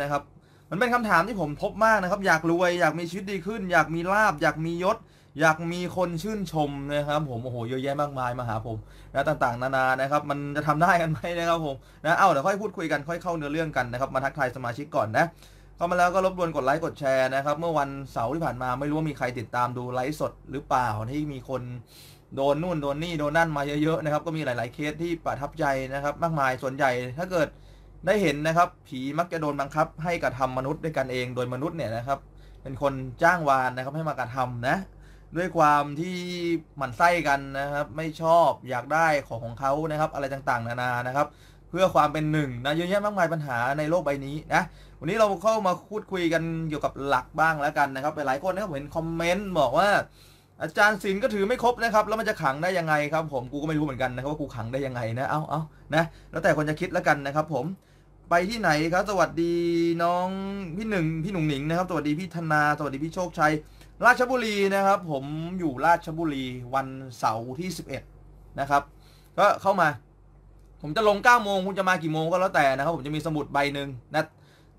นะครับมันเป็นคำถามที่ผมพบมากนะครับอยากรวยอยากมีชีวิตดีขึ้น อยากมีลาบอยากมียศ อยากมีคนชื่นชมนะครับผมโอ้โหเยอะแยะมากมายมาหาผมนะต่างๆ นานานะครับมันจะทำได้กันไหมนะครับผมนะเอาเดี๋ยวค่อยพูดคุยกันค่อยเข้าเนื้อเรื่องกันนะครับมาทักทายสมาชิกก่อนนะเข้ามาแล้วก็รบกวนกดไลค์กดแชร์นะครับเมื่อวันเสาร์ที่ผ่านมาไม่รู้ว่ามีใครติดตามดูไลฟ์สดหรือเปล่าที่มีคนโดนนู่นโดนนี่โดนนั่นมาเยอะๆนะครับก็มีหลายๆเคสที่ประทับใจนะครับมากมายส่วนใหญ่ถ้าเกิดได้เห็นนะครับผีมักจะโดนบังคับ ให้กระทำมนุษย์ด้วยกันเองโดยมนุษย์เนี่ยนะครับ เป็นคนจ้างวานนะครับ ให้มากระทำนะด้วยความที่หมั่นไส้กันนะครับไม่ชอบอยากได้ของของเขานะครับ อะไรต่าง ๆนานานะครับเพื่อความเป็นหนึ่งนะเยอะแยะมากมายปัญหาในโลกใบนี้นะวันนี้เราเข้ามาพูดคุยกันเกี่ยวกับหลักบ้างแล้วกันนะครับไปหลายคนนะครับเห็นคอมเมนต์บอกว่า อาจารย์ศิลก็ถือไม่ครบนะครับแล้วมันจะขังได้ยังไงครับผมกูก็ไม่รู้เหมือนกันนะครับว่ากูขังได้ยังไงนะเอาเอานะแล้วแต่คนจะคิดแล้วกันนะครับผมไปที่ไหนครับสวัสดีน้องพี่หนึ่งพี่หนุ่งหนิงนะครับสวัสดีพี่ธนาสวัสดีพี่โชคชัยราชบุรีนะครับ ผมอยู่ราชบุรีวันเสาร์ที่11นะครับก็เข้ามาผมจะลง9โมงคุณจะมากี่โมงก็แล้วแต่นะครับผมจะมีสมุดใบหนึ่งนะ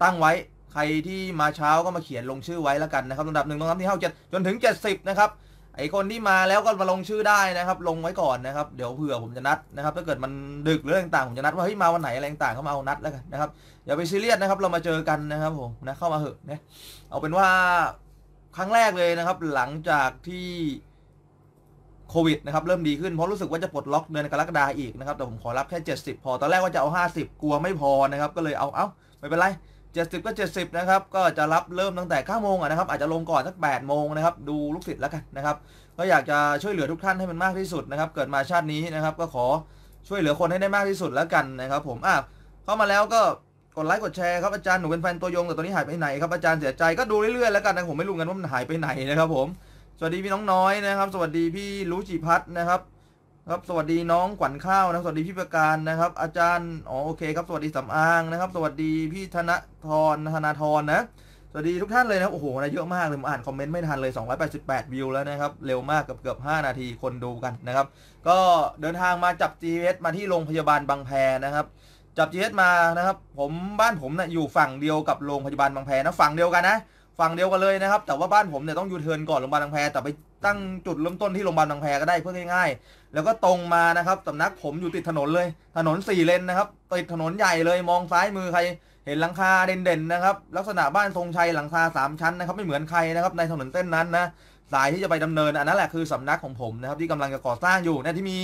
ตั้งไว้ใครที่มาเช้าก็มาเขียนลงชื่อไว้แล้วกันนะครับลำดับหนึ่งตำงับที่เท้าเจ็ดจนถึง 70นะครับไอคนที่มาแล้วก็มาลงชื่อได้นะครับลงไว้ก่อนนะครับ เดี๋ยวเผื่อผมจะนัดนะครับถ้าเกิดมันดึกหรือต่างๆผมจะนัดว่าเฮ้ยมาวันไหนอะไรต่างๆเขามาเอานัดแล้วกันนะครับอย่าไปซีเรียสนะครับเรามาเจอกันนะครับผมนะเข้ามาเหอะนะเอาเป็นว่าครั้งแรกเลยนะครับหลังจากที่โควิดนะครับเริ่มดีขึ้น เพราะรู้สึกว่าจะปลดล็อกเดือนกรกฎาอีกนะครับแต่ผมขอรับแค่ 70 พอตอนแรกว่าจะเอา50 กลัวไม่พอนะครับก็เลยเอาเอา้าไม่เป็นไร70ก็70นะครับก็จะรับเริ่มตั้งแต่9โมงนะครับอาจจะลงก่อนสัก8โมงนะครับดูลูกศิษย์แล้วกันนะครับก็อยากจะช่วยเหลือทุกท่านให้มันมากที่สุดนะครับ เกิดมาชาตินี้นะครับ ก็ขอช่วยเหลือคนให้ได้มากที่สุดแล้วกันนะครับ ผมอ่ะเข้ามาแล้วก็กดไลค์ กดแชร์ครับอาจารย์หนูเป็นแฟนตัวยงแต่ตอนนี้หายไปไหนครับอาจารย์เสียใจก็ดูเรื่อย ๆ แล้วกันนะผมไม่รู้กันว่ามันหายไปไหนนะครับผมสวัสดีพี่น้องน้อยนะครับ สวัสดีพี่รู้จิพัฒนะครับครับสวัสดีน้องขวัญข้าวนะสวัสดี พี่ประการนะครับ อาจารย์อ๋อโอเคครับ สวัสดีสำอางนะครับสวัสดี พี่ธนทรธนาทรนะสวัสดีทุกท่านเลยนะโอ้โหนะเยอะมากเลยอ่านคอมเมนต์ไม่ทันเลย 288 วิวแล้วนะครับเร็วมาก เกือบเกือบ 5 นาทีคนดูกันนะครับก็เดินทางมาจับ g อ s มาที่โรงพยาบาลบางแพนะครับจับ g อ s มานะครับผมบ้านผมเนะ่ยอยู่ฝั่งเดียวกับโรงพยาบาลบางแพนะฝั่งเดียวกันนะ ฝั่งเดียวกันเลยนะครับแต่ว่าบ้านผมเนี่ยต้องยูเทินก่อนโรงพยาบาลบางแพแต่ไปตั้งจุดเริ่มต้นที่โรงพยาบาลบางแพก็ได้เพื่อง่ายๆแล้วก็ตรงมานะครับสำนักผมอยู่ติดถนนเลย ถนนสี่เลนนะครับติดถนนใหญ่เลยมองซ้ายมือใครเห็นหลังคาเด่นๆนะครับลักษณะบ้านทรงชัยหลังคาสามชั้นนะครับไม่เหมือนใครนะครับในถนนเส้นนั้นนะสายที่จะไปดำเนินอันนั้นแหละคือสำนักของผมนะครับที่กำลังจะก่อสร้างอยู่เนี่ยที่มี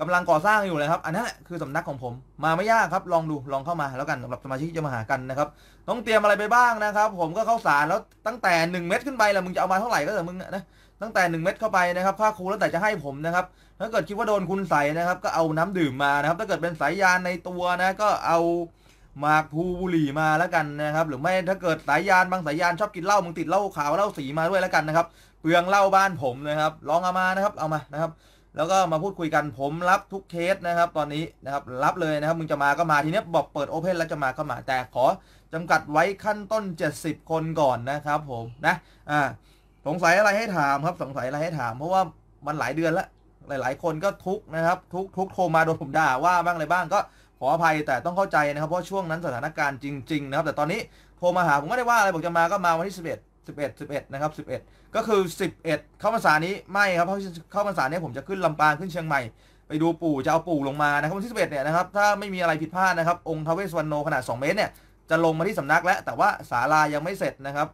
กำลังก่อสร้างอยู่เลยครับอันนั้นแหละคือสำนักของผม มาไม่ยากครับลองดูลองเข้ามาแล้วกันสำหรับสมาชิกที่จะมาหากันนะครับต้องเตรียมอะไรไปบ้างนะครับผมก็เข้าสารแล้วตั้งแต่ 1 เม็ดขึ้นไปแล้วมึงจะเอามาเท่าไหร่ก็แต่มึงนะตั้งแต่ 1 เม็ดเข้าไปนะครับค่าครูแล้วแต่จะให้ผมนะครับ ถ้าเกิดคิดว่าโดนคุณใส่นะครับ ก็เอาน้ำดื่มมานะครับ ถ้าเกิดเป็นสายยานในตัวนะ ก็เอาหมากภูบุหรี่มาแล้วกันนะครับ หรือไม่ถ้าเกิดสายยานบางสายยานชอบกินเหล้า มึงติดเหล้าขาวเหล้าสีมาด้วยแล้วกันนะครับ เปลืองเหล้าบ้านผมนะครับลองเอามานะครับ เอามานะครับ แล้วก็มาพูดคุยกัน ผมรับทุกเคสนะครับ ตอนนี้นะครับ รับเลยนะครับ มึงจะมาก็มา ทีนี้บอกเปิดโอเพนแล้วจะมาก็มา แต่ขอ จำกัดไว้ขั้นต้น 70 คนก่อนนะครับผม นะอ่าสงสัยอะไรให้ถามครับสงสัยอะไรให้ถามเพราะว่ามันหลายเดือนละหลาย ๆ คนก็ทุกนะครับ ทุกทุกโทรมาโดนผมด่าว่าบ้างอะไรบ้างก็ขออภัยแต่ต้องเข้าใจนะครับเพราะช่วงนั้นสถานการณ์จริงๆนะครับแต่ตอนนี้โทรมาหาผมไม่ได้ว่าอะไรบอกจะมาก็มาวันที่ 11 11 11นะครับ11 ก็คือ 11เข้าภาษานี้ ไม่ครับ เพราะเข้าภาษานี้ผมจะขึ้นลำปางขึ้นเชียงใหม่ไปดูปู่จะเอาปู่ลงมานะครับวันที่11เนี่ยนะครับถ้าไม่มีอะไรผิดพลาดนะครับองค์ทเวสวรรณโนขนาด 2 เมตรเนี่ยจะลงมาที่สำนักแล้ว แต่ว่าศาลายังไม่เสร็จนะครับ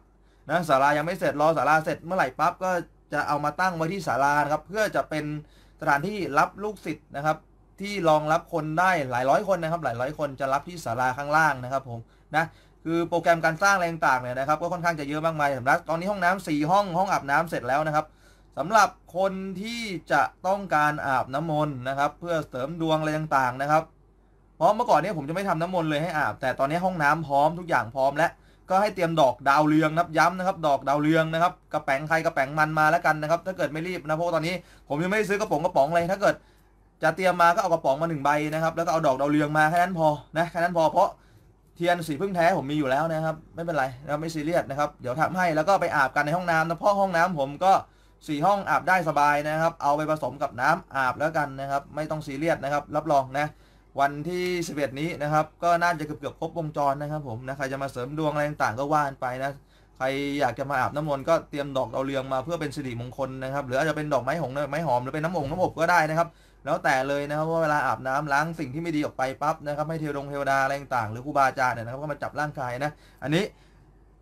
นะศาลายังไม่เสร็จรอศาลาเสร็จเมื่อไหร่ปั๊บก็จะเอามาตั้งไว้ที่ศาลาครับเพื่อจะเป็นสถานที่รับลูกศิษย์นะครับที่รองรับคนได้หลายร้อยคนนะครับหลายร้อยคนจะรับที่ศาลาข้างล่างนะครับผมนะคือโปรแกรมการสร้างอะไรต่างๆเนี่ยนะครับก็ค่อนข้างจะเยอะมากมายสำหรับตอนนี้ห้องน้ำ4ห้องห้องอาบน้ำเสร็จแล้วนะครับสำหรับคนที่จะต้องการอาบน้ำมนต์นะครับเพื่อเสริมดวงอะไรต่างๆนะครับ เพราะเมื่อก่อนเนี่ยผมจะไม่ทำน้ำมนต์เลยให้อาบแต่ตอนนี้ห้องน้ำพร้อมทุกอย่างพร้อมแล้วก็ให้เตรียมดอกดาวเรืองนะครับย้ำนะครับดอกดาวเรืองนะครับ กระแปงใครกระแปงมันมาแล้วกันนะครับ ถ้าเกิดไม่รีบนะเพราะตอนนี้ ผมยังไม่ได้ซื้อกระป๋องกระป๋องเลย ถ้าเกิดจะเตรียมมาก็เอากระป๋องมาหนึ่งใบนะครับ แล้วก็เอาดอกดาวเรืองมาแค่นั้นพอนะแค่นั้นพอเพราะเทียนสีพึ่งแท้ผมมีอยู่แล้วนะครับ ไม่เป็นไรนะไม่ซีเรียสนะครับเดี๋ยวทำให้แล้วก็ไปอาบกันในห้องน้ำนะเพราะห้องน้ำผมก็สี่ห้องอาบได้สบายนะครับ เอาไปผสมกับน้ำอาบแล้วกันนะครับไม่ต้องซีเรียสนะครับ รับรองนะวันที่11นี้นะครับก็น่าจะเกือบเกือบครบวงจรนะครับผมนะใครจะมาเสริมดวงอะไรต่างๆก็ว่านไปนะ ใครอยากจะมาอาบน้ำมนต์ก็เตรียมดอกดาวเรืองมาเพื่อเป็นสิริมงคลนะครับหรืออาจจะเป็นดอกไม้หงไม้หอมหรือเป็นน้ำองน้ำอบก็ได้นะครับ แล้วแต่เลยนะครับว่าเวลาอาบน้ำล้างสิ่งที่ไม่ดีออกไปปั๊บนะครับ ให้เทวดงเทวดาอะไรต่างๆ หรือครูบาอาจารย์นะครับก็มาจับร่างกายนะ อันนี้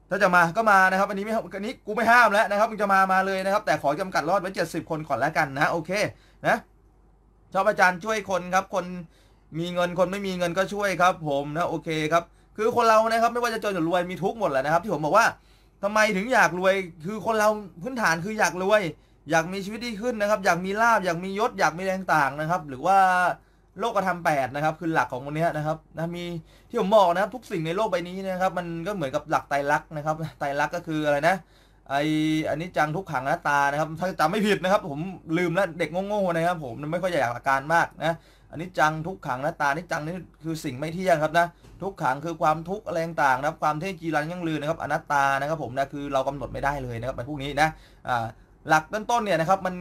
ถ้าจะมาก็มานะครับอันนี้ไม่อันนี้กูไม่ห้ามแล้วนะครับมึงจะมามาเลยนะครับ แต่ขอจำกัดรอดไว้70คนก่อนแล้วกันนะโอเคนะชอบอาจารย์ช่วยคนครับคนมีเงินคนไม่มีเงินก็ช่วยครับ ผมนะโอเคครับคือคนเรานะครับ ไม่ว่าจะจนหรือรวยมีทุกหมดแหละนะครับ ที่ผมบอกว่า ทำไมถึงอยากรวย คือคนเราพื้นฐานคืออยากรวย อยากมีชีวิตดีขึ้นนะครับ อยากมีลาบอยากมียศอยากมีแรงต่างนะครับ หรือว่าโลกกระทำแปดนะครับคือหลักของวันนี้นะครับนะมีที่ผมบอกนะครับทุกสิ่งในโลกใบนี้นะครับ มันก็เหมือนกับหลักไตรลักษณ์นะครับไตรลักษณ์ก็คืออะไรนะไออันนี้จังทุกขังหน้าตานะครับถ้าจำไม่ผิดนะครับ ผมลืมแล้วเด็กงงๆนะครับ ผมไม่ค่อยอยากหลักการมากนะอันนี้จังทุกขังนะตานี่จังนี่คือสิ่งไม่เที่ยงครับนะ ทุกขังคือความทุกข์อะไรต่างนะความเที่ยงจีรังยั่งลืนนะครับ อนัตตานะครับผมนะ คือเรากำหนดไม่ได้เลยนะครับในพวกนี้นะหลักต้นต้นเนี่ยนะครับมัน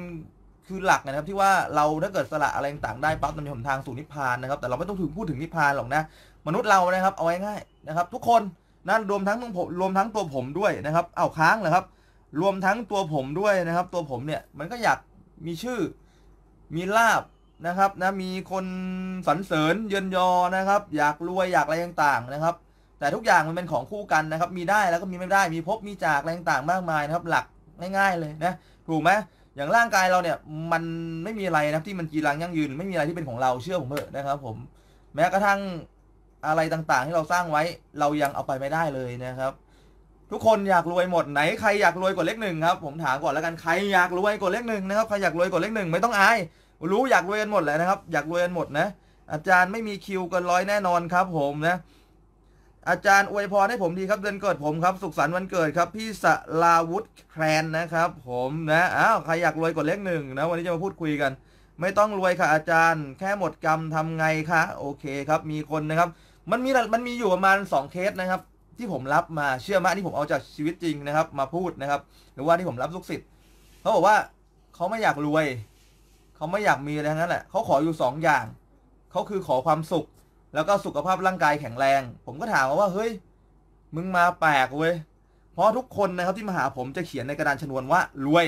คือหลักนะครับที่ว่าเราถ้าเกิดสละอะไรต่างได้ปั๊บมันมีหนทางสู่นิพพานนะครับ แต่เราไม่ต้องถึงพูดถึงนิพพานหรอกนะ มนุษย์เรานะครับเอาง่ายๆนะครับทุกคนนั่นรวมทั้งงผมรวมทั้งตัวผมด้วยนะครับ เอาค้างเหรอครับ รวมทั้งตัวผมด้วยนะครับ ตัวผมเนี่ยมันก็อยากมีชื่อมีลาบนะครับนะมีคนสรรเสริญเยินยอนะครับอยากรวยอยาก อะไรต่างๆนะครับ แต่ทุกอย่างมันเป็นของคู่กันนะครับ มีได้แล้วก็มีไม่ได้ มีพบมีจากอะไรต่างๆมากมายนะครับหลักง่ายๆเลยนะถูกไหมอย่างร่างกายเราเนี่ยมันไม่มีอะไรนะที่มันกีรังยั่งยืน ไม่มีอะไรที่เป็นของเราเชื่อผมเถอะนะครับผมแม้กระทั่งอะไรต่างๆ ที่เราสร้างไว้เรายังเอาไปไม่ได้เลยนะครับ ทุกคนอยากรวยหมดไหน ใครอยากรวยกว่าเลขหนึ่งครับผมถามก่อนแล้วกันใครอยากรวยกว่าเลขหนึ่งนะครับใครอยากรวยกว่าเลขหนึ่งไม่ต้องอายรู้อยากรวยกันหมดแหละนะครับอยากรวยกันหมดนะอาจารย์ไม่มีคิวเกินร้อยแน่นอนครับผมนะอาจารย์อวยพรให้ผมดีครับเดือนเกิดผมครับสุขสันต์วันเกิดครับพี่สลาวุิแครนนะครับผมนะอ้าวใครอยากรวยกดเลขหนึ่งนะวันนี้จะมาพูดคุยกันไม่ต้องรวยค่ะอาจารย์แค่หมดกรรมทำไงคะโอเคครับมีคนนะครับมันมีมันมีอยู่ประมาณ2เคสนะครับที่ผมรับมาเชื่อมัะนี่ผมเอาจากชีวิตจริงนะครับมาพูดนะครับหรือว่าที่ผมรับลูกศิษย์เขาบอกว่าเขาไม่อยากรวยเขาไม่อยากมีอะไรทั้งนั้นแหละเขาขออยู่สองอย่างเขาคือขอความสุข แล้วก็สุขภาพร่างกายแข็งแรง ผมก็ถามว่าเฮ้ย มึงมาแปลกเว้ย เพราะทุกคนนะครับที่มาหาผมจะเขียนในกระดานชนวนว่ารวย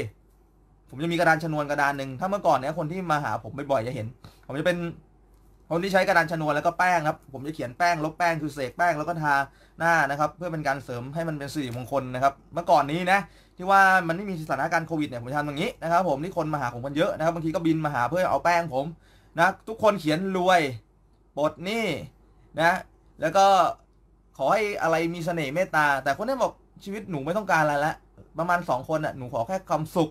ผมจะมีกระดานชนวนกระดานหนึ่ง ถ้าเมื่อก่อนเนี่ยคนที่มาหาผมไม่บ่อยจะเห็น ผมจะเป็นคนที่ใช้กระดานชนวนแล้วก็แป้งครับ ผมจะเขียนแป้ง ลบแป้งคือเสกแป้งแล้วก็ทาหน้านะครับ เพื่อเป็นการเสริมให้มันเป็นสีมงคลนะครับ เมื่อก่อนนี้นะที่ว่ามันไม่มีสถานการณ์โควิดเนี่ยผมทำอย่างนี้นะครับ ผมนี่คนมาหาผมกันเยอะนะครับบางทีก็บินมาหาเพื่อเอาแป้งผมนะทุกคนเขียนรวยปลดนี่นะแล้วก็ขอให้อะไรมีเสน่ห์เมตตา แต่คนนี้บอกชีวิตหนูไม่ต้องการอะไรละประมาณสองคนน่ะหนูขอแค่ความสุข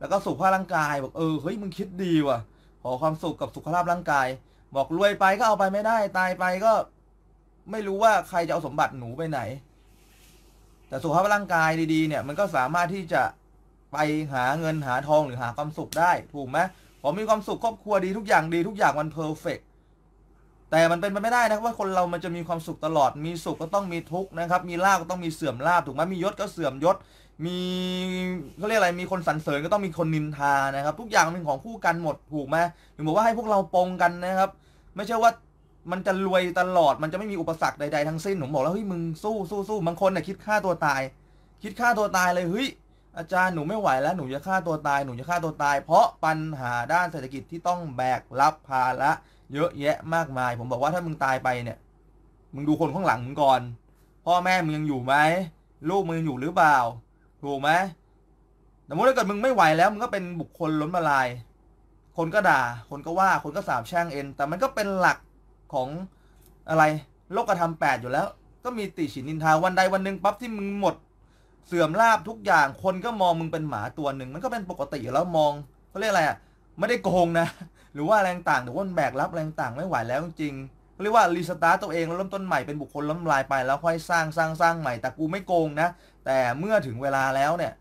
แล้วก็สุขภาพร่างกาย บอกเออเฮ้ยมึงคิดดีว่ะ ขอความสุขกับสุขภาพร่างกาย บอกรวยไปก็เอาไปไม่ได้ ตายไปก็ไม่รู้ว่าใครจะเอาสมบัติหนูไปไหนแต่สุขภาพร่างกายดีๆเนี่ยมันก็สามารถที่จะไปหาเงินหาทองหรือหาความสุขได้ถูกไหมผมมีความสุขครอบครัวดีทุกอย่างดีทุกอย่างมันเพอร์เฟกแต่มันเป็นไปไม่ได้นะว่าคนเรามันจะมีความสุขตลอดมีสุขก็ต้องมีทุกข์นะครับ มีลาบก็ต้องมีเสื่อมลาบถูกไหมมียศก็เสื่อมยศ มีเขาเรียกอะไรมีคนสรรเสริญก็ต้องมีคนนินทานะครับ ทุกอย่างเป็นของคู่กันหมดถูกไหมถึงบอกว่าให้พวกเราปงกันนะครับ ไม่ใช่ว่ามันจะรวยตลอดมันจะไม่มีอุปสรรคใดๆทั้งสิ้นผมบอกแล้วเฮ้ยมึงสู้สู้สู้บางคนเนี่ยคิดฆ่าตัวตาย คิดฆ่าตัวตายเลย เฮ้ยอาจารย์หนูไม่ไหวแล้ว หนูจะฆ่าตัวตาย หนูจะฆ่าตัวตาย เพราะปัญหาด้านเศรษฐกิจที่ต้องแบกรับภาระเยอะแยะมากมาย ผมบอกว่าถ้ามึงตายไปเนี่ย มึงดูคนข้างหลังมึงก่อน พ่อแม่มึงยังอยู่ไหม ลูกมึงอยู่หรือเปล่าถูกไหมสมมติถ้าเกิดมึงไม่ไหวแล้ว มึงก็เป็นบุคคลล้นละลาย คนก็ด่า คนก็ว่า คนก็สาบแช่งเอ็นแต่มันก็เป็นหลักของอะไรโลกธรรมแปดอยู่แล้ว ก็มีติฉินนินทาวันใดวันหนึ่งปั๊บที่มึงหมดเสื่อมลาบทุกอย่างคนก็มองมึงเป็นหมาตัวหนึ่งมันก็เป็นปกติอยู่แล้วมองเขาเรียกอะไรอ่ะไม่ได้โกงนะหรือว่าแรงต่างหรือว่าแบกรับแรงต่างไม่ไหว แล้วจริงเรียกว่ารีสตาร์ตตัวเองแล้วเริ่มต้นใหม่เป็นบุคคลล้มลายไป แล้วค่อยสร้างสร้างสร้างใหม่แต่กูไม่โกงนะแต่เมื่อถึงเวลาแล้วเนี่ย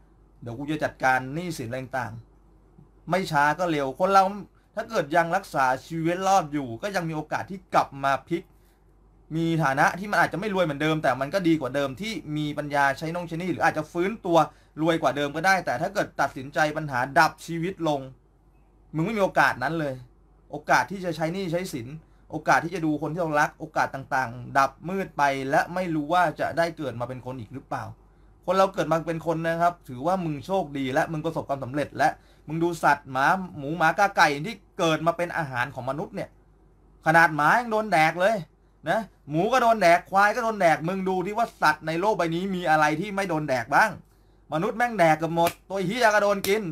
เดี๋ยวกูจะจัดการหนี้สินแรงต่างไม่ช้าก็เร็วคนเราถ้าเกิดยังรักษาชีวิตรอดอยู่ก็ยังมีโอกาสที่กลับมาพลิก มีฐานะที่มันอาจจะไม่รวยเหมือนเดิม แต่มันก็ดีกว่าเดิม ที่มีปัญญาใช้นงชนี่ หรืออาจจะฟื้นตัวรวยกว่าเดิมก็ได้ แต่ถ้าเกิดตัดสินใจปัญหาดับชีวิตลง มึงไม่มีโอกาสนั้นเลย โอกาสที่จะใช้นี่ ใช้สินโอกาสที่จะดูคนที่เรารัก โอกาสต่างๆ ดับมืดไปและไม่รู้ว่าจะได้เกิดมาเป็นคนอีกหรือเปล่า คนเราเกิดมาเป็นคนนะครับ ถือว่ามึงโชคดีและมึงประสบความสำเร็จและมึงดูสัตว์หมาหมูหมากาไก่ที่เกิดมาเป็นอาหารของมนุษย์เนี่ยขนาดหมายังโดนแดกเลยนะหมูก็โดนแดกควายก็โดนแดกมึงดูที่ว่าสัตว์ในโลกใบนี้มีอะไรที่ไม่โดนแดกบ้าง มนุษย์แม่งแดกกับหมด ตัวเฮียก็โดนกิน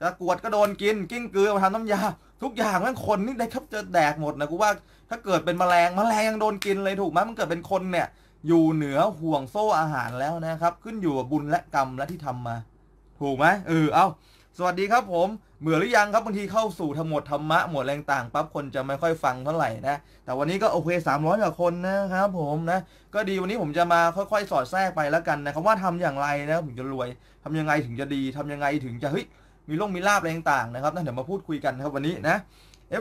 กระกวดก็โดนกินกิ้งกือมาทำน้ำยาทุกอย่างแม่งคนนี่ได้ครับจะแดกหมดนะกูว่าถ้าเกิดเป็นแมลงแมลงยังโดนกินเลยถูกไหมมันเกิดเป็นคนเนี่ยอยู่เหนือห่วงโซ่อาหารแล้วนะครับขึ้นอยู่กับบุญและกรรมและที่ทำมา ถูกไหมเออเอาสวัสดีครับผมเหมือหรือยังครับบางทีเข้าสู่้งหมดธรรมะหมวดแรงต่างปั๊บคนจะไม่ค่อยฟังเท่าไหร่นะ แต่วันนี้ก็โอเค300กว่าคนนะครับผมนะ ก็ดีวันนี้ผมจะมาค่อยๆ สอดแทรกไปแล้วกันนะครับว่าทำอย่างไรนะถึงจะรวยทำยังไงถึงจะดีทำยังไงถึงจะเฮ้ย มีลงมีลาบอะไรต่างนะครับนั่นเดี๋ยวมาพูดคุยกันครับวันนี้นะ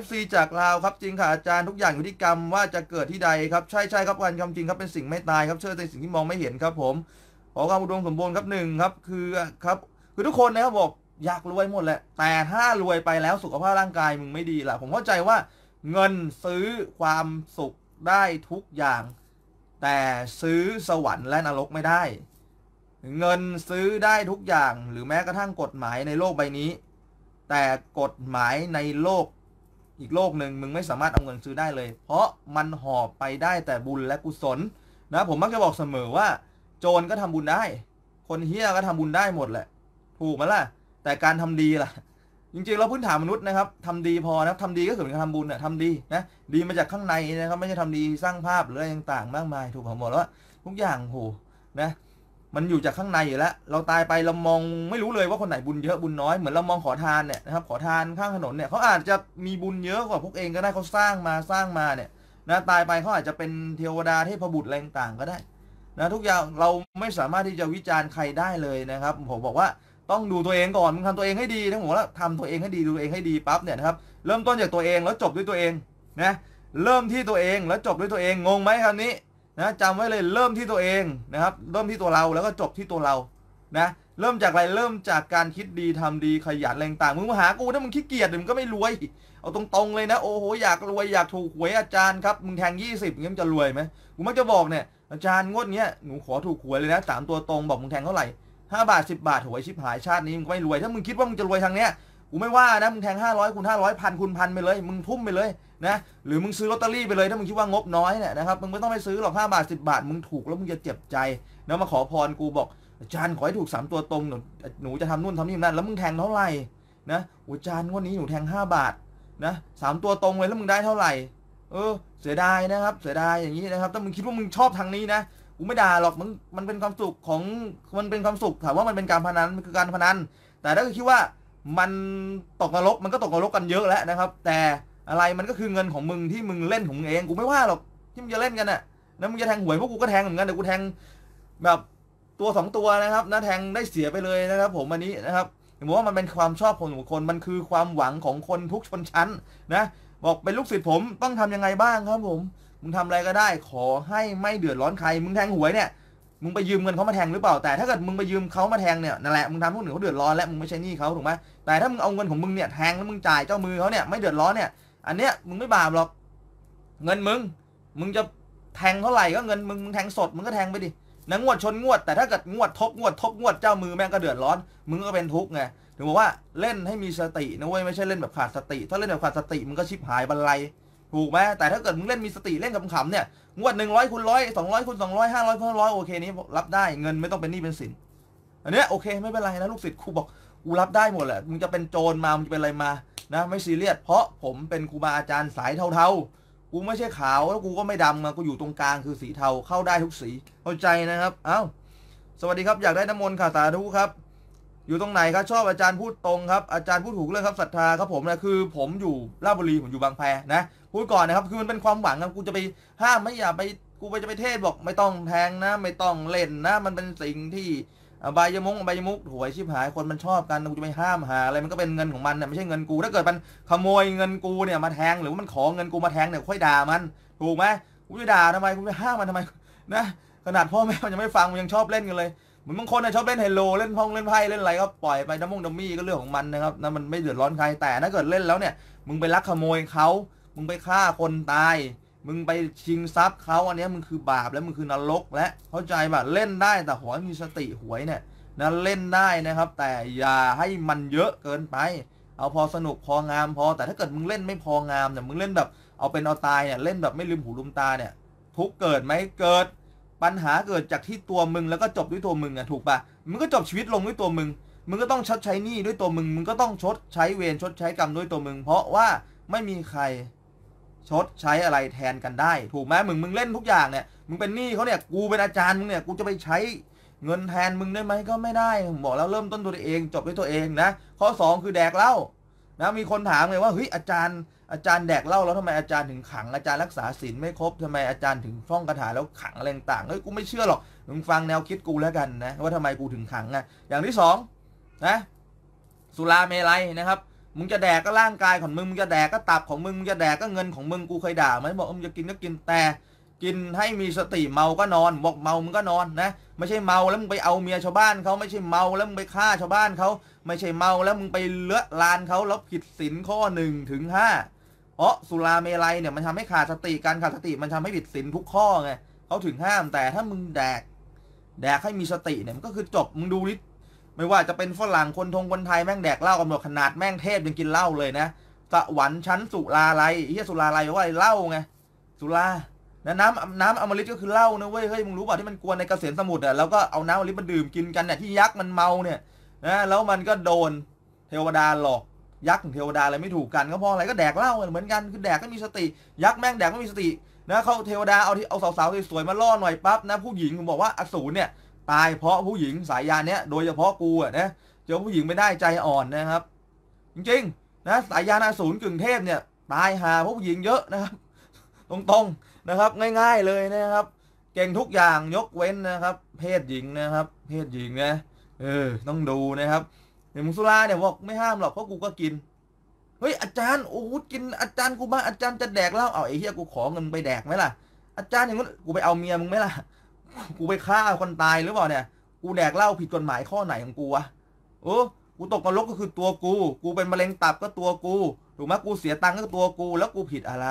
FC จากลาวครับจริงค่ะอาจารย์ทุกอย่างอยู่ที่กรรมว่าจะเกิดที่ใดครับใช่ใช่ครับการคำจริงครับเป็นสิ่งไม่ตายครับเชื่อในสิ่งที่มองไม่เห็นครับผม ขอความอุดมสมบูรณ์ครับหนึ่งครับคือครับคือทุกคนนะครับบอกอยากรวยหมดแหละ แต่ถ้ารวยไปแล้วสุขภาพร่างกายมึงไม่ดีล่ะ ผมเข้าใจว่า เงินซื้อความสุขได้ทุกอย่าง แต่ซื้อสวรรค์และนรกไม่ได้ เงินซื้อได้ทุกอย่างหรือแม้กระทั่งกฎหมายในโลกใบนี้ แต่กฎหมายในโลกอีกโลกหนึ่งมึงไม่สามารถเอาเงินซื้อได้เลย เพราะมันหอบไปได้แต่บุญและกุศลนะ ผมมักจะบอกเสมอว่า โจรก็ทำบุญได้ คนเฮี้ยก็ทำบุญได้หมดแหละ ถูกไหมล่ะแต่การทำดีล่ะ จริงๆเราพื้นฐานมนุษย์นะครับทำดีพอนะทำดีก็คือนการทำบุญเนี่ยทำดีนะดีมาจากข้างในนะครับไม่ใช่ทำดีสร้างภาพหรืออะไรต่างๆมากมาย ถูกผมบอกแล้วทุกอย่างโหนะมันอยู่จากข้างในอยู่แล้วเราตายไปเรามองไม่รู้เลยว่าคนไหนบุญเยอะบุญน้อยเหมือนเรามองขอทานเนี่ยนะครับขอทานข้างถนนเนี่ยเขาอาจจะมีบุญเยอะกว่าพวกเองก็ได้เขาสร้างมาสร้างมาเนี่ยนะตายไปเขาอาจจะเป็นเทวดาเทพบุตรอะไรต่างก็ได้นะทุกอย่างเราไม่สามารถที่จะวิจารณ์ใครได้เลยนะครับผมบอกว่าต้องดูตัวเองก่อนมึงทำตัวเองให้ดีทั้งหมดแล้วทำตัวเองให้ดี ดูตัวเองให้ดี ปั๊บเนี่ยนะครับ เริ่มต้นจากตัวเองแล้วจบด้วยตัวเอง นะ เริ่มที่ตัวเอง แล้วจบด้วยตัวเอง งงไหมครับนี้ นะ จำไว้เลย เริ่มที่ตัวเอง นะครับ เริ่มที่ตัวเราแล้วก็จบที่ตัวเรา นะ เริ่มจากอะไร เริ่มจากการคิดดีทำดี ขยัน แรงต่าง มึงมาหากูถ้ามึงขี้เกียจมึงก็ไม่รวย เอาตรงๆเลยนะ โอ้โห อยากรวย อยากถูกหวยอาจารย์ครับ มึงแทง20เงี้ยมันจะรวยไหมกูมักจะบอกเนี่ยอาจารย์งวดเนี้ยหนูขอถูกหวยเลยนะสามตัวตรงบอกมึงแทงเท่าไหร่ห้าบาทสิบาทถวยชิบหายชาตินี้มึงก็ไม่รวย ถ้ามึงคิดว่ามึงจะรวยทางเนี้ยกูไม่ว่านะมึงแทงห้าร้อยคูณห้าร้อยพันคูณพันไปเลย มึงทุ่มไปเลยนะหรือมึงซื้อลอตเตอรี่ไปเลย ถ้ามึงคิดว่างบน้อยเนี่ยนะครับมึงไม่ต้องไปซื้อหรอกห้าบาทสิบาทมึงถูกแล้วมึงจะเจ็บใจ แล้วมาขอพรกูบอก อาจารย์ ขอให้ถูกสามตัวตรงหนูหนูจะทำนู่นทำนี่นั่นแล้วมึงแทงเท่าไหร่นะอาจารย์วันนี้หนูแทงห้าบาทนะสามตัวตรงเลยแล้วมึงได้เท่าไหร่ เออเสียดายนะครับเสียดายอย่างนี้นะครับ ถ้ามึงคิดว่ามึงชอบทางนี้นะกูไม่ด่าหรอกมันมันเป็นความสุขของ มันเป็นความสุขถามว่ามันเป็นการพนันมันคือการพนัน แต่ถ้าคิดว่ามันตกนรกมันก็ตกนรกกันเยอะแล้วนะครับแต่อะไรมันก็คือเงินของมึงที่มึงเล่นของเอง กูไม่ว่าหรอกที่มึงจะเล่นกันน่ะ้วมึงจะแทงหวยพวกกูก็แทงเหมือนกันแต่กูแทง แบบตัวสองตัวนะครับนะแทงได้เสียไปเลยนะครับ ผมอันนี้นะครับผมว่ามันเป็นความชอบของคนมันคือความหวังของคนทุกชนชั้นนะบอกเป็นลูกศิษย์ผมต้องทำยังไงบ้างครับผมมึงทำอะไรก็ได้ขอให้ไม่เดือดร้อนใครมึงแทงหวยเนี่ยมึงไปยืมเงินเขามาแทงหรือเปล่า แต่ถ้าเกิดมึงไปยืมเขามาแทงเนี่ยนั่นแหละมึงทำพว้หนึ่งเขาเดือดร้อนและมึงไม่ใช่หนี้เขาถูกไหมแต่ถ้ามึงเอาเงินของมึงเนี่ยแทงแล้วมึงจ่ายเจ้ามือเขาเนี่ยไม่เดือดร้อนเนี่ยอันเนี้ยมึงไม่บาปหรอก เงินมึง มึงจะแทงเท่าไหร่ก็เงินมึงมึงแทงสดมึงก็แทงไปดินะงวดชนงวดแต่ถ้าเกิดงวดทบงวดทบงวดเจ้ามือ แม่งก็เดือดร้อนมึงก็เป็นทุกข์ไงถึงบอกว่าเล่นให้มีสตินะเว้ยไม่ใช่เล่นแบบขาดสติ ถ้าเล่นแบบขาดสติมึงก็ชิบหายบรรลัยถูกไหมแต่ถ้าเกิดมึงเล่นมีสติเล่นขำๆเนี่ย งวดหนึ่งร้อยคูณร้อยสองร้อยคูณสองร้อยห้าร้อยพูนร้อยโอเคนี้ รับได้เงินไม่ต้องเป็นหนี้เป็นสิน อันเนี้ยโอเค ไม่เป็นไรนะ ลูกศิษย์ครูบอกกูรับได้หมดแหละ มึงจะเป็นโจรมา มึงจะเป็นอะไรมานะไม่ซีเรียส เพราะผมเป็นครูบาอาจารย์สายเทาๆ กูไม่ใช่ขาวแล้วกูก็ไม่ดำมากูอยู่ตรงกลางคือสีเทาเข้าได้ทุกสีเข้าใจนะครับ เอ้าสวัสดีครับอยากได้น้ำมนต์ค่ะสาธุครับ อยู่ตรงไหนครับชอบอาจารย์พูดตรงครับอาจารย์พูดถูกเรื่องครับศรัทธาครับผมนะคือผมอยู่ราชบุรีผมอยู่บางแพนะพูดก่อนนะครับ คือมันเป็นความหวังครับกูจะไปห้ามไม่อย่าไป กูไปจะไปเทศบอกไม่ต้องแทงนะ ไม่ต้องเล่นนะ มันเป็นสิ่งที่ใบยมุกใบยมุกหวยชิบหาย คนมันชอบกัน กูจะไปห้ามหาอะไร มันก็เป็นเงินของมันเนี่ยไม่ใช่เงินกู ถ้าเกิดมันขโมยเงินกูเนี่ยมาแทงหรือว่ามันขอเงินกูมาแทงเนี่ยค่อยด่ามันถูกไหมกูจะด่าทำไมกูจะห้ามมันทำไมนะขนาดพ่อแม่มันยังไม่ฟังมันยังชอบเล่นกันเลยเหมือนบางคนนะชอบเล่นไฮโลเล่นพองเล่นไพ่เล่นอะไรก็ปล่อยไปดัมมงดัมมี่ก็เรื่องของมันนะครับนะมันไม่เดือดร้อนใครแต่ถ้าเกิดเล่นแล้วเนี่ย มึงไปลักขโมยเขามึงไปฆ่าคนตาย มึงไปชิงทรัพย์เขาอันนี้มึงคือบาปแล้วมึงคือนรกและเข้าใจป่ะเล่นได้แต่หัวมีสติหวยเนี่ยนะเล่นได้นะครับแต่อย่าให้มันเยอะเกินไป เอาพอสนุกพองามพอ แต่ถ้าเกิดมึงเล่นไม่พองามเนี่ยมึงเล่นแบบเอาเป็นเอาตายเนี่ยเล่นแบบไม่ลืมหูลืมตาเนี่ยทุกเกิดไหมเกิด ปัญหาเกิดจากที่ตัวมึงแล้วก็จบด้วยตัวมึงอ่ะถูกปะมึงก็จบชีวิตลงด้วยตัวมึงมึงก็ต้องชดใช้หนี้ด้วยตัวมึงมึงก็ต้องชดใช้เวรชดใช้กรรมด้วยตัวมึงเพราะว่าไม่มีใครชดใช้อะไรแทนกันได้ถูกไหมมึงมึงเล่นทุกอย่างเนี่ยมึงเป็นหนี้เขาเนี่ยกูเป็นอาจารย์มึงเนี่ยกูจะไปใช้เงินแทนมึงได้ไหมก็ไม่ได้ผมบอกแล้วเริ่มต้นตัวเองจบด้วยตัวเองนะข้อ 2 คือแดกเหล้านะมีคนถามเลยว่าเฮ้ยอาจารย์อาจารย์แดกเหล้าแล้วทำไมอาจารย์ถึงขังอาจารย์รักษาศีลไม่ครบทำไมอาจารย์ถึงฟ้องคาถาแล้วขังอะไรต่างเฮ้ยกูไม่เชื่อหรอกมึงฟังแนวคิดกูแล้วกันนะว่าทำไมกูถึงขังอ่ะอย่างที่2นะสุราเมลัยนะครับมึงจะแดกก็ร่างกายของมึง มึงจะแดกก็ตับของมึง มึงจะแดกก็เงินของมึงกูเคยด่ามันบอกมึงจะกินก็กินแต่กินให้มีสติเมาก็นอนบอกเมา มึงก็นอนนะไม่ใช่เมา แล้วมึงไปเอาเมียชาวบ้านเขาไม่ใช่เมาแล้วมึงไปฆ่าชาวบ้านเขาไม่ใช่เมาแล้วมึงไปเลื้อลานเขาแล้วผิดศีลข้อหนึ่งถึงห้าเพราะสุราเมลัยเนี่ยมันทำให้ขาดสติการขาดสติมันทำให้ผิดศีลทุกข้อไงเขาถึงห้ามแต่ถ้ามึงแดก แดกให้มีสติเนี่ยมันก็คือจบมึงดูลิไม่ว่าจะเป็นฝรั่ง คนทงคนไทย แม่งแดกเหล้ากันหมดขนาดแม่งเทพยังกินเหล้าเลยนะ สวรรค์ชั้นสุราไรเฮียสุราไรว่าเหล้าไง สุรา น้ำน้ำอมฤตก็คือเหล้านะเว้ย เฮ้ยมึงรู้ป่ะที่มันกวนในเกษตรสมุทรอ่ะแล้วก็เอาน้ำอมฤตมาดื่มกินกันเนี่ยที่ยักษ์มันเมาเนี่ยนะแล้วมันก็โดนเทวดาหลอก ยักษ์เทวดาอะไรไม่ถูกกัน ก็เพราะอะไรก็แดกเหล้าเหมือนกัน คือแดกก็มีสติ ยักษ์แม่งแดกไม่มีสตินะเขาเทวดาเอาที่เอาสาวๆสวยๆมาล่อหน่อยปั๊บนะผู้หญิงผมบอกว่าอสูรเนี่ยตายเพราะผู้หญิงสายยาเนี้ยโดยเฉพาะกูอ่ะนะเจอผู้หญิงไม่ได้ใจอ่อนนะครับ จริงๆนะสายยานาสูนกึ่งเทพเนี่ย ตายหาผู้หญิงเยอะนะครับ ตรงๆนะครับง่ายๆเลยนะครับ เก่งทุกอย่างยกเว้นนะครับ เพศหญิงนะครับ เพศหญิงนะเออต้องดูนะครับเห็นมุสุลาเนี่ยบอกไม่ห้ามหรอกเพราะกูก็กิน เฮ้ยอาจารย์โอ้โหกินอาจารย์กูบ้าอาจารย์จะแดกเหล้าเอาไอ้เหี้ยกูขอเงินไปแดกไหมล่ะ อาจารย์อย่างงั้นกูไปเอาเมียมึงไหมล่ะกูไปฆ่าคนตายหรือเปล่าเนี่ย กูแดกเหล้าผิดกฎหมายข้อไหนของกูวะโอ้กูตกนรกก็คือตัวกู กูเป็นมะเร็งตับก็ตัวกู ถูกไหมกูเสียตังค์ก็ตัวกู แล้วกูผิดอะไร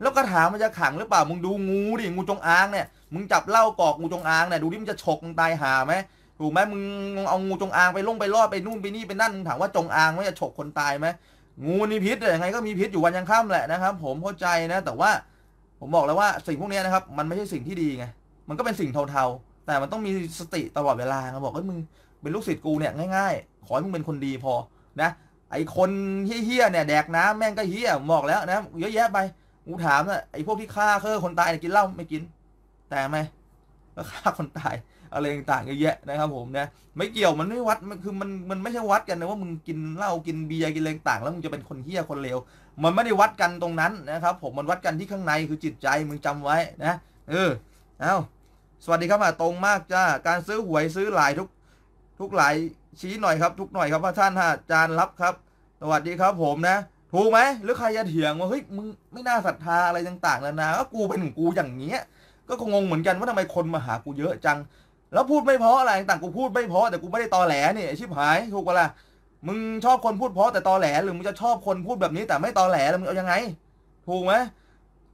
แล้วกระถางมันจะขังหรือเปล่า มึงดูงูดิ งูจงอางเนี่ย มึงจับเหล้ากอกงูจงอางเนี่ย ดูดิมันจะฉกตายหาไหมถูกไหมมึงเอางูจงอางไปล่งไปลอดไปนู่นไปนี่ไปนั่น มึงถามว่าจงอางมันจะฉกคนตายไหม งูนี่พิษยังไง ก็มีพิษอยู่วันยังค่ำแหละนะครับผมเข้าใจนะ แต่ว่าผมบอกแล้วว่าสิ่งพวกนี้นะครับ มันไม่ใช่สิ่งที่ดีไงมันก็เป็นสิ่งเทาๆ แต่มันต้องมีสติตลอดเวลาเขาบอกเฮ้ยมึงเป็นลูกศิษย์กูเนี่ยง่ายๆ ขอให้มึงเป็นคนดีพอนะ ไอคนเฮี้ยๆ เนี่ย แดกน้ำแม่งก็เฮี้ยบอกแล้วนะเยอะแยะไป กูถามนะไอพวกที่ฆ่าเคอคนตายยกินเหล้าไม่กิน แต่ไหมก็ฆ่าคนตายอะไรต่างๆ เยอะแยะนะครับผมนะ ไม่เกี่ยวมันไม่วัดมันคือมันมันไม่ใช่วัดกันนะว่ามึงกินเหล้ากินเบียร์กินอะไรต่าง แล้วมึงจะเป็นคนเฮี้ยคนเลว มันไม่ได้วัดกันตรงนั้นนะครับ ผมมันวัดกันที่ข้างในคือจิตใจมึงจำไว้นะ เออเอา้าสวัสดีครับมาตรงมากจ้าการซื้อหวยซื้อหลายทุกทุกหลายชี้หน่อยครับทุกหน่อยครับพระท่านฮะจานรับครับ สวัสดีครับ ผมนะ ถูกไหมหรือใครจะเถียงว่าเฮ้ยมึงไม่น่าศรัทธาอะไรต่างๆนานาก็กูเป็นกูอย่างเงี้ย ก็คงงเหมือนกันว่าทำไมคนมาหากูเยอะจัง แล้วพูดไม่เพาะอะไรต่างกูพูดไม่เพาะแต่กูไม่ได้ตอแหลนี่ชิบหายถูกปะล่ะมึงชอบคนพูดเพราะแต่ตอแหล หรือมึงจะชอบคนพูดแบบนี้แต่ไม่ตอแหลแล้วมึงเอายังไง ถูกไหม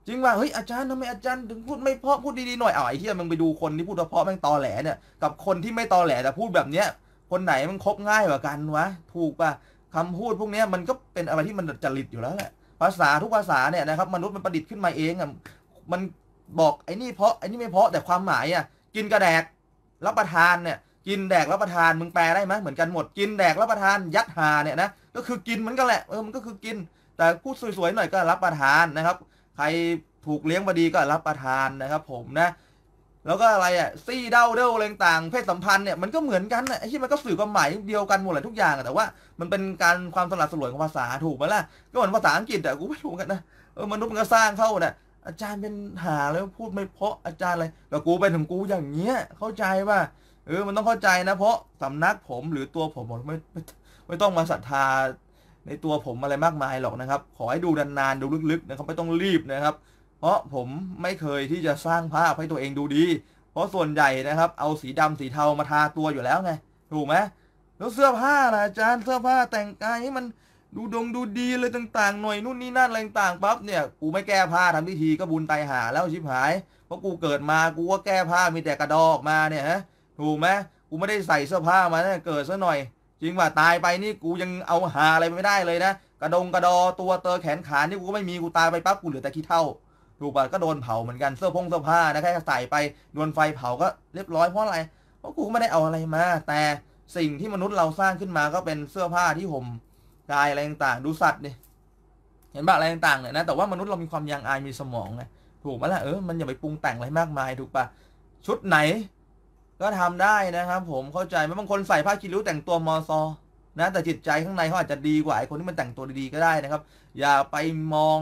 จริงว่า เฮ้ยอาจารย์ทำไมอาจารย์ถึงพูดไม่เพาะพูดดีๆหน่อยอ๋อไอ้ที่มึงไปดูคนที่พูดเพาะแม่งตอแหลเนี่ยกับคนที่ไม่ตอแหลแต่พูดแบบเนี้ย คนไหนมันคบง่ายกว่ากันวะถูกปะคำพูดพวกนี้มันก็เป็นอะไรที่มันจริตอยู่แล้วแหละภาษาทุกภาษาเนี่ยนะครับมนุษย์มันประดิษฐ์ขึ้นมาเองอ่ะมันบอกไอ้นี่เพราะไอ้นี่ไม่เพราะแต่ความหมายอ่ะกินกระแดกรับประทานเนี่ยกินแดกรับประทานมึงแปลได้ไหมเหมือนกันหมดกินแดกรับประทานยัดหาเนี่ยนะก็คือกินเหมือนกันแหละเออมันก็คือกิน แต่พูดสวยๆหน่อยก็รับประทานนะครับใครถูกเลี้ยงมาดีก็รับประทานนะครับผมนะ แล้วก็อะไรอ่ะซี่เด้าเด้าอะไรต่างเพศสัมพันธ์เนี่ยมันก็เหมือนกันไอ้ที่มันก็สื่อความหมายเดียวกันหมดเลยทุกอย่าง แต่ว่า มันเป็นการความสลัดสลวยของภาษาถูกไหมล่ะก็เหมือนภาษาอังกฤษอ่ะกูไม่ถูกกันนะเออมนุษย์มันก็สร้างเข้าน่ะอาจารย์เป็นหาแล้วพูดไม่เพราะอาจารย์อะไรแต่กูเป็นของกูอย่างเงี้ย เข้าใจป่ะเออมันต้องเข้าใจนะเพราะสำนักผมหรือตัวผมผมไม่ไม่ต้องมาศรัทธาในตัวผมอะไรมากมายหรอกนะครับ ขอให้ดูนานๆดูลึกๆนะครับไม่ต้องรีบนะครับ เพราะผมไม่เคยที่จะสร้างภาพให้ตัวเองดูดี เพราะส่วนใหญ่นะครับ เอาสีดำสีเทามาทาตัวอยู่แล้วไงถูกไหมแล้วเสื้อผ้าล่ะอาจารย์เสื้อผ้าแต่งกายให้มันดูดงดูดีเลยต่างๆหน่อยนู่นนี่นั่นอะไรต่างปั๊บเนี่ยกูไม่แก้ผ้าทำพิธีก็บุญตายหาแล้วชิบหาย เพราะกูเกิดมากูว่าแก้ผ้ามีแต่กระดอกมาเนี่ยฮะถูกไหมกูไม่ได้ใส่เสื้อผ้ามาเนี่ยเกิดซะหน่อยจริงว่าตายไปนี่กูยังเอาหาอะไรไม่ได้เลยนะกระดงกระดอตัวเตอแขนขานี่กูก็ไม่มีกูตายไปปั๊บกูเหลือแต่ขี้เท่า ถูกป่ะก็โดนเผาเหมือนกันเสื้อพงเสื้อผ้านะแค่ใส่ไปโดนไฟเผาก็เรียบร้อยเพราะอะไร เพราะกูไม่ได้เอาอะไรมา แต่สิ่งที่มนุษย์เราสร้างขึ้นมาก็เป็นเสื้อผ้าที่ห่มกายอะไรต่างๆดูสัตว์น่ยเห็นบ้าอะไรต่างๆเนี่ยนะแต่ว่ามนุษย์เรามีความยังอายมีสมองไงถูกไหมล่ะเออมันอย่าไปปรุงแต่งอะไรมากมาย ถูกป่ะชุดไหนก็ทำได้นะครับผมเข้าใจไหมบางคนใส่ผ้าคีริ้วแต่งตัวมอซอ นะแต่จิตใจข้างในเขาอาจจะดีกว่าไอ้คนที่มันแต่งตัวดีๆก็ได้นะครับ อย่าไปมอง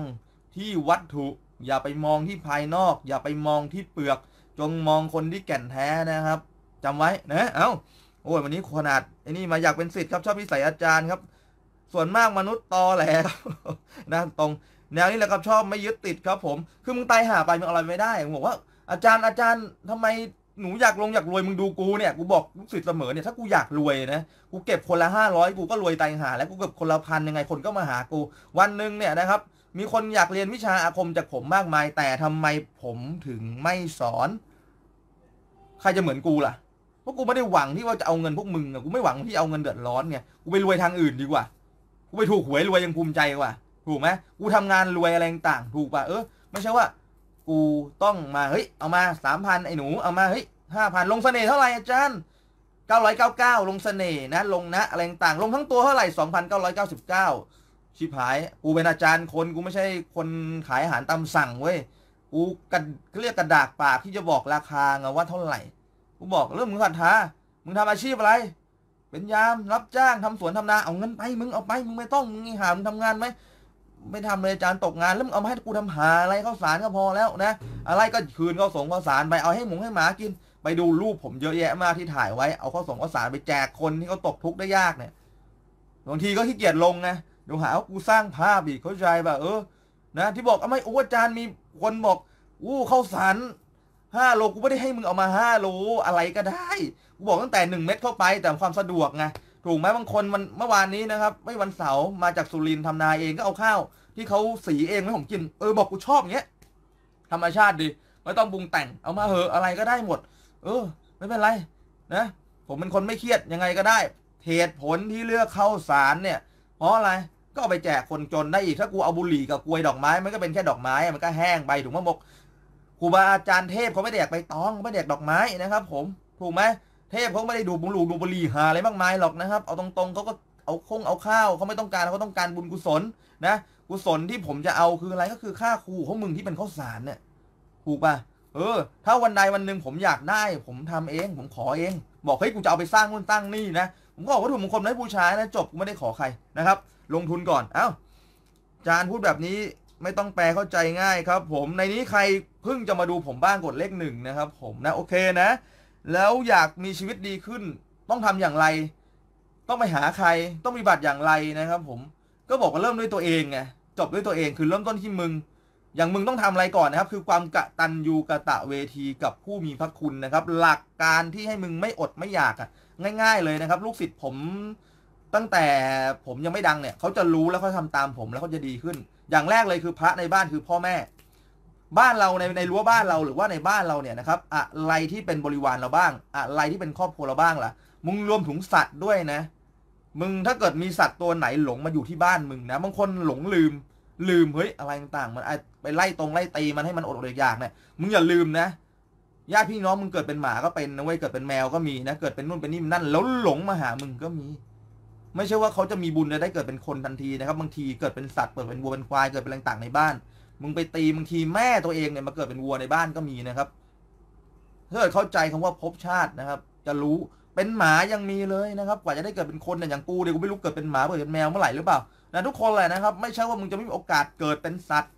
ที่วัตถุ อย่าไปมองที่ภายนอก อย่าไปมองที่เปลือก จงมองคนที่แก่นแท้นะครับ จำไว้นะเอา้าโอ้ยวันนี้ขนาดไอ้นี่มาอยากเป็นศิษย์ครับ ชอบพิสัยอาจารย์ครับ ส่วนมากมนุษย์ตอแหลนะตรงแนวนี้แหละครับชอบไม่ยึดติดครับผมคือมึงตายหาไปมึงอะไรไม่ได้ผมบอกว่า อาจารย์อาจารย์ทำไมหนู อยากลง อยากรวย มึงดูกูเนี่ยกูบอกลูกศิษย์เสมอเนี่ยถ้ากูอยากรวยนะกูเก็บคนละห้าร้อยกูก็รวยตายหาแล้วกูเก็บคนละพันยังไงคนก็มาหากู วันหนึ่งเนี่ยนะครับ มีคนอยากเรียนวิชาอาคมจากผมมากมายแต่ทำไมผมถึงไม่สอนใครจะเหมือนกูล่ะเพราะกูไม่ได้หวังที่ว่าจะเอาเงินพวกมึงอะกูไม่หวังที่เอาเงินเดือดร้อนเนี่ยกูไปรวยทางอื่นดีกว่ากูไปถูกหวยรวยยังภูมิใจกว่าถูกไหมกูทำงานรวยอะไรต่างถูกป่ะเออไม่ใช่ว่ากู ต้องมาเฮ้ยเอามาสามพันไอ้หนูเอามาเฮ้ยห้าพันลงเสน่ห์เท่าไหร่อาจารย์เก้าร้อยเก้าเก้าลงเสน่ห์นะลงนะ อะไรต่างลงทั้งตัวเท่าไหร่สองพันเก้าร้อยเก้าสิบเก้าชิบหายกูเป็นอาจารย์คนกูไม่ใช่คนขายอาหารตามสั่งเว้ยกูกันเรียกกระดากปากที่จะบอกราคาไงว่าเท่าไหร่ กูบอกเรื่องมึงขัดท้ามึงทำอาชีพอะไร เป็นยามรับจ้างทำสวนทำนาเอาเงินไปมึงเอาไปมึงไม่ต้องมึงหามึงทำงานไหมไม่ทำเลยอาจารย์ตกงาน แล้วมึงเอามาให้กูทำหาอะไรข้าวสารก็พอแล้วนะอะไรก็คืนข้าวสงข้าวสารไปเอาให้หมูให้หมากินไปดูรูปผมเยอะแยะมากที่ถ่ายไว้ เอาข้าวสงข้าวสารไปแจกคนที่เขาตกทุกข์ได้ยากเนี่ยบางทีก็ขี้เกียจลงนะดูหาว่ากูสร้างภาพอีกเข้าใจป่ะเออนะที่บอกเอาไม่โอ้อาจารย์มีคนบอก อู้ข้าวสารห้าโลกูไม่ได้ให้มึงเอามาห้าโลอะไรก็ได้กูบอกตั้งแต่หนึ่งเม็ดเข้าไป แต่ความสะดวกไงถูกไหมบางคนมันเมื่อวานนี้นะครับไม่วันเสาร์มาจากสุรินทำนาเองก็เอาข้าวที่เขาสีเองไห่ผมกิน เออบอกกูชอบเงี้ยธรรมชาติดีไม่ต้องปรุงแต่งเอามาเหอะอะไรก็ได้หมด เออ ไม่เป็นไรนะผมเป็นคนไม่เครียดยังไงก็ได้เหตุผลที่เลือกเข้าสารเนี่ยเพราะอะไรก็เอาไปแจกคนจนได้อีกถ้ากูเอาบุหรี่กับกลวยดอกไม้มันก็เป็นแค่ดอกไม้ มันก็แห้งไปถุงมะมกครูบาอาจารย์เทพเขาไม่ได้อยากไปตองไม่ได้อยากดอกไม้นะครับ ผมถูกไหมเทพเขาไม่ได้ดูบุญหลูกดูบุรีหาอะไรมากมายหรอกนะครับ เอาตรงๆเขาก็เอาคงเอาข้าวเขาไม่ต้องการเขาต้องการบุญกุศลนะ กุศลที่ผมจะเอา คืออะไรก็คือค่าครูของมึงที่เป็นข้าวสารเนี่ยถูกป่ะเออ ถ้าวันใดวันหนึ่งผมอยากได้ ผมทำเอง ผมขอเอง บอกเฮ้ยกูจะเอาไปสร้างนู่นตั้งนี่นะผมก็บอกว่าถูกมงคลให้ผู้ชายนะจบกูไม่ได้ขอใครนะครับ ลงทุนก่อนเอ้าจานพูดแบบนี้ไม่ต้องแปลเข้าใจง่ายครับ ผมในนี้ใครเพิ่งจะมาดูผมบ้างกดเลขหนึ่งนะครับ ผมนะโอเคนะแล้วอยากมีชีวิตดีขึ้นต้องทำอย่างไร ต้องไปหาใคร ต้องมีบัตรอย่างไรนะครับผมก็บอกว่าเริ่มด้วยตัวเองไงจบด้วยตัวเองคือเริ่มต้นที่มึง อย่างมึงต้องทำอะไรก่อนนะครับ คือความกะตันยูกะตะเวทีกับผู้มีพระคุณนะครับ หลักการที่ให้มึงไม่อดไม่อยากอ่ะง่าย ๆเลยนะครับ ลูกศิษย์ผมตั้งแต่ผมยังไม่ดังเนี่ยเขาจะรู้แล้วเขาทาตามผมแล้วเขาจะดีขึ้น อย่างแรกเลยคือพระในบ้านคือพ่อแม่บ้านเราในในรั้วบ้านเราหรือว่าในบ้านเราเนี่ยนะครับอะไรที่เป็นบริวารเราบ้าง อะไรที่เป็นครอบครัวเราบ้างล่ะมึงรวมถึงสัตว์ด้วยนะ มึงถ้าเกิดมีสัตว์ตัวไหนหลงมาอยู่ที่บ้านมึงนะบางคนหลงลืม ลืมเฮ้ยอะไรต่างๆมันไปไล่ตรงไล่ตีมันให้มันอดอดอยากเนี่ยมึงอย่าลืมนะญาติพี่น้องมึงเกิดเป็นหมาก็เป็นนะเว้ยเกิดเป็นแมวก็มีนะเกิดเป็นนู่นเป็นนี่นั่น แล้วหลงมาหามึงก็มี ไม่ใช่ว่าเขาจะมีบุญจะได้เกิดเป็นคนทันทีนะครับบางทีเกิดเป็นสัตว์เกิดเป็นวัวเป็นควายเกิดเป็นอะไรต่างในบ้านมึงไปตีบางทีแม่ตัวเองเนี่ยมาเกิดเป็นวัวในบ้านก็มีนะครับถ้าเกิดเข้าใจคำว่าภพชาตินะครับ จะรู้เป็นหมายังมีเลยนะครับ กว่าจะได้เกิดเป็นคนเนี่ยอย่างกูเดี๋ยวกูไม่รู้เกิดเป็นหมาเกิดเป็นแมวเมื่อไหร่หรือเปล่านะทุกคนแหละนะครับ ไม่ใช่ว่ามึงจะไม่มีโอกาสเกิดเป็นสัตว์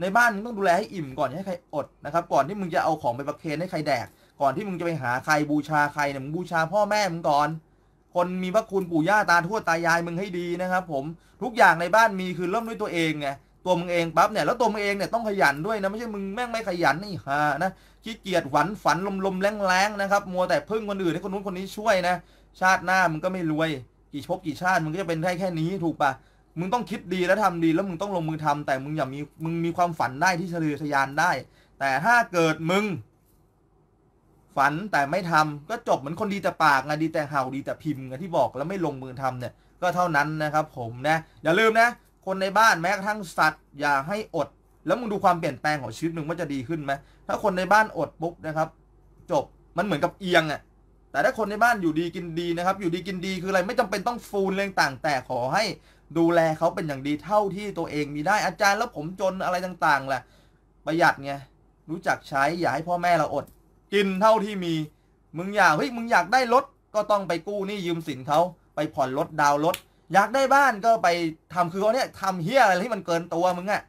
ในบ้านมึงต้องดูแลให้อิ่มก่อนให้ใครอดนะครับ ก่อนที่มึงจะเอาของไปประเคนให้ใครแดก ก่อนที่มึงจะไปหาใครบูชาใครเนี่ยมึงบูชาพ่อแม่มึงก่อน คนมีพระคุณปู่ย่าตาทวดตายายมึงให้ดีนะครับ ผมทุกอย่างในบ้านมีคือเริ่มด้วยตัวเองไงตัวมึงเองปั๊บเนี่ยแล้วตัวมึงเองเนี่ยต้องขยันด้วยนะไม่ใช่มึงแม่งไม่ขยันนี่ฮะนะขี้เกียจหวันฝันลมๆแรงๆนะครับมัวแต่พึ่งคนอื่นให้คนนู้นคนนี้ช่วยนะชาติหน้ามึงก็ไม่รวยกี่ชพกี่ชาติมึงก็จะเป็นได้แค่นี้ถูกปะมึงต้องคิดดีแล้วทำดีแล้วมึงต้องลงมือทำ แต่มึงอย่ามีมึงมีความฝันได้ที่เฉลียทยานได้ แต่ถ้าเกิดมึงฝันแต่ไม่ทำก็จบเหมือนคนดีแต่ปากไงดีแต่เห่าดีแต่พิมพ์ไงที่บอกแล้วไม่ลงมือทำเนี่ยก็เท่านั้นนะครับผมนะอย่าลืมนะคนในบ้านแม้กระทั่งสัตว์อย่าให้อด แล้วมึงดูความเปลี่ยนแปลงของชีวิตมึงว่าจะดีขึ้นไหมถ้าคนในบ้านอดปุ๊บนะครับ จบมันเหมือนกับเอียงอะ่ะแต่ถ้าคนในบ้านอยู่ดีกินดีนะครับ อยู่ดีกินดีคืออะไรไม่จำเป็นต้องฟูลเรื่องต่างแต่ขอให้ดูแลเขาเป็นอย่างดีเท่าที่ตัวเองมีได้อาจารย์แล้วผมจนอะไรต่างๆแหละประหยัดไงรู้จักใช้อย่าให้พ่อแม่เราอด กินเท่าที่มี มึงอยากเฮ้ยมึงอยากได้รถก็ต้องไปกู้นี่ยืมสินเขาไปผ่อนรถดาวรถอยากได้บ้านก็ไปทำคือเขาเนี่ยทำเฮี้ยอะไรที่มันเกินตัวมึงอะ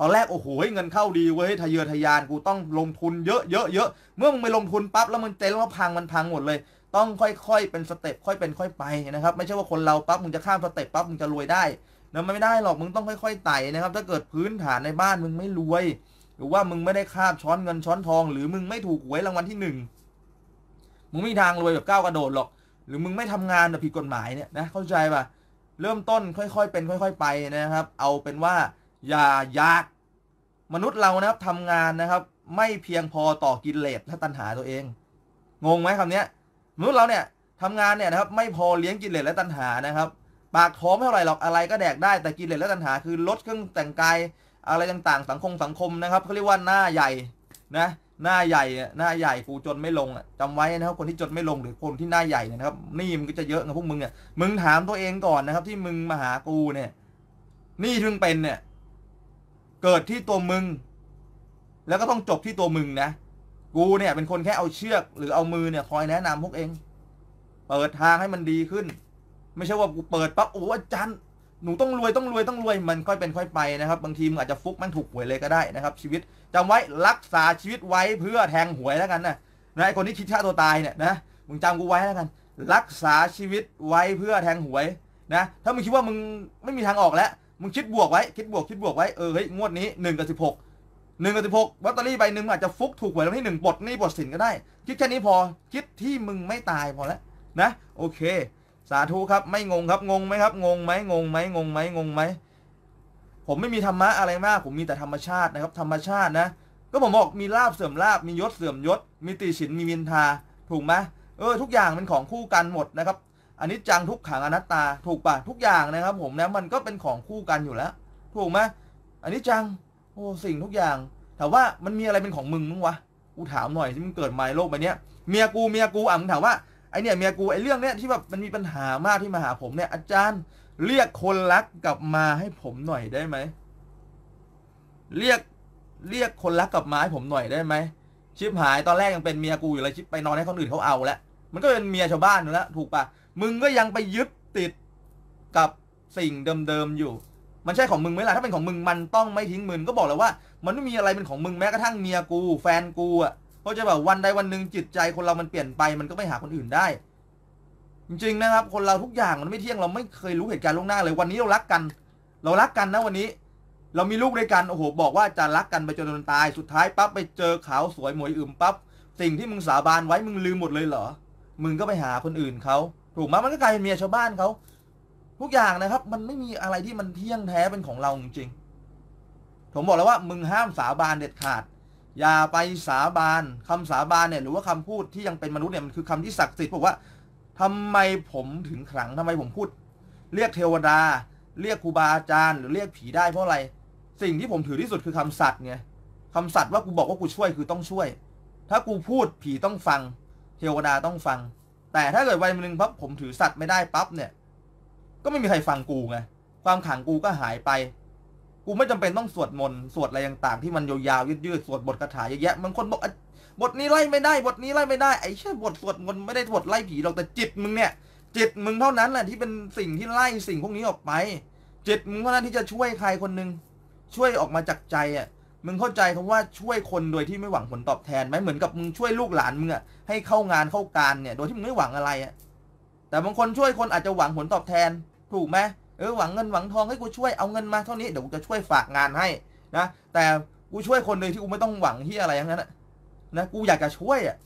ตอนแรกโอ้โหเงินเข้าดีเว้ยทะเยอทะยานกูต้องลงทุนเยอะเยอะเยอะเมื่อมึงไปลงทุนปั๊บแล้วมันเจ๊งแล้วพังมันพังหมดเลยต้องค่อยๆเป็นสเต็ปค่อยเป็นค่อยไปนะครับไม่ใช่ว่าคนเราปั๊บมึงจะข้ามสเต็ปปั๊บมึงจะรวยได้นะมันไม่ได้หรอกมึงต้องค่อยๆไต่นะครับ ถ้าเกิดพื้นฐานในบ้านมึงไม่รวย หรือว่ามึงไม่ได้คาบช้อนเงินช้อนทองหรือมึงไม่ถูกหวยรางวัลที่หนึ่งมึงไม่มีทางรวยแบบก้าวกระโดดหรอกหรือมึงไม่ทำงานแต่ผิดกฎหมายเนี่ยนะเข้าใจป่ะเริ่มต้น ค่อยๆเป็นค่อย ๆไปนะครับ เอาเป็นว่าอย่าอยาก มนุษย์เรานะครับทำงานนะครับ ไม่เพียงพอต่อกิเลสและตัณหาตัวเองงงไหมคำนี้มนุษย์เราเนี่ยทำงานเนี่ยนะครับ ไม่พอเลี้ยงกิเลสและตัณหานะครับปากท้องไม่เท่าไหร่หรอกอะไรก็แดกได้แต่กิเลสและตัณหาคือลดเครื่องแต่งกายอะไรต่างๆ สังคมสังคมนะครับเขาเรียกว่าหน้าใหญ่นะหน้าใหญ่ หน้าใหญ่กูจนไม่ลงจำไว้นะครับ คนที่จนไม่ลงหรือคนที่หน้าใหญ่นะครับ นี่มันก็จะเยอะนะพวกมึงเนี่ยมึงถามตัวเองก่อนนะครับที่มึงมาหากูเนี่ย นี่ถึงเป็นเนี่ย เกิดที่ตัวมึง แล้วก็ต้องจบที่ตัวมึงนะ กูเนี่ยเป็นคนแค่เอาเชือก หรือเอามือเนี่ย คอยแนะนำพวกเอง เปิดทางให้มันดีขึ้น ไม่ใช่ว่ากูเปิดปั๊บโอ้อาจารย์หนูต้องรวยต้องรวยต้องรวยมันค่อยเป็นค่อยไปนะครับ บางทีมึงอาจจะฟุกมันถูกหวยเลยก็ได้นะครับ ชีวิตจำไว้รักษาชีวิตไว้เพื่อแทงหวยแล้วกันนะนะคนที่คิดฆ่าตัวตายเนี่ยนะมึงจำกูไว้แล้วกัน รักษาชีวิตไว้เพื่อแทงหวยนะถ้ามึงคิดว่ามึงไม่มีทางออกแล้วมึงคิดบวกไว้คิดบวกคิดบวกไว้เออเฮ้ยงวดนี้หนึ่งกับสิบหกหนึ่งกับสิบหกลอตเตอรี่ใบหนึ่งอาจจะฟุกถูกหวยรงวที่หนึ่งบทนี่บทสินก็ได้ คิดแค่นี้พอคิดที่มึงไม่ตายพอแล้วนะโอเค สาธุครับไม่งงครับงงไหมครับงงไหมงงไหมงงไหมงงไหมผมไม่มีธรรมะอะไรมาก ผมมีแต่ธรรมชาตินะครับ ธรรมชาตินะ ก็ผมบอกมีลาบเสื่อมลาบมียศเสื่อมยศ มีติฉินมีวินทาถูกไหมเออทุกอย่างเป็นของคู่กันหมดนะครับ อันนี้จังทุกขังอนัตตาถูกป่ะทุกอย่างนะครับ ผมนะมันก็เป็นของคู่กันอยู่แล้วถูกไหมอันนี้จังโอ้สิ่งทุกอย่างถามว่ามันมีอะไรเป็นของมึงมั้งวะ กูถามหน่อยที่มึงเกิดมาในโลกใบนี้ยเมียกูเมียกูอ่ะมึงถามว่าไอเนี่ยเมียกูไอเรื่องเนี้ยที่แบบมันมีปัญหามากที่มาหาผมเนี่ยอาจารย์เรียกคนรักกลับมาให้ผมหน่อยได้ไหมเรียกเรียกคนรักกลับมาให้ผมหน่อยได้ไหมชิบหายตอนแรกยังเป็นเมียกูอยู่เลยชิบไปนอนให้คนอื่นเขาเอาแล้วมันก็เป็นเมียชาวบ้าน่แล้วถูกปะมึงก็ยังไปยึดติดกับสิ่งเดิมๆอยู่ มันใช่ของมึงไหมล่ะถ้าเป็นของมึงมันต้องไม่ทิ้งมึงก็บอกแล้วว่า มันไม่มีอะไรเป็นของมึงแม้กระทั่งเมียกู แฟนกูอ่ะเพราะจะแบบวันใดวันหนึ่งจิตใจคนเรามันเปลี่ยนไป มันก็ไม่หาคนอื่นได้จริงๆนะครับคนเราทุกอย่างมันไม่เที่ยงเราไม่เคยรู้เหตุการณ์ล่วงหน้าเลย วันนี้เรารักกัน เรารักกันนะวันนี้ เรามีลูกด้วยกัน โอ้โห บอกว่าจะรักกันไปจนวันตาย สุดท้ายปั๊บไปเจอขาวสวยหมวยอึมปั๊บสิ่งที่มึงสาบานไว้มึงลืมหมดเลยเหรอ มึงก็ไปหาคนอื่นเขา ถูกไหมมันก็กลายเป็นเมียชาวบ้านเขาทุกอย่างนะครับมันไม่มีอะไรที่มันเที่ยงแท้เป็นของเราจริงผมบอกแล้วว่า มึงห้ามสาบานเด็ดขาด อย่าไปสาบานคำสาบานเนี่ยหรือว่าคำพูดที่ยังเป็นมนุษย์เนี่ยมันคือคำที่ศักดิ์สิทธิ์บอกว่าทำไมผมถึงขลังทำไมผมพูด เรียกเทวดา เรียกครูบาอาจารย์หรือเรียกผีได้เพราะอะไร สิ่งที่ผมถือที่สุดคือคำสัตย์ไงคำสัตย์ว่ากูบอกว่ากูช่วยคือต้องช่วย ถ้ากูพูดผีต้องฟัง เทวดาต้องฟัง แต่ถ้าเกิดวันหนึ่งปั๊บผมถือสัตว์ไม่ได้ปั๊บเนี่ยก็ไม่มีใครฟังกูไงความขังกูก็หายไป กูไม่จำเป็นต้องสวดมนต์สวดอะไรต่างๆที่มันยาวๆยืดๆสวดบทคาถาเยอะแยะบางคนบอกบทนี้ไล่ไม่ได้ บทนี้ไล่ไม่ได้ ไอ้เช่บทสวดมนต์ไม่ได้บทไล่ผีหรอก แต่จิต มึงเนี่ย จิตมึงเท่านั้นแหละที่เป็นสิ่งที่ไล่สิ่งพวกนี้ออกไป จิตมึงเท่านั้นที่จะช่วยใครคนหนึ่งช่วยออกมาจากใจอ่ะ มึงเข้าใจคำว่าช่วยคนโดยที่ไม่หวังผลตอบแทนไหมเหมือนกับมึงช่วยลูกหลานมึงอ่ะ ให้เข้างานเข้าการเนี่ย โดยที่มึงไม่หวังอะไรอ่ะ แต่บางคนช่วยคนอาจจะหวังผลตอบแทน ถูกไหมเออ หวังเงินหวังทองให้กูช่วย เอาเงินมาเท่านี้ เดี๋ยวกูจะช่วยฝากงานให้นะ แต่กูช่วยคนเลยที่กูไม่ต้องหวังที่อะไรอย่างนั้นอ่ะนะกูอยากจะช่วยอ่ะ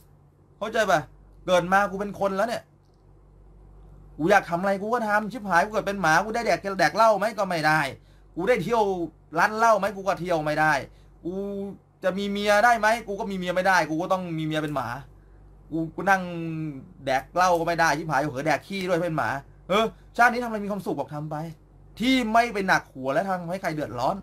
เข้าใจปะเกิดมากูเป็นคนแล้วเนี่ยกูอยากทำอะไรกูก็ทำชิบหายกูเกิดเป็นหมากูได้แดกแดกเหล้าไหมก็ไม่ได้ กูได้เที่ยวร้านเหล้าไหมกูก็เที่ยวไม่ได้กูจะมีเมียได้ไหมกูก็มีเมียไม่ได้ กูก็ต้องมีเมียเป็นหมา กูกูนั่งแดกเหล้าก็ไม่ได้ชิบหายกูเหอแดกขี้ด้วยเป็นหมาเออชาตินี้ทำอะไรมีความสุขบอกทำไป ที่ไม่ไปหนักหัวและทาให้ใครเดือดร้อน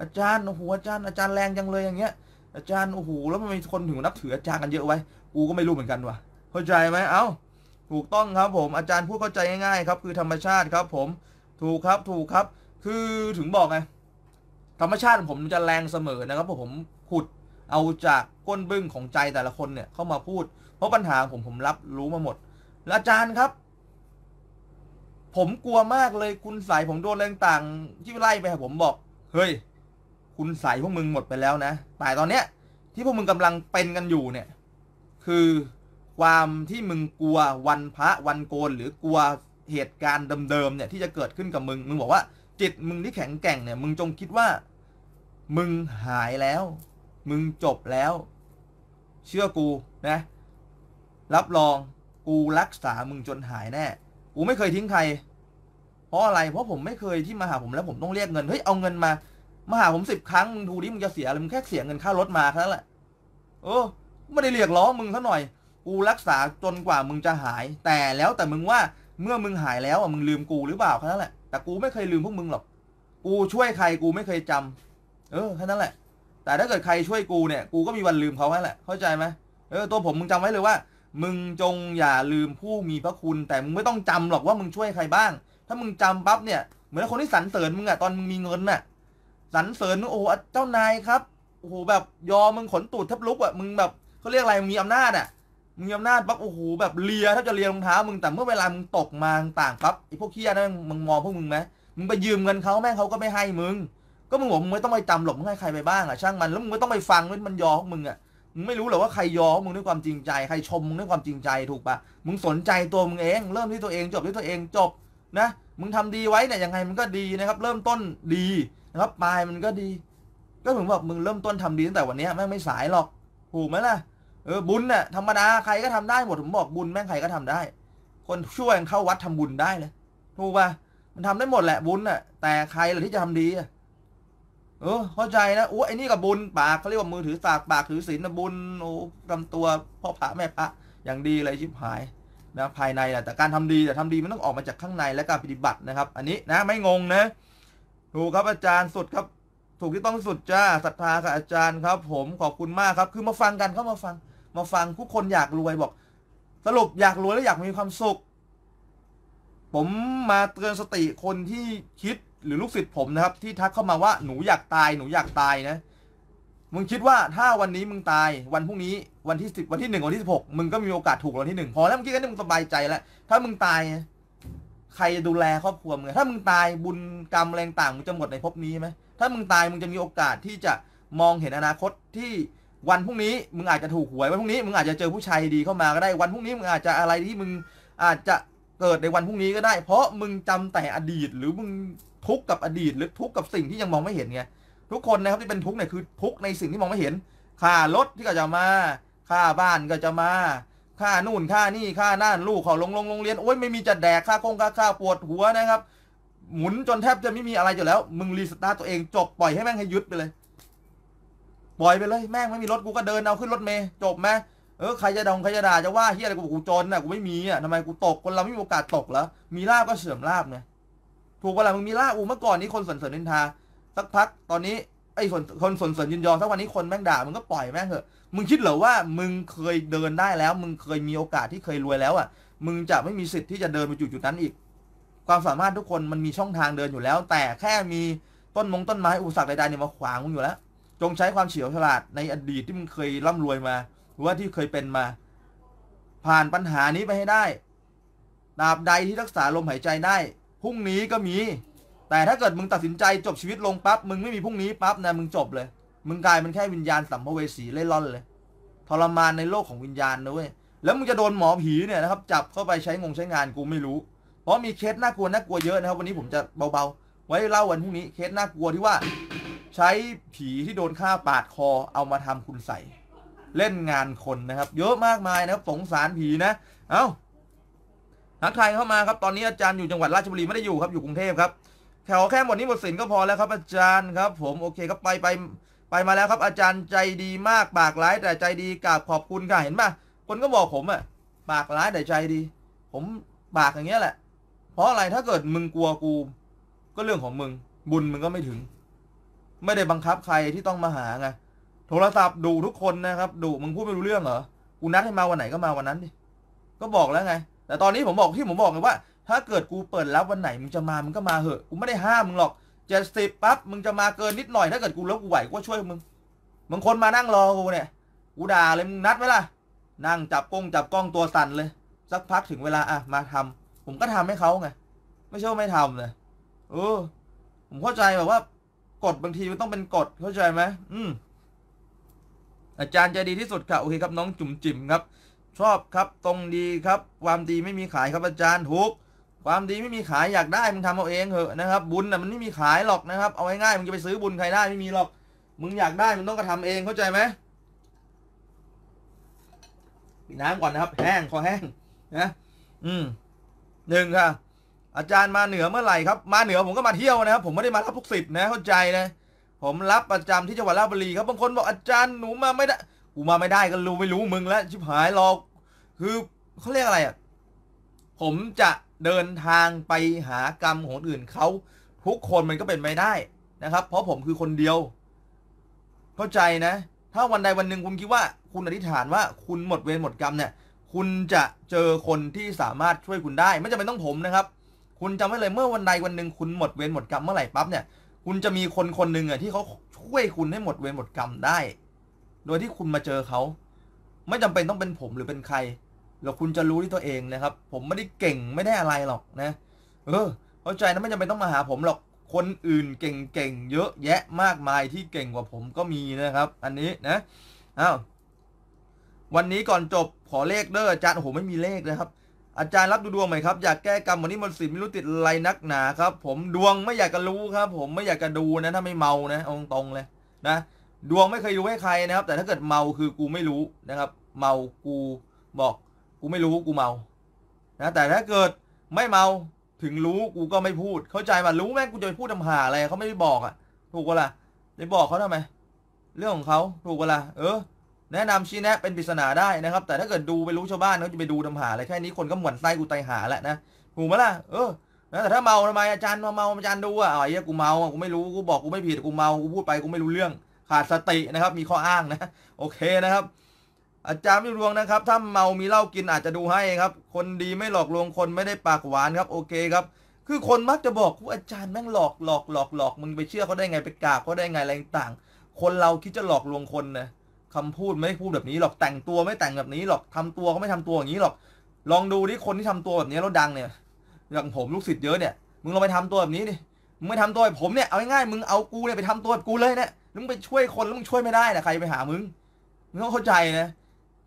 อาจารย์หัวอาจารย์ อาจารย์แรงจังเลยอย่างเงี้ยอาจารย์โอ้โหแล้วมันมีคนถึงนับถืออาจารย์กันเยอะไว้กูก็ไม่รู้เหมือนกันว่ะเข้าใจไหมเอ้าถูกต้องครับ ผมอาจารย์พูดเข้าใจง่ายๆครับคือธรรมชาติครับ ผมถูกครับถูกครับ คือถึงบอกไงธรรมชาติผมจะแรงเสมอนะครับ ผมขุดเอาจากก้นบึ้งของใจแต่ละคนเนี่ยเข้ามาพูด เพราะปัญหาผมผมรับรู้มาหมดอาจารย์ครับ ผมกลัวมากเลยคุณสายผมโดนเรื่องต่างที่ไล่ไปผมบอกเฮ้ยคุณใส่พวกมึงหมดไปแล้วนะ แต่ตอนเนี้ยที่พวกมึงกำลังเป็นกันอยู่เนี่ย คือความที่มึงกลัววันพระวันโกน หรือกลัวเหตุการณ์เดิมๆเนี่ยที่จะเกิดขึ้นกับมึง มึงบอกว่าจิตมึงที่แข็งแกร่งเนี่ยมึงจงคิดว่ามึงหายแล้ว มึงจบแล้ว เชื่อกูนะรับรองกูรักษามึงจนหายแน่กูไม่เคยทิ้งใครเพราะอะไรเพราะผมไม่เคยที่มาหาผมแล้วผมต้องเรียกเงินเฮ้ยเอาเงินมามาหาผมสิบครั้งมึงดูดิมึงจะเสียอะไรมึงแค่เสียเงินค่ารถมาแค่นั้นแหละโอ้ไม่ได้เรียกร้องมึงซะหน่อย กูรักษาจนกว่ามึงจะหาย แต่แล้วแต่มึงว่าเมื่อมึงหายแล้วอ่ะมึงลืมกูหรือเปล่าแค่นั้นแหละแต่กูไม่เคยลืมพวกมึงหรอก กูช่วยใครกูไม่เคยจำเออแค่นั้นแหละ แต่ถ้าเกิดใครช่วยกูเนี่ยกูก็มีวันลืมเขาแค่นนั้แหละเข้าใจไหมเออตัวผมมึงจำไว้เลยว่า มึงจงอย่าลืมผู้มีพระคุณ แต่มึงไม่ต้องจำหรอกว่ามึงช่วยใครบ้าง ถ้ามึงจำปั๊บเนี่ย เหมือนคนที่สรรเสริญมึงอะตอนมึงมีเงินน่ะสรรเสริญโอ้โหเจ้านายครับโอ้โหแบบยอมึงขนตูดทับลุกอ่ะมึงแบบเขาเรียกอะไรมีอำนาจอ่ะมึงมีอำนาจปั๊บโอ้โหแบบเลียถ้าจะเลียรองเท้ามึงแต่เมื่อเวลามึงตกมาต่างปั๊บไอ้พวกเคียนั่นมึงมองพวกมึงไหมมึงไปยืมเงินเขาแม่งเขาก็ไม่ให้มึง ก็มึงบอกมึงไม่ต้องไปจำหลบมึงให้ใครไปบ้างอ่ะช่างมันแล้วมึงไม่ต้องไปฟังว่มันยอมึงอ่ะมึง ไม่รู้หรอว่าใครยอมึงด้วยความจริงใจใครชมมึงด้วยความจริงใจถูกปะมึงสนใจตัวมึงเอง เริ่มที่ตัวเองจบที่ตัวเองจบนะ มึงทำดีไว้เนี่ยยังไงมันก็ดีนะครับ เริ่มต้นดีนะครับปลายมันก็ดี ก็ถึงแบบมึงเริ่มต้นทำดีตั้งแต่วันนี้แม่งไม่สายหรอกถูกไหมล่ะ เออบุญน่ะธรรมดาใครก็ทำได้หมดผมบอกบุญแม่งใครก็ทำได้ คนช่วยเข้าวัดทำบุญได้เลยถูกป่ะมันทำได้หมดแหละบุญน่ะ แต่ใครหรืที่จะทำดีอ่ะเออเข้าใจนะโอ้ไอ้นี่กับบุญ ปากเขาเรียกว่ามือถือสากปากถือศีลนะบุญโอ้ทำตัวพ่อพระแม่พระอย่างดีเลยชิบหายนะภายในนะแต่การทำดีแต่ทำดีมันต้องออกมาจากข้างในและการปฏิบัตินะครับ อันนี้นะไม่งงนะถูกครับอาจารย์สุดครับ ถูกที่ต้องสุดจ้าศรัทธาค่ะอาจารย์ครับ ผมขอบคุณมากครับ คือมาฟังกันเข้ามาฟัง มาฟังผู้คนอยากรวยบอก สรุปอยากรวยและอยากมีความสุข ผมมาเตือนสติคนที่คิดหรือลูกศิษย์ผมนะครับ ที่ทักเข้ามาว่าหนูอยากตายหนูอยากตายนะ มึงคิดว่าถ้าวันนี้มึงตาย วันพรุ่งนี้วันที่สิบวันที่หนึ่งวันที่สิบหกมึงก็มีโอกาสถูกรางวัลที่หนึ่งพอแล้วมึงคิดแค่นีมึงสบายใจแล้วถ้ามึงตายใครจะดูแลครอบครัวมึงถ้ามึงตายบุญกรรมแรงต่างมึงจะหมดในภพนี้ไหมถ้ามึงตายมึงจะมีโอกาสที่จะมองเห็นอนาคตที่วันพรุ่งนี้มึงอาจจะถูกหวยวันพรุ่งนี้มึงอาจจะเจอผู้ชายดีเข้ามาก็ได้ วันพรุ่งนี้มึงอาจจะอะไรที่มึงอาจจะเกิดในวันพรุ่งนี้ก็ได้ เพราะมึงจำแต่อดีต หรือมึงทุกข์กับอดีตหรือทุกข์กับสิ่งที่ยังมองไม่เห็นไงทุกคนนะครับที่เป็นทุกข์เนี่ยคือทุกข์ในสิ่งที่มองไม่เห็นค่ารถที่ก็จะมาค่าบ้านก็จะมาค่านู่นค่านี่ค่านั่นลูกเขาลงลงโรงเรียนโอ้ยไม่มีจะแดกค่าคงค่าข้าปวดหัวนะครับ หมุนจนแทบจะไม่มีอะไรอยู่แล้ว มึงรีสตาร์ตตัวเองจบปล่อยให้แม่งให้ยึดไปเลย ปล่อยไปเลย แม่งไม่มีรถกูก็เดินเอาขึ้นรถเมย์จบไหมเออใครจะดองใครจะด่าจะว่าเฮียอะไรกูกูจนน่ะกูไม่มีอ่ะทำไมกูตกคนเราไม่มีโอกาสตกแล้ว มีลาบก็เสื่อมลาบไงถูกเวลามึงมีลาบอูเมื่อก่อนนี้คนสนเสริญนินทา สักพักตอนนี้ไอ้คนคนสนเสริญยินยอมสักวันนี้คนแม่งด่ามึงก็ปล่อยแม่งเถอะมึงคิดเหรอว่ามึงเคยเดินได้แล้ว มึงเคยมีโอกาสที่เคยรวยแล้วอ่ะ มึงจะไม่มีสิทธิ์ที่จะเดินไปจุดจุดนั้นอีก ความสามารถทุกคนมันมีช่องทางเดินอยู่แล้ว แต่แค่มีต้นมงต้นไม้อุปสรรคใดๆเนี่ยมาขวางมึงอยู่แล้วจงใช้ความเฉียวฉลาดในอดีตที่มึงเคยร่ำรวยมา หรือว่าที่เคยเป็นมา ผ่านปัญหานี้ไปให้ได้ดาบใดที่รักษาลมหายใจได้พรุ่งนี้ก็มี แต่ถ้าเกิดมึงตัดสินใจจบชีวิตลงปั๊บมึงไม่มีพรุ่งนี้ปั๊บนะมึงจบเลยมึงกลายเป็นแค่วิญญาณสัมภเวสีเล่ร่อนเลยทรมานในโลกของวิญญาณนะเว้ยแล้วมึงจะโดนหมอผีเนี่ยนะครับจับเข้าไปใช้งงใช้งานกูไม่รู้ เพราะมีเคสน่ากลัวน่ากลัวเยอะนะครับ วันนี้ผมจะเบาๆ ไว้เล่าวันพรุ่งนี้เคสน่ากลัวที่ว่า ใช้ผีที่โดนฆ่าปาดคอ เอามาทำคุณใส่เล่นงานคนนะครับ เยอะมากมายนะครับสงสารผีนะเอา้าทักทายเข้ามาครับตอนนี้อาจารย์อยู่จังหวัดราชบุรีไม่ได้อยู่ครับอยู่กรุงเทพครับแถวแค่หมดนี้หมดสินก็พอแล้วครับอาจารย์ครับ ผมโอเคครับไปไปไปมาแล้วครับอาจารย์ใจดีมากปาก ร้าย แต่ใจดีกราบขอบคุณค่ะเห็นปะคนก็บอกผมอะปากร้ายแต่ใจดี ผมปากอย่างเงี้ยแหละ เพราะอะไรถ้าเกิดมึงกลัวกู ก็เรื่องของมึง บุญมึงก็ไม่ถึง ไม่ได้บังคับใครที่ต้องมาหาไงโทรศัพท์ดูทุกคนนะครับดูมึงพูดไม่รู้เรื่องเหรอกูนัดให้มาวันไหนก็มาวันนั้นดิก็บอกแล้วไง แต่ตอนนี้ผมบอกที่ผมบอกเลยว่า ถ้าเกิดกูเปิดรับวันไหนมึงจะมามึงก็มาเหอะกูไม่ได้ห้ามมึงหรอกเจ็ดสิบปั๊บมึงจะมาเกินนิดหน่อยถ้าเกิดกูแล้วกูไหวกูช่วยมึงมึงคนมานั่งรอกูเนี่ยกูด่าเลยมึงนัดไว้ล่ะนั่งจับกล้องจับกล้องตัวสั่นเลย สักพักถึงเวลาอ่ะมาทำ ผมก็ทำให้เขาไงไม่ใช่ว่าไม่ทำเลยเออ ผมเข้าใจแบบว่ากฎบางทีมันต้องเป็นกฎเข้าใจไหมอืมอาจารย์ใจดีที่สุดค่ะโอเคครับน้องจุ๋มจิ๋มครับ ชอบครับตรงดีครับ ความดีไม่มีขายครับอาจารย์ทุกความดีไม่มีขายอยากได้มึงทำเอาเองเถอะนะครับ บุญน่ะมันไม่มีขายหรอกนะครับ เอาง่ายๆมึงจะไปซื้อบุญใครได้ไม่มีหรอก มึงอยากได้มึงต้องกระทำเองเข้าใจไหมปิน้ำก่อนนะครับ แห้งคอแห้งนะอืมหนึ่งค่ะอาจารย์มาเหนือเมื่อไหร่ครับมาเหนือผมก็มาเที่ยวนะครับผมไม่ได้มารับทุกสิบนะ เข้าใจนะ ผมรับประจำที่จังหวัดราชบุรีครับบางคนบอกอาจารย์หนูมาไม่ได้กูมาไม่ได้ก็รู้ไม่รู้มึงแล้วชิบหายรอคือเขาเรียกอะไรอ่ะผมจะเดินทางไปหากรรมของอื่นเขาทุกคนมันก็เป็นไปได้นะครับ เพราะผมคือคนเดียว เข้าใจนะ ถ้าวันใดวันหนึ่งคุณคิดว่า คุณอธิษฐานว่า คุณหมดเวรหมดกรรมเนี่ย คุณจะเจอคนที่สามารถช่วยคุณได้ ไม่จำเป็นต้องผมนะครับ คุณจำไว้เลยเมื่อวันใดวันหนึ่งคุณหมดเวรหมดกรรมเมื่อไหร่ปั๊บเนี่ย คุณจะมีคนคนหนึ่งอ่ะที่เขาช่วยคุณให้หมดเวรหมดกรรมได้ โดยที่คุณมาเจอเขาไม่จำเป็นต้องเป็นผมหรือเป็นใครแล้วคุณจะรู้ที่ตัวเองนะครับ ผมไม่ได้เก่งไม่ได้อะไรหรอกนะ เออเข้าใจนะไม่จำเป็นต้องมาหาผมหรอก คนอื่นเก่งๆเยอะ แยะมากมายที่เก่งกว่าผมก็มีนะครับ อันนี้นะอ้าววันนี้ก่อนจบขอเลขเด้ออาจารย์ โอ้โห ไม่มีเลขนะครับ อาจารย์รับดูดวงไหมครับ อยากแก้กรรมวันนี้มันสิไม่รู้ติดอะไรนักหนาครับ ผมดวงไม่อยากจะรู้ครับ ผมไม่อยากจะดูนะ ถ้าไม่เมานะตรงๆเลยนะดวงไม่เคยดูให้ใครนะครับ แต่ถ้าเกิดเมาคือกูไม่รู้นะครับ เมากูบอกกูไม่รู้กูเมา นะแต่ถ้าเกิดไม่เมาถึงรู้กูก็ไม่พูด เข้าใจป่ะรู้แม่งกูจะไปพูดทำหาอะไรเขาไม่ได้บอกอ่ะถูกปะล่ะไปบอกเขาทำไมเรื่องของเขาถูกปะล่ะเออ แนะนำชี้แนะเป็นปริศนาได้นะครับ แต่ถ้าเกิดดูไปรู้ชาวบ้านเขาจะไปดูทำหา อะไร แค่นี้คนก็หมวนไส้กูไตหาแหละนะถูกไหมล่ะเออแต่ถ้าเมาทำไมอาจารย์มาเมาอาจารย์ดูอ่ะไอ้เหี้ยกูเมากูไม่รู้กูบอกกูไม่ผิดกูเมากูพูดไปกูไม่รู้เรื่อง ขาดสตินะครับ มีข้ออ้างนะโอเคนะครับอาจารย์ไม่ลวงนะครับถ้าเมามีเหล้ากินอาจจะดูให้ครับ คนดีไม่หลอกลวงคนไม่ได้ปากหวานครับโอเคครับ คือคนมักจะบอกว่าอาจารย์แม่งหลอกหลอกหลอกหลอกมึงไปเชื่อเขาได้ไงไปกราบเขาได้ไงอะไรต่างคนเราคิดจะหลอกลวงคนนะคำพูดไม่พูดแบบนี้หรอก แต่งตัวไม่แต่งแบบนี้หรอกทำตัวก็ไม่ทำตัวอย่างนี้หรอกลองดูดิคนที่ทำตัวแบบนี้แล้วดังเนี่ยอย่างผมลูกศิษย์เยอะเนี่ย มึงลองไปทำตัวแบบนี้ดิมึงไม่ทำตัวแบบผมเนี่ยเอาง่ายๆมึงเอากูเนี่ยไปทำตัวแบบกูเลยเนี่ยมึงไปช่วยคนแล้วมึงช่วยไม่ได้นะใครไปหามึงมึงต้องเข้าใจนะ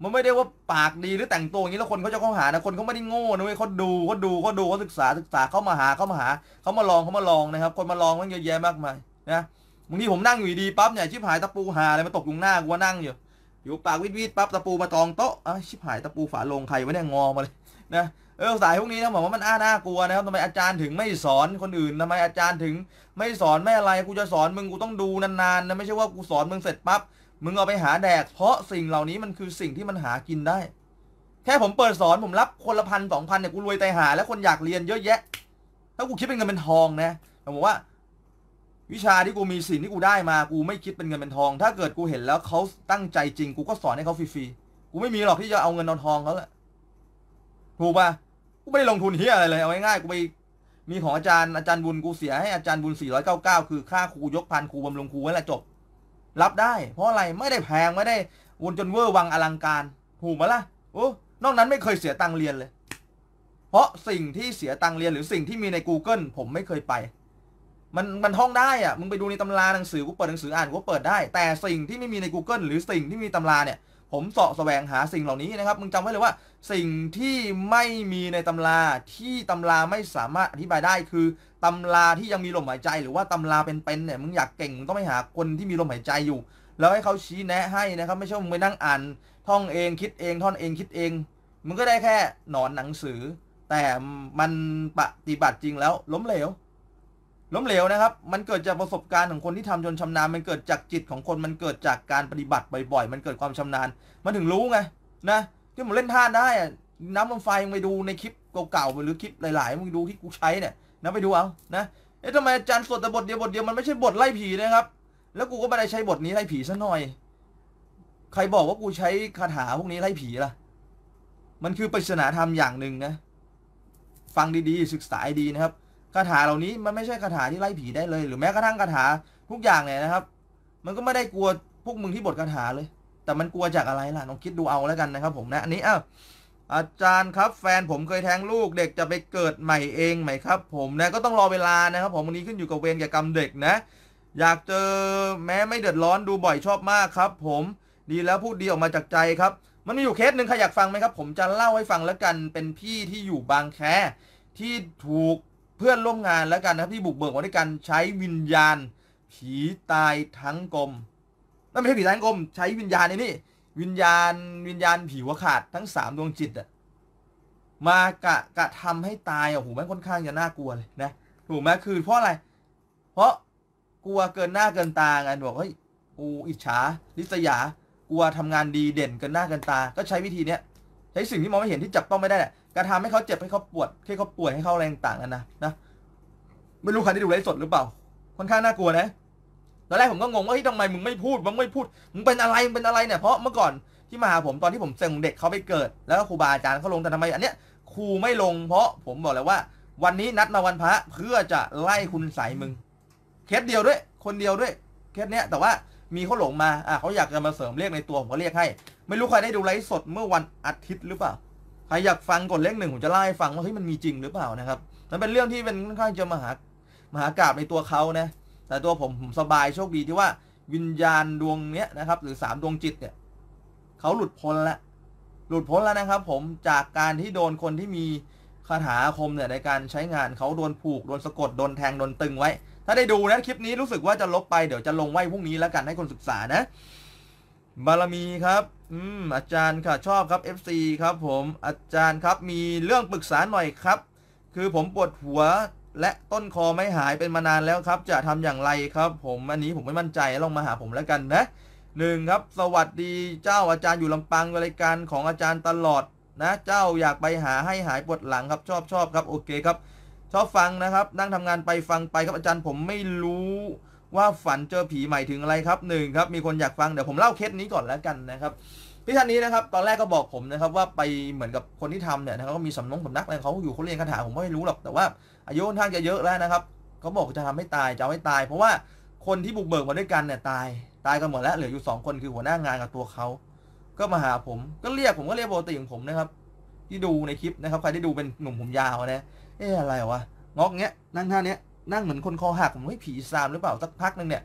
มันไม่ได้ว่าปากดีหรือแต่งตัวอย่างนี้แล้วคนเขาจะเข้าหานะคนเขาไม่ได้โง่นะเว้ยเขาดูเขาดูเขาดูเขาศึกษาศึกษาเข้ามาหาเข้ามาหาเขามาลองเขามาลองนะครับ คนมาลองมันเยอะ แยะมากมายนะบางทีผมนั่งอยู่ดีปั๊บเนี่ย ชิบหายตะปูหาอะไรมาตกอยู่หน้า กูนั่งอยู่อยู่ปากวิดวิดปั๊บตะปูมาตองโต๊ะอ่ะชิบหายตะปูฝาลงใครวะเนี่ยงอมาเลยนะเออสายพวกนี้นะบอกว่ามันอ้าหน้ากลัวนะครับทำไมอาจารย์ถึงไม่สอนคนอื่นทำไมอาจารย์ถึงไม่สอนไม่อะไรกูจะสอนมึงกูต้องดูนานๆนะไม่ใช่ว่ากูสอนมึงเสร็จปั๊บมึงเอาไปหาแดกเพราะสิ่งเหล่านี้มันคือสิ่งที่มันหากินได้ แค่ผมเปิดสอนผมรับคนละพันสองพันเนี่ยกูรวยใจหา แล้วคนอยากเรียนเยอะแยะถ้ากูคิดเป็นเงินเป็นทองนะผมบอกว่า วิชาที่กูมีสิ่งที่กูได้มา กูไม่คิดเป็นเงินเป็นทอง ถ้าเกิดกูเห็นแล้วเขาตั้งใจจริง กูก็สอนให้เขาฟรีๆกูไม่มีหรอกที่จะเอาเงินเอาทองเขาแหละถูกปะกูไม่ได้ลงทุนเฮียอะไรเลย เอาง่ายๆกูไปมีของอาจารย์อาจารย์บุญกูเสียให้อาจารย์บุญสี่ร้้อยเเกาก้าคือค่าครูยกพันครูบำรุงครูนั่นแหละจบรับได้ เพราะอะไรไม่ได้แพงไม่ได้วนจนเวอร์วังอลังการถูกไหมล่ะโอ้นอกนั้นไม่เคยเสียตังเรียนเลย เพราะสิ่งที่เสียตังเรียนหรือสิ่งที่มีใน Google ผมไม่เคยไป มันมันท่องได้อะมึงไปดูในตำราหนังสือกูเปิดหนังสืออ่านกูเปิดได้ แต่สิ่งที่ไม่มีใน Google หรือสิ่งที่มีตำราเนี่ยผมเสาะแสวงหาสิ่งเหล่านี้นะครับ มึงจำไว้เลยว่า สิ่งที่ไม่มีในตำราที่ตำราไม่สามารถอธิบายได้คือตำราที่ยังมีลมหายใจ หรือว่าตำราเป็นๆเนี่ยมึงอยากเก่งมึงต้องไปหาคนที่มีลมหายใจอยู่ แล้วให้เขาชี้แนะให้นะครับไม่ใช่มึงไปนั่งอ่าน ท่องเองคิดเองท่อนเองคิดเอง มึงก็ได้แค่หนอนหนังสือ แต่มันปฏิบัติจริงแล้ว ล้มเหลวล้มเหลวนะครับ มันเกิดจากประสบการณ์ของคนที่ทำจนชำนาญ มันเกิดจากจิตของคน มันเกิดจากการปฏิบัติ บ่อย ๆ มันเกิดความชำนาญ มันถึงรู้ไง นะ ที่ผมเล่นท่าได้อะ น้ำลมไฟมึงไปดูในคลิปเก่าๆ หรือคลิปหลายๆ มึงดูที่กูใช้เนี่ยนะไปดูเอา นะ เอ๊ะทำไมอาจารย์สวดแต่บทเดียวบทเดียวมันไม่ใช่บทไล่ผีนะครับ แล้วกูก็ไม่ได้ใช้บทนี้ไล่ผีซะหน่อย ใครบอกว่ากูใช้คาถาพวกนี้ไล่ผีล่ะ มันคือปริศนาธรรมอย่างหนึ่งนะ ฟังดีๆ ศึกษาดีนะครับคาถาเหล่านี้มันไม่ใช่คาถาที่ไล่ผีได้เลยหรือแม้กระทั่งคาถาทุกอย่างเนี่ยนะครับ มันก็ไม่ได้กลัวพวกมึงที่บทคาถาเลย แต่มันกลัวจากอะไรล่ะลองคิดดูเอาแล้วกันนะครับผมนะอันนี้อ้าวอาจารย์ครับแฟนผมเคยแทงลูกเด็กจะไปเกิดใหม่เองไหมครับ ผมนะก็ต้องรอเวลานะครับผมวันนี้ขึ้นอยู่กับเวรแก่กรรมเด็กนะ อยากเจอ แม้ไม่เดือดร้อนดูบ่อยชอบมากครับผมดีแล้วพูดดีออกมาจากใจครับ มันมีอยู่เคสหนึ่งใครอยากฟังไหมครับผมจะเล่าให้ฟังแล้วกันเป็นพี่ที่อยู่บางแคที่ถูกเพื่อนร่วมงานแล้วกันนะครับที่บุกเบิกมาด้วยกันใช้วิญญาณ ผีตายทั้งกลมนั่นไม่ใช่ผีตายทั้งกลมใช้วิญญาณไอ้นี่วิญญาณวิญญาณผีหัวขาดทั้งสามดวงจิตอะมากะกะทำให้ตายอ่ะโหแม่งค่อนข้างจะน่ากลัวเลยนะถูกไหมคือเพราะอะไร เพราะกลัวเกินหน้าเกินตาไงบอกเฮ้ยอูอิจฉา ลิษยา กลัวทำงานดีเด่นเกินหน้าเกินตา ก็ใช้วิธีเนี้ย ใช้สิ่งที่มองไม่เห็นที่จับต้องไม่ได้แหละกระทำให้เขาเจ็บให้เขาปวดให้เขาป่วยให้เขาอะไรต่างกันนะนะไม่รู้ใครได้ดูไลฟ์สดหรือเปล่าค่อนข้างน่ากลัวนะตอนแรกผมก็งงว่าที่ทำไมมึงไม่พูดมึงไม่พูด มึงเป็นอะไรมึงเป็นอะไรเนี่ย เพราะเมื่อก่อนที่มาหาผมตอนที่ผมเซ็งเด็กเขาไปเกิดแล้วครูบาอาจารย์เขาลงแต่ทำไมอันเนี้ยครูไม่ลงเพราะผมบอกแล้วว่า วันนี้นัดมาวันพระเพื่อจะไล่คุณใส่มึงเคสเดียวด้วย คนเดียวด้วยเคสเนี้ยแต่ว่ามีเขาหลงมาอ่ะเขาอยากจะมาเสริมเรียกในตัวผมก็เรียกให้ ไม่รู้ใครได้ดูไลฟ์สดเมื่อวันอาทิตย์หรือเปล่าครอยากฟังกดเลขหนึ่งผมจะเล่าให้ฟังว่าเฮ้ยมันมีจริงหรือเปล่านะครับมันเป็นเรื่องที่เป็นค่อนข้างจะมหามหากราบในตัวเขานะแต่ตัวผมผมสบายโชคดีที่ว่าวิญญาณดวงเนี้ยนะครับ หรือสามดวงจิตเนี่ยเขาหลุดพ้นแล้วหลุดพ้นแล้วนะครับ ผมจากการที่โดนคนที่มีคาถาคมเนี่ยในการใช้งานเขาโดนผูกโดนสะกด โดนแทง โดนตึงไว้ ถ้าได้ดูนะคลิปนี้รู้สึกว่าจะลบไปเดี๋ยวจะลงไว้พรุ่งนี้แล้วกันให้คนศึกษานะบารมีครับ อืมอาจารย์ค่ะ ชอบครับ FC ครับผม อาจารย์ครับมีเรื่องปรึกษาหน่อยครับ คือผมปวดหัวและต้นคอไม่หายเป็นมานานแล้วครับ จะทำอย่างไรครับ ผม อันนี้ผมไม่มั่นใจ ลองมาหาผมแล้วกันนะหนึ่งครับ สวัสดีเจ้าอาจารย์อยู่ลำปางรายการของอาจารย์ตลอด นะ เจ้าอยากไปหาให้หายปวดหลังครับ ชอบชอบครับ โอเคครับ ชอบฟังนะครับ นั่งทำงานไปฟังไปครับอาจารย์ ผมไม่รู้ว่าฝันเจอผีหมายถึงอะไรครับหนึ่งครับมีคนอยากฟัง เดี๋ยวผมเล่าเคสนี้ก่อนแล้วกันนะครับพี่ท่านนี้นะครับ ตอนแรกก็บอกผมนะครับ ว่าไปเหมือนกับคนที่ทำเนี่ยนะครับก็มีสำนงสำนักอะไรเขาอยู่เขาเรียนคาถาผมไม่รู้หรอกแต่ว่าอายุค่อนข้างจะเยอะแล้วนะครับเขาบอกจะทำให้ตายจะให้ตาย เพราะว่าคนที่บุกเบิกมาด้วยกันเนี่ย ตายตายกันหมดแล้วเหลืออยู่2คนคือหัวหน้างานกับตัวเขาก็มาหาผมก็เรียกผมก็เรียกปกติของผมนะครับ ที่ดูในคลิปนะครับ ใครได้ดูเป็นหนุ่มผมยาวนะ เอ๊ะอะไรวะงอกเงี้ยนั่งท่าเนี้ยนั่งเหมือนคนคอหักผมเฮ้ยผีซามหรือเปล่าสักพักนึงเนี่ย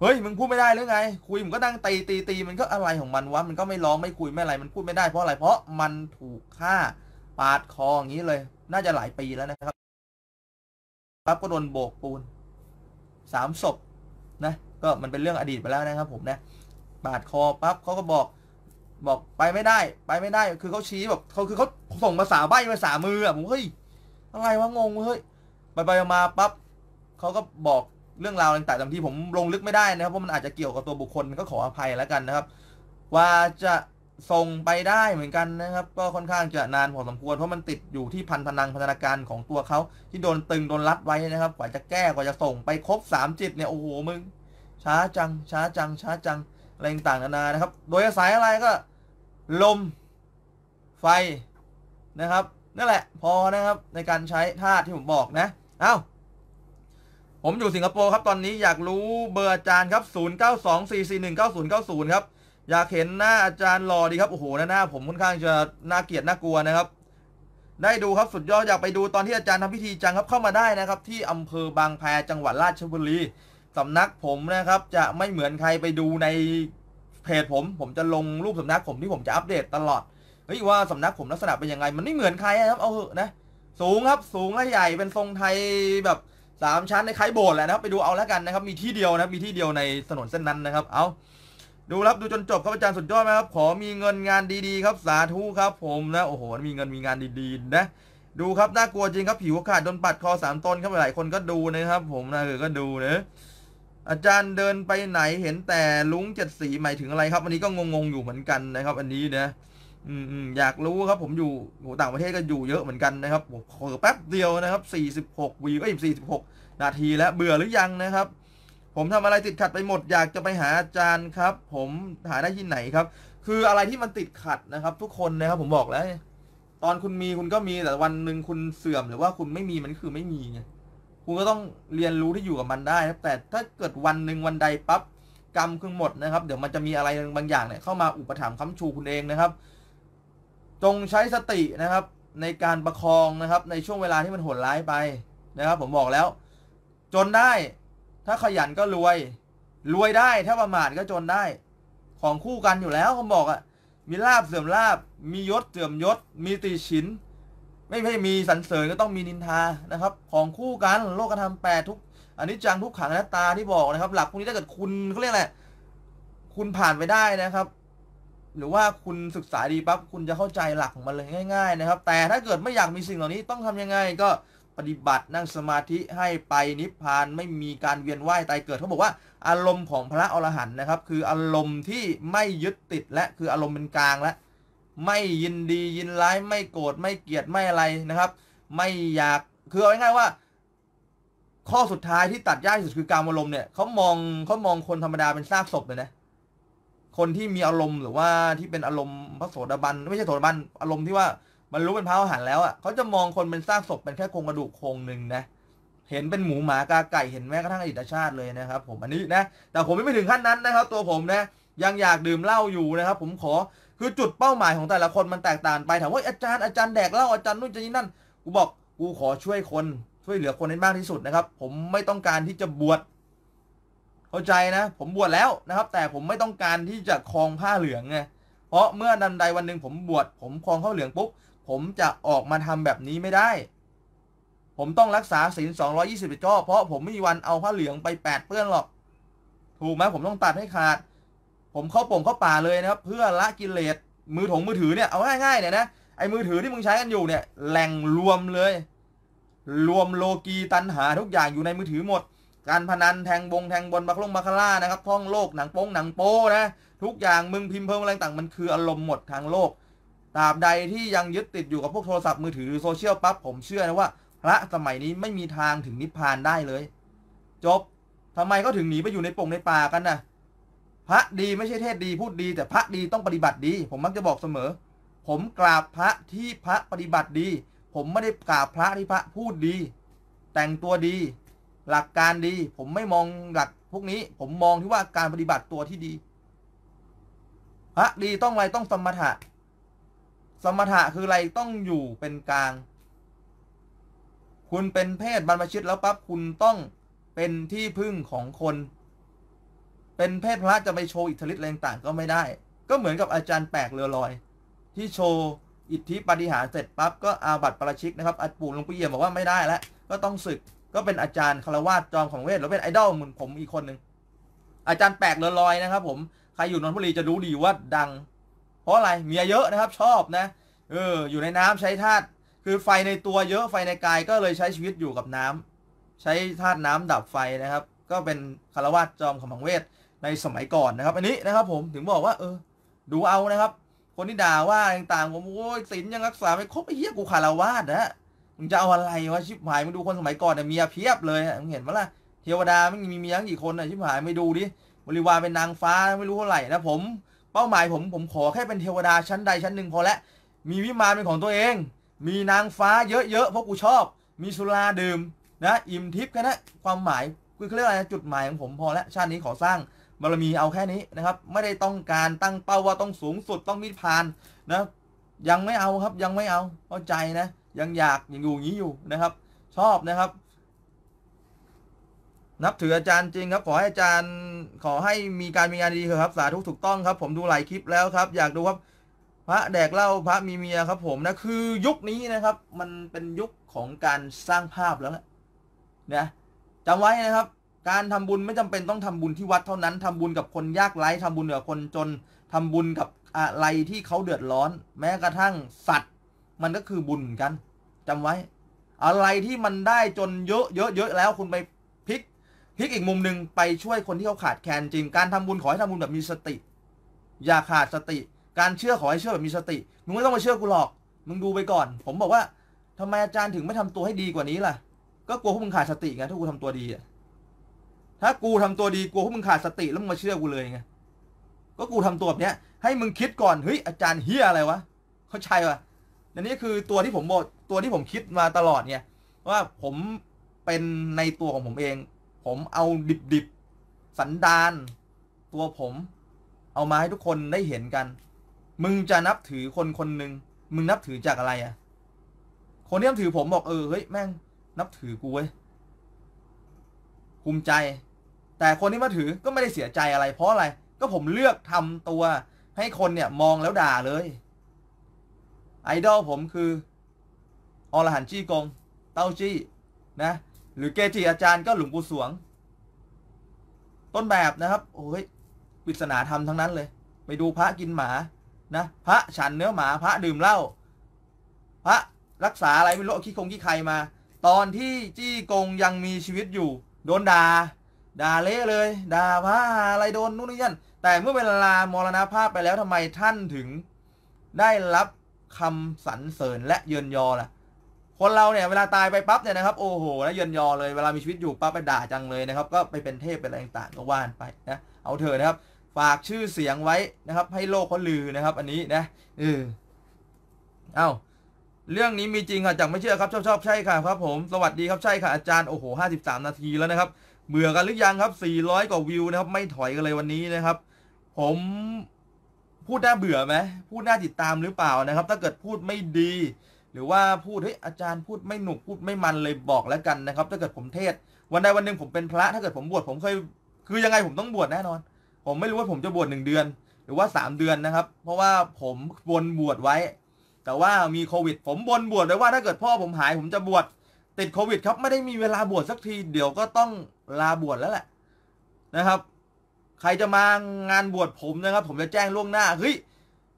เฮ้ยมึงพูดไม่ได้หรือไง คุยมึงก็นั่งตีตีตีมันก็อะไรของมันวะมันก็ไม่ร้อง ไม่คุยไม่อะไรมันพูดไม่ได้เพราะอะไร เพราะ มันถูกฆ่าปาดคออย่างนี้เลย น่าจะหลายปีแล้วนะครับปั๊บก็โดนโบกปูนสามศพนะก็มันเป็นเรื่องอดีตไปแล้วนะครับ ผมนะปาดคอปั๊บเขาก็บอกบอกไปไม่ได้ไปไม่ได้ คือเขาชี้แบบเขาคือเขาส่งภาษาใบมภาษามืออะผมเฮ้ยอะไรวะงงเฮ้ยไปไปมาปั๊บเขาก็บอกเรื่องราวต่างๆที่ผมลงลึกไม่ได้นะครับเพราะมันอาจจะเกี่ยวกับตัวบุคคลก็ขออภัยแล้วกันนะครับ ว่าจะส่งไปได้เหมือนกันนะครับ ก็ค่อนข้างจะนานพอสมควรเพราะมันติดอยู่ที่พันธนังพันธนาการของตัวเขาที่โดนตึงโดนรัดไว้นะครับ กว่าจะแก้กว่าจะส่งไปครบ3จิตเนี่ยโอ้โหมึงช้าจังช้าจังช้าจังอะไรต่างๆนานานะครับ โดยอาศัยอะไรก็ ลมไฟนะครับ นั่นแหละพอนะครับในการใช้ธาตุที่ผมบอกนะเอ้าผมอยู่สิงคโปร์ครับตอนนี้อยากรู้เบอร์อาจารย์ครับ0924419090ครับอยากเห็นหน้าอาจารย์หล่อดีครับโอ้โหหน้า ผมค่อนข้างจะน่าเกลียดน่ากลัวนะครับได้ดูครับสุดยอดอยากไปดูตอนที่อาจารย์ทำพิธีจังครับเข้ามาได้นะครับที่อำเภอบางแพจังหวัดราชบุรี สำนักผมนะครับจะไม่เหมือนใครไปดูในเพจผม ผมจะลงรูปสำนักผมที่ผมจะอัปเดตตลอดเฮ้ยว่าสำนักผมลักษณะเป็นยังไงมันไม่เหมือนใครครับเอาเหอะนะสูงครับ สูงและใหญ่เป็นทรงไทยแบบสามชั้นในคล้ายโบสถ์แหละนะครับ ไปดูเอาแล้วกันนะครับ มีที่เดียวนะมีที่เดียวในถนนเส้นนั้นนะครับเอาดูครับดูจนจบครับอาจารย์สุดยอดไหมครับขอมีเงินงานดีๆ ครับสาธุครับผมนะโอ้โหมีเงินมีงานดีๆ นะ ดูครับน่ากลัวจริงครับผิวขาดโดนปัดคอสามตนครับหลายคนก็ดูนะครับ ผมนะอก็ดูนะอาจารย์เดินไปไหนเห็นแต่ลุงเจ็ดสีหมายถึงอะไรครับวันนี้ก็งงๆอยู่เหมือนกันนะครับ อันนี้นะอืมอืมอยากรู้ครับผมอยู่โหต่างประเทศก็อยู่เยอะเหมือนกันนะครับผมขอแป๊บเดียวนะครับ 46วีก็อิ่ม46 นาทีแล้วเบื่อหรือยังนะครับ ผมทำอะไรติดขัดไปหมดอยากจะไปหาอาจารย์ครับ ผมหาได้ที่ไหนครับ คืออะไรที่มันติดขัดนะครับ ทุกคนนะครับ ผมบอกแล้วตอนคุณมีคุณก็มีแต่วันหนึ่งคุณเสื่อมหรือว่าคุณไม่มีมันคือไม่มีไงคุณก็ต้องเรียนรู้ที่อยู่กับมันได้ครับแต่ถ้าเกิดวันหนึ่งวันใดปั๊บกรรมคือหมดนะครับเดี๋ยวมันจะมีอะไรบางอย่างเนี่ยเข้ามาอุปถัมภ์ค้ำชูคุณเองนะครับจงใช้สตินะครับในการประคองนะครับ ในช่วงเวลาที่มันโหดร้ายไปนะครับ ผมบอกแล้ว จนได้ ถ้าขยันก็รวยรวยได้ ถ้าประมาทก็จนได้ ของคู่กันอยู่แล้วผมบอกอะมีลาบเสื่อมลาบมียศเสื่อมยศ มีตีฉิน ไม่ให่มีสรรเสริญก็ต้องมีนินทานะครับ ของคู่กัน โลกธรรมแปดทุกอันนี้จัง ทุกขังนัตตาที่บอกนะครับ หลักพวกนี้ถ้าเกิดคุณเขาเรียกอะไรคุณผ่านไปได้นะครับหรือว่าคุณศึกษาดีปั๊บคุณจะเข้าใจหลักของมันเลยง่าย ๆนะครับ แต่ถ้าเกิดไม่อยากมีสิ่งเหล่านี้ต้องทำยังไงก็ปฏิบัตินั่งสมาธิให้ไปนิพพานไม่มีการเวียนว่ายตายเกิด เขาบอกว่าอารมณ์ของพระอรหันต์นะครับ คืออารมณ์ที่ไม่ยึดติดและคืออารมณ์เป็นกลางและ ไม่ยินดียินร้าย ไม่โกรธไม่เกลียดไม่อะไรนะครับ ไม่อยากคือเอาง่ายๆว่า ข้อสุดท้ายที่ตัดยากที่สุดคือการอารมณ์เนี่ยเขามองเขามองคนธรรมดาเป็นซากศพเลยนะเคนที่มีอารมณ์หรือว่าที่เป็นอารมณ์พระโสดาบันไม่ใช่โสดาบันอารมณ์ที่ว่ามันรู้เป็นพระอรหันต์แล้วอ่ะเขาจะมองคนเป็นซากศพเป็นแค่โครงกระดูกโครงหนึ่งนะเห็นเป็นหมูหมากาไก่เห็นแม้กระทั่งอิีตชาติเลยนะครับ ผมอันนี้นะแต่ผมไม่ถึงขั้นนั้นนะครับ ตัวผมนะยังอยากดื่มเหล้าอยู่นะครับ ผมขอคือจุดเป้าหมายของแต่ละคนมันแตกต่างไปถามว่าอาจารย์อาจารย์แดกเหล้าอาจารย์นู่นจะนี่นั่นกูบอกกูขอช่วยคน ช่วยเหลือคนให้มากที่สุดนะครับ ผมไม่ต้องการที่จะบวชข้าใจนะผมบวชแล้วนะครับ แต่ผมไม่ต้องการที่จะครองผ้าเหลืองไงเพราะเมื่อนันใดวันหนึ่งผมบวชผมครองผ้าเหลืองปุ๊บผมจะออกมาทำแบบนี้ไม่ได้ ผมต้องรักษาศีล221ข้อเพราะผมไม่มีวันเอาผ้าเหลืองไปแปดเปื้อนหรอก ถูกไหมผมต้องตัดให้ขาด ผมเข้าป่งเข้าป่าเลยนะครับ เพื่อละกิเลสมือถงมือถือเนี่ยเอาง่ายๆเนี่ยนะไอ้มือถือที่มึงใช้กันอยู่เนี่ยแหล่งรวมเลย รวมโลกีตันหาทุกอย่างอยู่ในมือถือหมดการพนัน แทงบงแทงบอลบัคลงบัคล่านะครับท่องโลกหนังโป้งหนังโป้นะทุกอย่างมึงพิมพ์ เพิ่มอะไรต่าง มันคืออารมณ์หมดทางโลกตราบใดที่ยังยึดติดอยู่กับพวกโทรศัพท์ มือถือ โซเชียลปั๊บผมเชื่อนะว่า พระสมัยนี้ไม่มีทางถึงนิพพานได้เลย จบ ทำไมก็ถึงหนีไปอยู่ในป่งในป่ากันนะพระดีไม่ใช่เทศดีพูดดี แต่พระดีต้องปฏิบัติดี ผมมักจะบอกเสมอ ผมกราบพระที่พระปฏิบัติดี ผมไม่ได้กราบพระที่พระพูดดี แต่งตัวดีหลักการดี ผมไม่มองหลักพวกนี้ผมมองที่ว่าการปฏิบัติตัวที่ดีพระดีต้องอะไรต้องสมถะสมถะคืออะไรต้องอยู่เป็นกลาง คุณเป็นเพศบรรพชิตแล้วปั๊บคุณต้องเป็นที่พึ่งของคน เป็นเพศพระจะไปโชว์อิทธิฤทธิ์แรงต่างก็ไม่ได้ ก็เหมือนกับอาจารย์แปลกเรือลอย ที่โชว์อิทธิปฏิหารเสร็จปั๊บก็อาบัติประชิกนะครับอัดปู่หลวงปู่เยี่ยมบอกว่าไม่ได้แล้วก็ต้องศึกก็เป็นอาจารย์คารวาสจอมของเวทหรือเป็นไอดอลเหมือนผมอีกคนหนึ่งอาจารย์แปลกเลอลอยนะครับผม ใครอยู่นนทบุรีจะรู้ดีว่าดัง เพราะอะไรเมียเยอะนะครับชอบนะ เออ อยู่ในน้ำใช้ธาตุคือไฟในตัวเยอะไฟในกายก็เลยใช้ชีวิตอยู่กับน้ำ ใช้ธาตุน้ำดับไฟนะครับ ก็เป็นคารวาสจอมของังเวท ในสมัยก่อนนะครับอันนี้นะครับ ผมถึงบอกว่าเออ ดูเอานะครับ คนที่ด่าว่าต่างๆผมโอ้ยศีลยังรักษาไม่ครบไอ้เหี้ยกูคารวาสนะมึงจะเอาอะไรวะชิบหายมึงดูคนสมัยก่อนเนี่ยเมียเพียบเลยมึงเห็นไหมล่ะเทวดาไม่มีเมียกี่คนอะชิบหายไม่ดูดิบริวารเป็นนางฟ้าไม่รู้เท่าไหร่นะผม เป้าหมายผมผมขอแค่เป็นเทวดาชั้นใดชั้นหนึ่งพอละมีวิมานเป็นของตัวเอง มีนางฟ้าเยอะๆเพราะกูชอบมีสุราดื่มนะอิ่มทิพย์แค่นั้นความหมายคือเรียกอะไรจุดหมายของผมพอแล้วชาตินี้ขอสร้างบารมีเอาแค่นี้นะครับ ไม่ได้ต้องการตั้งเป้าว่าต้องสูงสุดต้องมิพานนะยังไม่เอาครับยังไม่เอาเข้าใจนะยังอยากยังอยู่อย่างนี้อยู่นะครับ ชอบนะครับ นับ ถืออาจารย์จริงครับขอให้อาจารย์ขอให้มีการมีงานดีเถอะครับ สาธุถูกต้องครับผมดูหลายคลิปแล้วครับอยากดูครับพระแดกเล่าพระมีเมียครับผมนะคือยุคนี้นะครับ มันเป็นยุคของการสร้างภาพแล้วนะจำไว้นะครับการทำบุญไม่จำเป็นต้องทำบุญที่วัดเท่านั้นทำบุญกับคนยากไร้ทำบุญกับคนจนทำบุญกับอะไรที่เขาเดือดร้อน แม้กระทั่งสัตวมันก็คือบุญกัน จำไว้ อะไรที่มันได้จนเยอะเยอะเยอะแล้ว คุณไปพลิกพลิกอีกมุมหนึ่งไปช่วยคนที่เขาขาดแคลนจริง การทำบุญขอให้ทำบุญแบบมีสติ อย่าขาดสติการเชื่อขอให้เชื่อแบบมีสติมึงไม่ต้องมาเชื่อกูหรอก มึงดูไปก่อน ผมบอกว่า ทำไมอาจารย์ถึงไม่ทำตัวให้ดีกว่านี้ล่ะ ก็ กลัวพวกมึงขาดสติไงถ้ากูทำตัวดีอะถ้ากูทำตัวดีกลัวพวกมึงขาดสติแล้วมึงมาเชื่อกูเลยไงก็กูทำตัวแบบเนี้ย ให้มึงคิดก่อนเฮ้ยอาจารย์เฮียอะไรวะเขาใช่ปะอันนี้คือตัวที่ผมบอกตัวที่ผมคิดมาตลอดเนี่ยว่าผมเป็นในตัวของผมเอง ผมเอาดิบดิบสันดาน ตัวผมเอามาให้ทุกคนได้เห็นกัน มึงจะนับถือคนคนหนึ่งมึงนับถือจากอะไรอะ่ะคนที่นับถือผมบอกเออเฮ้ยแม่งนับถือกูเว้ยภูมิใจ แต่คนที่มาถือก็ไม่ได้เสียใจอะไร เพราะอะไรก็ผมเลือกทำตัวให้คนเนี่ยมองแล้วด่าเลยไอดอลผมคือ อรหันต์จี้กงเต้าจี้นะ หรือเกจิอาจารย์ก็หลวงปู่สวง ต้นแบบนะครับโอ้ยปริศนาธรรมทั้งนั้นเลย ไปดูพระกินหมา นะพระฉันเนื้อหมาพระดื่มเหล้าพระรักษา อะไร ไม่รู้ขี้คงขี้ใครมา ตอนที่จี้กงยังมีชีวิตอยู่ โดนด่าด่าเละเลยด่าว่าอะไรโดนนู่นนี่นั่นแต่เมื่อเวลามรณภาพไปแล้วทำไมท่านถึงได้รับคำสรรเสริญและเยินยอล่ะ คนเราเนี่ยเวลาตายไปปั๊บเนี่ยนะครับโอ้โหแ้ะเยินยอเลย เวลามีชีวิตอยู่ปั๊บไปด่าจังเลยนะครับ ก็ไปเป็นเทพเป็นอะไรต่างๆก็ว่านไปนะ เอาเถอะนะครับ ฝากชื่อเสียงไว้นะครับ ให้โลกเขาลือนะครับ อันนี้นะเออเอาเรื่องนี้มีจริงค่ะจากไม่เชื่อครับชอบชอบใช่ค่ะ ครับ ผมสวัสดีครับใช่ค่ะอาจารย์โอ้โหห้าสิบสามนาทีแล้วนะครับเบื่อกันหรือยังครับ 400 กว่าวิวนะครับไม่ถอยกันเลยวันนี้นะครับ ผมพูดน่าเบื่อไหมพูดน่าติดตามหรือเปล่านะครับ ถ้าเกิดพูดไม่ดี หรือว่าพูดเฮ้ยอาจารย์พูดไม่หนุกพูดไม่มันเลยบอกแล้วกันนะครับ ถ้าเกิดผมเทศวันใดวันหนึ่งผมเป็นพระ ถ้าเกิดผมบวชผมเคยคือยังไงผมต้องบวชแน่นอน ผมไม่รู้ว่าผมจะบวชหนึ่งเดือน หรือว่าสามเดือนนะครับ เพราะว่าผมบนบวชไว้ แต่ว่ามีโควิดผมบนบวชเลยว่าถ้าเกิดพ่อผมหายผมจะบวชติดโควิด ครับไม่ได้มีเวลาบวชสักทีเดี๋ยวก็ต้องลาบวชแล้วแหละนะครับใครจะมางานบวชผมนะครับ ผมจะแจ้งล่วงหน้าเฮ้ย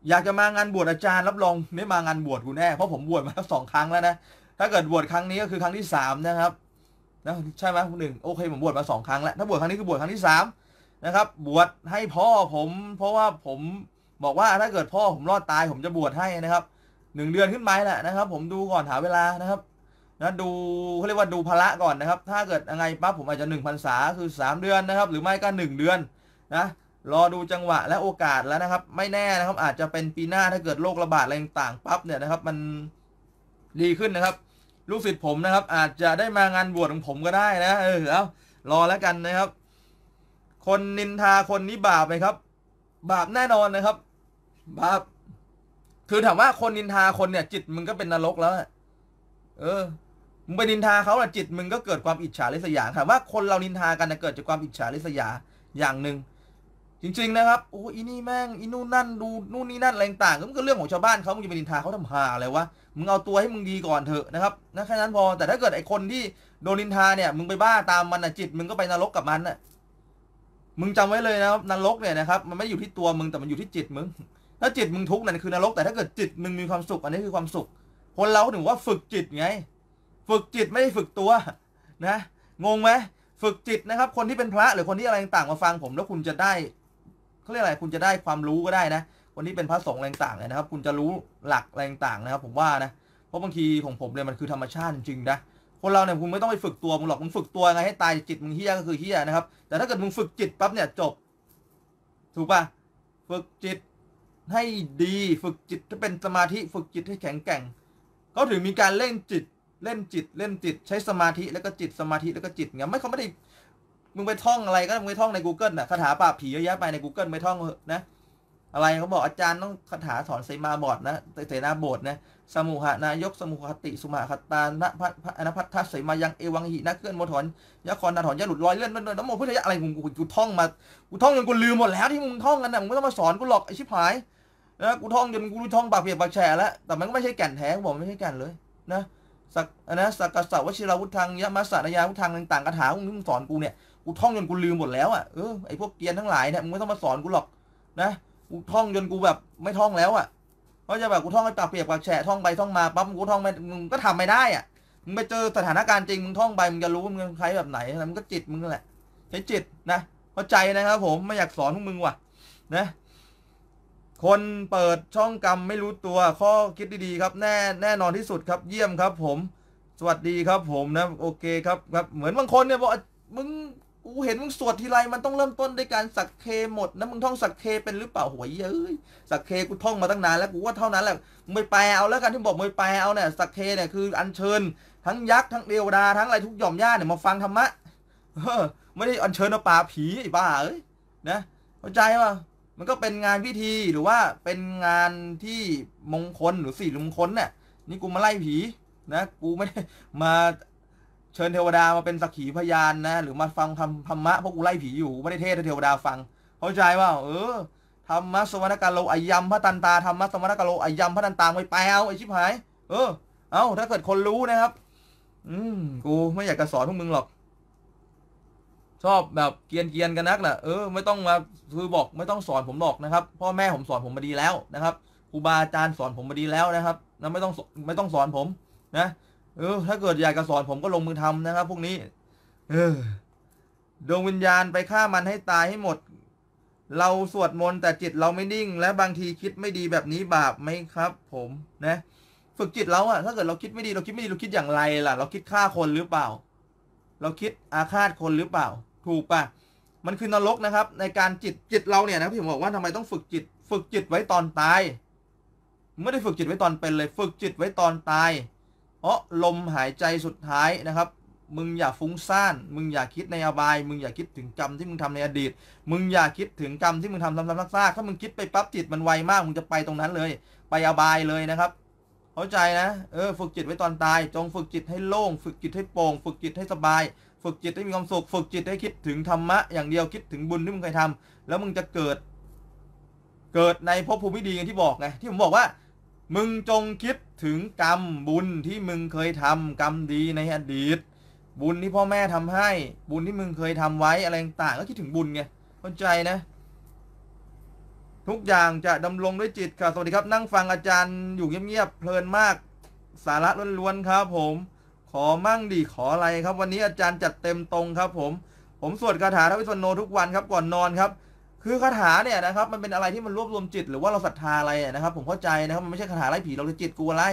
อยากจะมางานบวชอาจารย์รับรองไม่มางานบวชกูแน่เพราะผมบวชมาแล้วสองครั้งแล้วนะถ้าเกิดบวชครั้งนี้ก็คือครั้งที่สามนะครับนะใช่ไหมคุณหนึ่งโอเคผมบวชมาสองครั้งแล้วถ้าบวชครั้งนี้คือบวชครั้งที่สามนะครับบวชให้พ่อผมเพราะว่าผมบอกว่าถ้าเกิดพ่อผมรอดตาย ผมจะบวชให้นะครับหนึ่งเดือนขึ้นไปแหละนะครับ ผมดูก่อนหาเวลานะครับนะดูเขาเรียกว่าดูภาระก่อนนะครับ ถ้าเกิดยังไงปั๊บผมอาจจะหนึ่งพรรษาคือสามเดือนนะครับ หรือไม่ก็หนึ่งเดือนนะรอดูจังหวะและโอกาสแล้วนะครับ ไม่แน่นะครับ อาจจะเป็นปีหน้าถ้าเกิดโรคระบาดอะไรต่างปั๊บเนี่ยนะครับ มันดีขึ้นนะครับลูกศิษย์ผมนะครับ อาจจะได้มางานบวชของผมก็ได้นะ เออเอารอแล้วกันนะครับ คนนินทาคนนี้บาปไหมครับ บาปแน่นอนนะครับบาปคือถามว่าคนนินทาคนเนี่ย จิตมึงก็เป็นนรกแล้วเออมึงไปนินทาเขาอะจิต มึงก็เกิดความอิจฉาริษยาถามว่าคนเรานินทากันะเกิดจากความอิจฉาริษยาอย่างหนึ่งจริงๆ นะครับโอ้อีนี่แม่งอีนู่นนั่นดูนู่นนี่นั่นอะไรต่างก็มันก็เรื่องของชาวบ้านเขามึงจะไปดินทาเขาทำหาอะไรวะมึงเอาตัวให้มึงดีก่อนเถอะนะครับนะแค่นั้นพอแต่ถ้าเกิดไอคนที่โดนดินทาเนี่ยมึงไปบ้าตามมันอะจิต มึงก็ไปนรกกับมันอ่ะมึงจำไว้เลยนะครับนรกเนี่ยนะครับมันไม่อยู่ที่ตัวมึงแต่มันอยู่ที่จิตมึงถ้าจิตมึงทุกข์นั่นคือนรกแต่ถ้าเกิดจิตมึงมีความสุขอันนี้คือความสุข คนเราถึงว่าฝึกจิตไงฝึกจิตไม่ได้ฝึกตัวนะ งงไหมฝึกจิตนะครับ คนที่เป็นพระหรือคนที่อะไรต่างมาฟังผม แล้วคุณจะได้เขาเรียกอะไรคุณจะได้ความรู้ก็ได้นะคนที่เป็นพระสงฆ์แรงต่างเนี่ยนะครับ คุณจะรู้หลักแรงต่างนะครับ ผมว่านะเพราะบางทีของผมเนี่ยมันคือธรรมชาติจริงนะคนเราเนี่ยคุณไม่ต้องไปฝึกตัวมึงหรอกมึงฝึกตัวไงให้ตายจิตมึงเฮี้ยก็คือเฮี้ยนะครับแต่ถ้าเกิดมึงฝึกจิตปั๊บเนี่ยจบ ถูกปะฝึกจิตให้ดีฝึกจิตถ้าเป็นสมาธิฝึกจิตให้แข็งแกร่งเขาถึงมีการเล่นจิตเล่นจิตเล่นจิตใช้สมาธิแล้วก็จิตสมาธิแล้วก็จิตเงี้ยไม่เขาไม่ได้มึงไปท่องอะไรก็มึงไปท่อง ใน Google น่ะคาถาปราบผีเยอะแยะไปใน Google ไปท่องนะอะไรเขาบอกอาจารย์ต้องคาถาสอนเซมาบอดนะเสนาบดนะ สมุหานายกสมุหติสุมาคตานะพัทนพัทธัเสมายังเอวังหินะเคลื่อนโมถอนยะคอนนาถอนยะหลุดลอยเลื่อนนั่นน้ำโมพุทธยะอะไรกูกูท่องมากูท่องจนกูลืมหมดแล้วที่มึงท่องกันน่ะมึงไม่ต้องมาสอนกูหรอกไอชิบหายนะกูท่องจนกูท่องปากเปียกปากแฉะแล้วแต่มันก็ไม่ใช่แก่นแท้บอกไม่ใช่แก่นเลยนะสักนะสักกษัตริย์วชิราวุธังยะมัสสานายาวุธังต่างๆคาถาพวกนี้มึงสอนกูเนี่ยกูท่องจนกูลืมหมดแล้วอ่ะเออไอพวกเกียนทั้งหลายเนี่ยมึงไม่ต้องมาสอนกูหรอก นะกูท่องจนกูแบบ ไม่ท่องแล้วอ่ะเพราะจะแบบกูท่องให้ปากเปียกปากแฉะท่องไปท่องมาปั๊บกูท่องไปมึงก็ทำไม่ได้อ่ะมึงไปเจอสถานการณ์จริงมึงท่องไปมึงจะรู้มึงใช้แบบไหนนะมึงก็จิตมึงแหละใช้จิตนะเข้าใจนะครับผม ไม่อยากสอนพวกมึงว่ะนะ คนเปิดช่องกรรมไม่รู้ตัวข้อคิดดีๆครับ แน่แน่นอนที่สุดครับเยี่ยมครับ ผม สวัสดีครับ ผมนะโอเคครับครับเหมือนบางคนเนี่ยบอกมึงกูเห็นมึงสวดทีไรมันต้องเริ่มต้นด้วยการสักเคหมดนะมึงท่องสักเคเป็นหรือเปล่าหวยเย้ยสักเคกูท่องมาตั้งนานแล้วกูว่าเท่านั้นแหละมวยปแปลเอาแล้วกันที่บอกมวยแปลเอาเนี่ยสักเคเนี่ยคือ อัญเชิญทั้งยักษ์ทั้งเดวดาทั้งอะไรทุกหย่อมย่าเนี่ยมาฟังธรรมะไม่ได้อัญเชิญมาป่าผีไอ้บ้าเอ้ยนะเข้าใจป่ะมันก็เป็นงานพิธีหรือว่าเป็นงานที่มงคลหรือสี่มงคลเนี่ยนี่กูมาไล่ผีนะ กูไม่ได้มาเชิญเทวดา มาเป็นสักขีพยานนะหรือมาฟังทำธรรมะ พวกกูไล่ผีอยู่ ไม่ได้เทศเทวดาฟัง เข้าใจว่า เออธรรมะสมณรคาโลอายัมพระตันตาธรรมะสมณรคาโลอายัมพระตันตาไม่ไปเอาไอชิบหาย เออเอาถ้าเกิดคนรู้นะครับ อืมกูไม่อยากจะสอนพวกมึงหรอก ชอบแบบเกียนเกียนกันนักแหละเออไม่ต้องมาคือบอกไม่ต้องสอนผมหรอกนะครับ พ่อแม่ผมสอนผมมาดีแล้วนะครับครูบาอาจารย์สอนผมมาดีแล้วนะครับแล้วไม่ต้องไม่ต้องสอนผม นะเออถ้าเกิดอยากจะสอนผมก็ลงมือทำนะครับ พวกนี้ เออดวงวิญญาณไปฆ่ามันให้ตายให้หมด เราสวดมนต์แต่จิตเราไม่นิ่ง และบางทีคิดไม่ดีแบบนี้บาปไหมครับ ผมนะ ฝึกจิตเราอะถ้าเกิดเราคิดไม่ดีเราคิดไม่ดีเราคิดอย่างไรล่ะ เราคิดฆ่าคนหรือเปล่า เราคิดอาฆาตคนหรือเปล่า ถูกปะมันคือนรกนะครับในการจิตจิตเราเนี่ยนะพี่ผมบอกว่าทำไมต้องฝึกจิต ฝึกจิตไว้ตอนตายไม่ได้ฝึกจิตไว้ตอนเป็นเลย ฝึกจิตไว้ตอนตายราะลมหายใจสุดท้ายนะครับ มึงอย่าฟุ้งซ่าน มึงอย่าคิดในอบาย มึงอย่าคิดถึงกรรมที่มึงทำในอดีต มึงอย่าคิดถึงกรรมที่มึงทำซ้ำๆซากๆถ้ามึงคิดไปปั๊บจิตมันไวมาก มึงจะไปตรงนั้นเลย ไปอบายเลยนะครับ เข้าใจนะ เออ ฝึกจิตไว้ตอนตาย จงฝึกจิตให้โล่ง ฝึกจิตให้โปร่ง ฝึกจิตให้สบาย ฝึกจิตให้มีความสุข ฝึกจิตให้คิดถึงธรรมะอย่างเดียว คิดถึงบุญที่มึงเคยทำแล้วมึงจะเกิด เกิดในภพภูมิดีอย่างที่บอกไง ที่ผมบอกว่ามึงจงคิดถึงกรรมบุญที่มึงเคยทำกรรมดีในอดีตบุญที่พ่อแม่ทำให้ บุญที่มึงเคยทำไว้อะไรต่างก็คิดถึงบุญไงเข้าใจนะ ทุกอย่างจะดำรงด้วยจิตค่ะสวัสดีครับนั่งฟังอาจารย์อยู่เงียบๆเพลินมากสาระล้วนๆครับ ผม ขอมั่งดีขออะไรครับ วันนี้อาจารย์จัดเต็มตรงครับผมผมสวดคาถาทวิสโนทุกวันครับก่อนนอนครับคือคาถาเนี่ยนะครับมันเป็นอะไรที่มันรวบรวมจิตหรือว่าเราศรัทธาอะไรนะครับ ผมเข้าใจนะครับ มันไม่ใช่คาถาไล่ผีเราจิตกูอะไร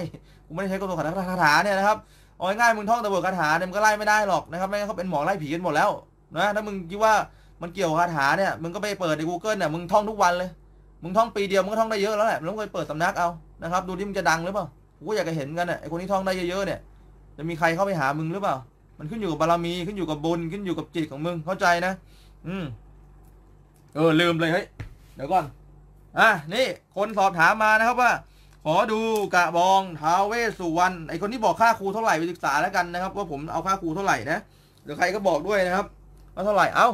กูไม่ได้ใช้กตัวคาถาคาถาเนี่ยนะครับเอาง่ายๆมึงท่องตะบทคาถาเนี่ยมันก็ไล่ไม่ได้หรอกนะครับไม่งั้นเขาเป็นหมอไล่ผีกันหมดแล้วนะถ้ามึงคิดว่ามันเกี่ยวคาถาเนี่ยมึงก็ไปเปิดใน Google เนี่ยมึงท่องทุกวันเลยมึงท่องปีเดียวมึงก็ท่องได้เยอะแล้วแหละงต้องไปเปิดสำนักเอานะครับ ดูที่มึงจะดังหรือเปล่ากูอยากจะเห็นกันอ่ะไอคนที่ท่องได้เยอะๆเนี่ยจะมีใครเข้าไปหามึงหรือเปล่ามันขึ้นอยู่กับบารมีขึ้นอยู่กับบุญขึ้นอยู่กับจิตของมึงเข้าใจนะ อืมเออลืมเลยเฮ้ยเดี๋ยวก่อนอ่ะนี่คน สอบถามมานะครับว่า ขอดูกระบองท้าเวสุวรรณไอคนที่บอกค่าครูเท่าไหร่ไปศึกษาแล้วกันนะครับ ว่าผมเอาค่าครูเท่าไหร่นะเดี๋ยวใครก็บอกด้วยนะครับว่าเท่าไหร่เอ้า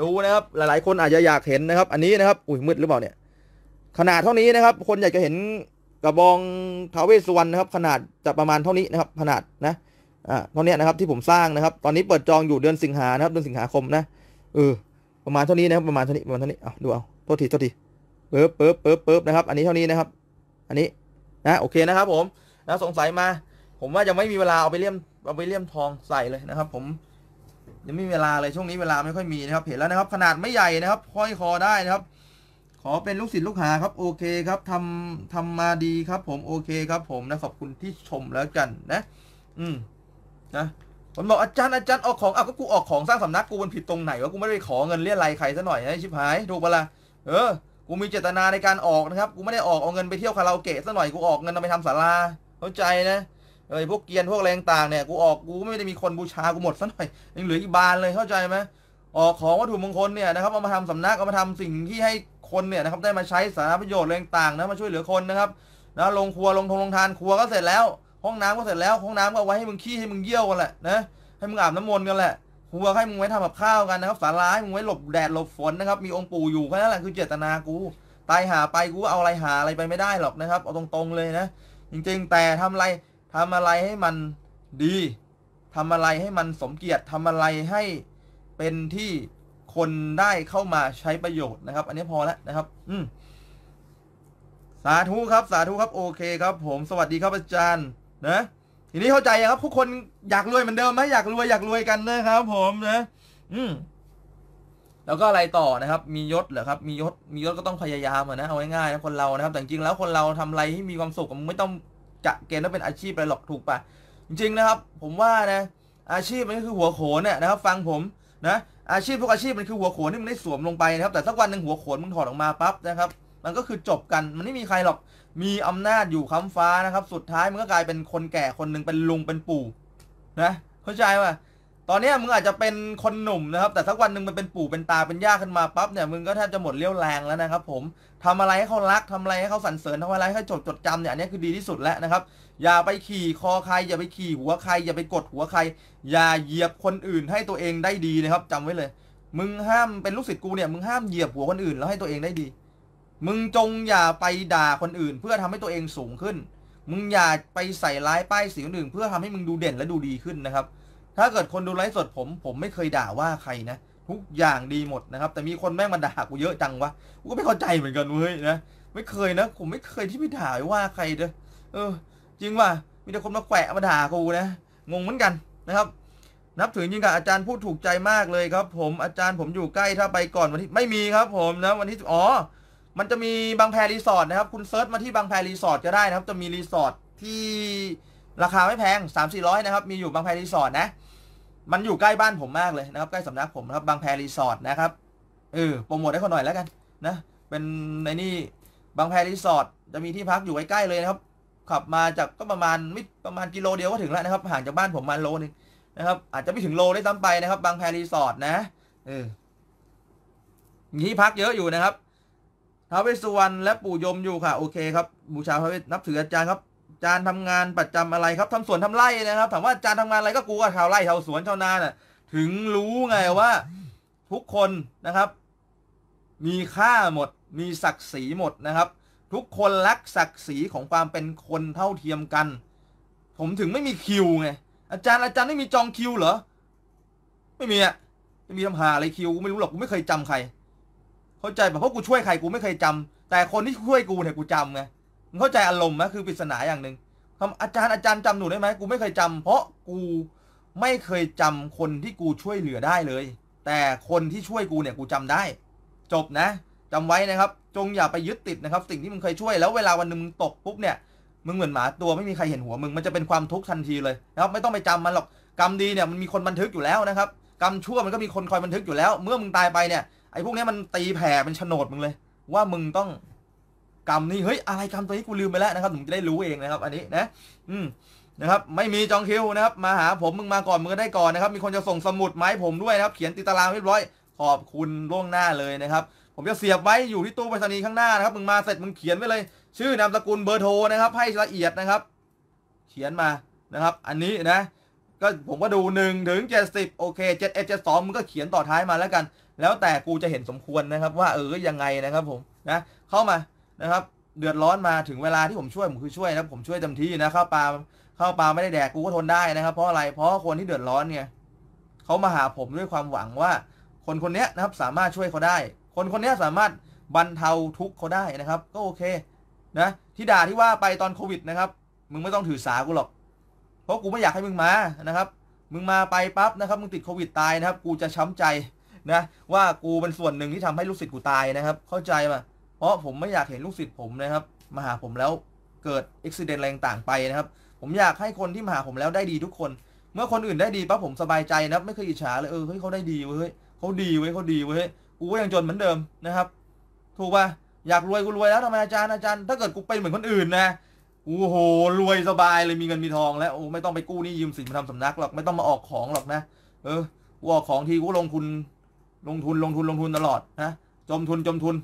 ดูนะครับ หลายๆ คนอาจจะอยากเห็นนะครับ อันนี้นะครับ อุ้ยมืดหรือเปล่าเนี่ยขนาดเท่านี้นะครับ คนอยากจะเห็น กระบองทาวเวสสุวรรณนะครับ ขนาดจะประมาณเท่านี้นะครับ ขนาดนะอ่าเท่านี้นะครับที่ผมสร้างนะครับ ตอนนี้เปิดจองอยู่เดือนสิงหานะครับ เดือนสิงหาคมนะเออประมาณเท่านี้นะครับ ประมาณเท่านี้ประมาณเท่านี้เอาดูเอาโทษทีโทษทีเปิ๊บเปิ๊บเปิ๊บเปิ๊บนะครับอันนี้เท่านี้นะครับอันนี้นะโอเคนะครับผมนะสงสัยมา ผมว่ายังไม่มีเวลาเอาไปเลี่ยมเอาไปเลี่ยมทองใส่เลยนะครับ ผม ยังไม่มีเวลาเลย ช่วงนี้เวลาไม่ค่อยมีนะครับ เห็นแล้วนะครับขนาดไม่ใหญ่นะครับ ค่อยคอได้นะครับ ขอเป็นลูกศิษย์ลูกหาครับ โอเคครับทำทำมาดีครับ ผมโอเคครับ ผมนะ ขอบคุณที่ชมแล้วกันนะ อืมนะมันบอกอาจารย์อาจารย์ออกของอ้าวก็กูออกของสร้างสำนักกูมันผิดตรงไหนวะ กูไม่ได้ขอเงินเรียอะไรใครซะหน่อยนะชิบหาย ถูกปะล่ะเออ กูมีเจตนาในการออกนะครับ กูไม่ได้ออกเอาเงินไปเที่ยวคาราโอเกะซะหน่อยกูออกเงินเอาไปทำศาลาเข้าใจนะเออพวกเกียนพวกแรงต่างเนี่ย กูออกกูไม่ได้มีคนบูชา กูหมดซะหน่อยยังเหลืออีบานเลยเข้าใจไหมออกของวัตถุมงคลเนี่ยนะครับเอามาทำสำนักเอามาทำสิ่งที่ให้คนเนี่ยนะครับได้มาใช้สารณประโยชน์แรงต่างนะมาช่วยเหลือคนนะครับนะลงครัวลงทงลงทานครัวก็เสร็จแล้วห้องน้ำก็เสร็จแล้ว ห้องน้ำก็เอาไว้ให้มึงขี้ให้มึงเยี่ยวกันแหละนะ ให้มึงอาบน้ำมนต์กันแหละครัวให้มึงไว้ทำกับข้าวกันนะครับสาราให้มึงไว้ หลบแดดหลบฝนนะครับมีองค์ปู่อยู่แค่นั้นแหละคือเจตนากู ตายหาไปกูเอาอะไรหาอะไรไปไม่ได้หรอกนะครับเอาตรงๆเลยนะจริงๆแต่ทำอะไร ทำอะไรให้มันดี ทำอะไรให้มันสมเกียรติทำอะไรให้เป็นที่คนได้เข้ามาใช้ประโยชน์นะครับ อันนี้พอแล้วนะครับ อืมสาธุครับสาธุครับ โอเค ครับ ผมสวัสดีครับอาจารย์นะทีนี้เข้าใจครับทุกคนอยากรวยเหมือนเดิมไหมอยากรวยอยากรวยกันนะครับผมนะ อืมแล้วก็อะไรต่อนะครับ มียศเหรอครับ มียศมียศก็ต้องพยายามนะเอาง่ายๆนะคนเรานะครับแต่จริงแล้วคนเราทำอะไรที่มีความสุขมันไม่ต้องจะเกณฑ์ว่าเป็นอาชีพอะไรหรอกถูกปะจริงๆนะครับ ผมว่านะอาชีพมันก็คือหัวโขนนนะครับฟังผมนะอาชีพทุกอาชีพมันคือหัวโขนที่มันได้สวมลงไปนะครับ แต่สักวันหนึ่งหัวโขนมึงถอดออกมาปั๊บนะครับ มันก็คือจบกันมันไม่มีใครหรอกมีอำนาจอยู่ค้าฟ้านะครับ สุดท้ายมันก็กลายเป็นคนแก่คนหนึ่งเป็นลุงเป็นปู่นะเข้าใจป่ะตอนนี้มึงอาจจะเป็นคนหนุ่มนะครับแต่สักวันหนึ่งมันเป็นปู่เป็นตา เป็นย่าขึ้นมาปั๊บเนี่ย มึงก็แทบจะหมดเรี่ยวแรงแล้วนะครับ ผมทำอะไรให้เขารักทำอะไรให้เขาสรรเสริญทำอะไรให้จดจดจำเนี่ยอันนี้คือดีที่สุดแล้วนะครับ อย่าไปขี่คอใคร อย่าไปขี่หัวใคร อย่าไปกดหัวใคร อย่าเหยียบคนอื่นให้ตัวเองได้ดีนะครับ จำไว้เลย มึงห้ามเป็นลูกศิษย์กูเนี่ยมึงห้ามเหยียบหัวคนอื่นแล้วให้ตัวเองได้ดีมึงจงอย่าไปด่าคนอื่นเพื่อทำให้ตัวเองสูงขึ้น มึงอย่าไปใส่ร้ายป้ายสีคนอื่นเพื่อทำให้มึงดูเด่นและดูดีขึ้นนะครับ ถ้าเกิดคนดูไลฟ์สดผม ผมไม่เคยด่าว่าใครนะทุกอย่างดีหมดนะครับ แต่มีคนแม่งมาด่ากูเยอะจังวะกูก็ไม่เข้าใจเหมือนกันเว้ยนะไม่เคยนะ ผมไม่เคยที่ไปด่าว่าใครเด้อเออ จริงว่ะมีแต่คนมาแกวะมาด่ากูนะงงเหมือนกันนะครับ นับถือจริงกับอาจารย์พูดถูกใจมากเลยครับ ผมอาจารย์ผมอยู่ใกล้ถ้าไปก่อนวันที่ไม่มีครับ ผมนะ วันที่อ๋อมันจะมีบางแพรรีสอร์ทนะครับ คุณเซิร์ชมาที่บางแพรรีสอร์ทก็ได้นะครับ จะมีรีสอร์ทที่ราคาไม่แพง3 4 0 0นะครับ มีอยู่บางแพรรีสอร์ทนะ มันอยู่ใกล้บ้านผมมากเลยนะครับ ใกล้สำนักผมนะครับ บางแพรรีสอร์ทนะครับเออโปรโมทให้เขาหน่อยแล้วกัน นะเป็นในนี่บางแพรรีสอร์ทจะมีที่พักอยู่ใกล้ๆเลยนะครับ ขับมาจากก็ประมาณไม่ประมาณกิโลเดียวก็ถึงแล้วนะครับห่างจากบ้านผมมาโลนึงนะครับ อาจจะไม่ถึงโลได้ซ้ำไปนะครับ บางแพรรีสอร์ทนะเออมีที่พักเยอะอยู่นะครับท้าวเวสสุวรรณและปู่ยมอยู่ค่ะ โอเคครับบูชาพระเวสนับถืออาจารย์ครับ อาจารย์ทำงานประจำอะไรครับ ทำสวนทำไร่นะครับถามว่าอาจารย์ทำงานอะไรก็กูก็ชาวไร่ชาวสวนชาวนาน่ะถึงรู้ไงว่า ทุกคนนะครับ มีค่าหมดมีศักดิ์ศรีหมดนะครับ ทุกคนรักศักดิ์ศรีของความเป็นคนเท่าเทียมกัน ผมถึงไม่มีคิวไง อาจารย์อาจารย์ไม่มีจองคิวเหรอ ไม่มีอ่ะม่มีทำหา อะไรคิว ไม่รู้หรอกกูไม่เคยจำใครเข้าใจแบบเพราะกูช่วยใครกูไม่เคยจำ แต่คนที่ช่วยกูเนี่ยกูจำไงมึงเข้าใจอารมณ์ไหมคือปริศนาอย่างหนึ่งคำอาจารย์อาจารย์จำหนูได้ไหม กูไม่เคยจำเพราะกูไม่เคยจำคนที่กูช่วยเหลือได้เลย แต่คนที่ช่วยกูเนี่ยกูจำได้ จบนะ จำไว้นะครับ จงอย่าไปยึด ติดนะครับ สิ่งที่มึงเคยช่วยแล้วเวลาวันนึงมึงตกปุ๊บเนี่ยมึงเหมือนหมา ตัวไม่มีใครเห็นหัวมึงมันจะเป็นความทุกข์ทันทีเลยนะครับไม่ต้องไปจำมันหรอกกรรมดีเนี่ย มันมีคนบันทึกอยู่แล้วนะครับกรรมชั่วมันก็มีคนคอยบันทึกอยู่แล้ว เมื่อมึงตายไปเนี่ยไอ้พวกนี้มันตีแผ่เป็นโฉนดมึงเลย ว่ามึงต้องกรรมนี่เฮ้ยอะไรกรรมตัวนี้กูลืมไปแล้วนะครับผมจะได้รู้เองนะครับอันนี้นะอืมนะครับ ไม่มีจองคิวนะครับมาหาผมมึงมาก่อนมึงก็ได้ก่อนนะครับมีคนจะส่งสมุดไม้ผมด้วยนะครับเขียนติดตารางเรียบร้อย ขอบคุณล่วงหน้าเลยนะครับ ผมจะเสียบไว้อยู่ที่ตู้ไปรษณีย์ข้างหน้านะครับมึงมาเสร็จมึงเขียนไว้เลย ชื่อนามสกุลเบอร์โทรนะครับ ให้ละเอียดนะครับ เขียนมานะครับ อันนี้นะก็ผมก็ดู1ถึง70โอเค7172มึงก็เขียนต่อท้ายมาแล้วกันแล้วแต่กูจะเห็นสมควรนะครับ ว่าเออยังไงนะครับผมนะ เข้ามานะครับ เดือดร้อนมาถึงเวลาที่ผมช่วยผมคือช่วยนะผมช่วยเต็มที่นะข้าวปลาข้าวปลาไม่ได้แดกกูก็ทนได้นะครับ เพราะอะไรเพราะคนที่เดือดร้อนเนี่ยเขามาหาผมด้วยความหวังว่า คนคนนี้นะครับสามารถช่วยเขาได้ คนคนนี้สามารถบรรเทาทุกข์เขาได้นะครับ ก็โอเคนะที่ด่าที่ว่าไปตอนโควิดนะครับ มึงไม่ต้องถือสากูหรอก เพราะกูไม่อยากให้มึงมานะครับ มึงมาไปปั๊บนะครับมึงติดโควิดตายนะครับ กูจะช้ำใจนะว่ากูเป็นส่วนหนึ่งที่ทำให้ลูกศิษย์กูตายนะครับ เข้าใจป่ะเพราะผมไม่อยากเห็นลูกศิษย์ผมนะครับ มาหาผมแล้วเกิดอุบิเหตุแรงต่างไปนะครับ ผมอยากให้คนที่มาหาผมแล้วได้ดีทุกคน เมื่อคนอื่นได้ดีปั๊บผมสบายใจนะครับไม่เคยอิจฉาเลยเออเฮ้ยเขาได้ดีเว้ยเขาดีเว้ยเขาดีเว้ยกูก็ยังจนเหมือนเดิมนะครับ ถูกป่ะอยากรวยกูรวยแล้วทำไมอาจารย์อาจารย์ถ้าเกิดกูเป็นเหมือนคนอื่นนะโอ้โหรวยสบายเลยมีเงินมีทองแล้วโอ้ไม่ต้องไปกู้นี่ยืมสินมาทำสำนักหรอกไม่ต้องมาออกของหรอกนะ เออออกของทีกูลงทุนลงทุนลงทุนลงทุนตลอดนะจมทุนจมทุน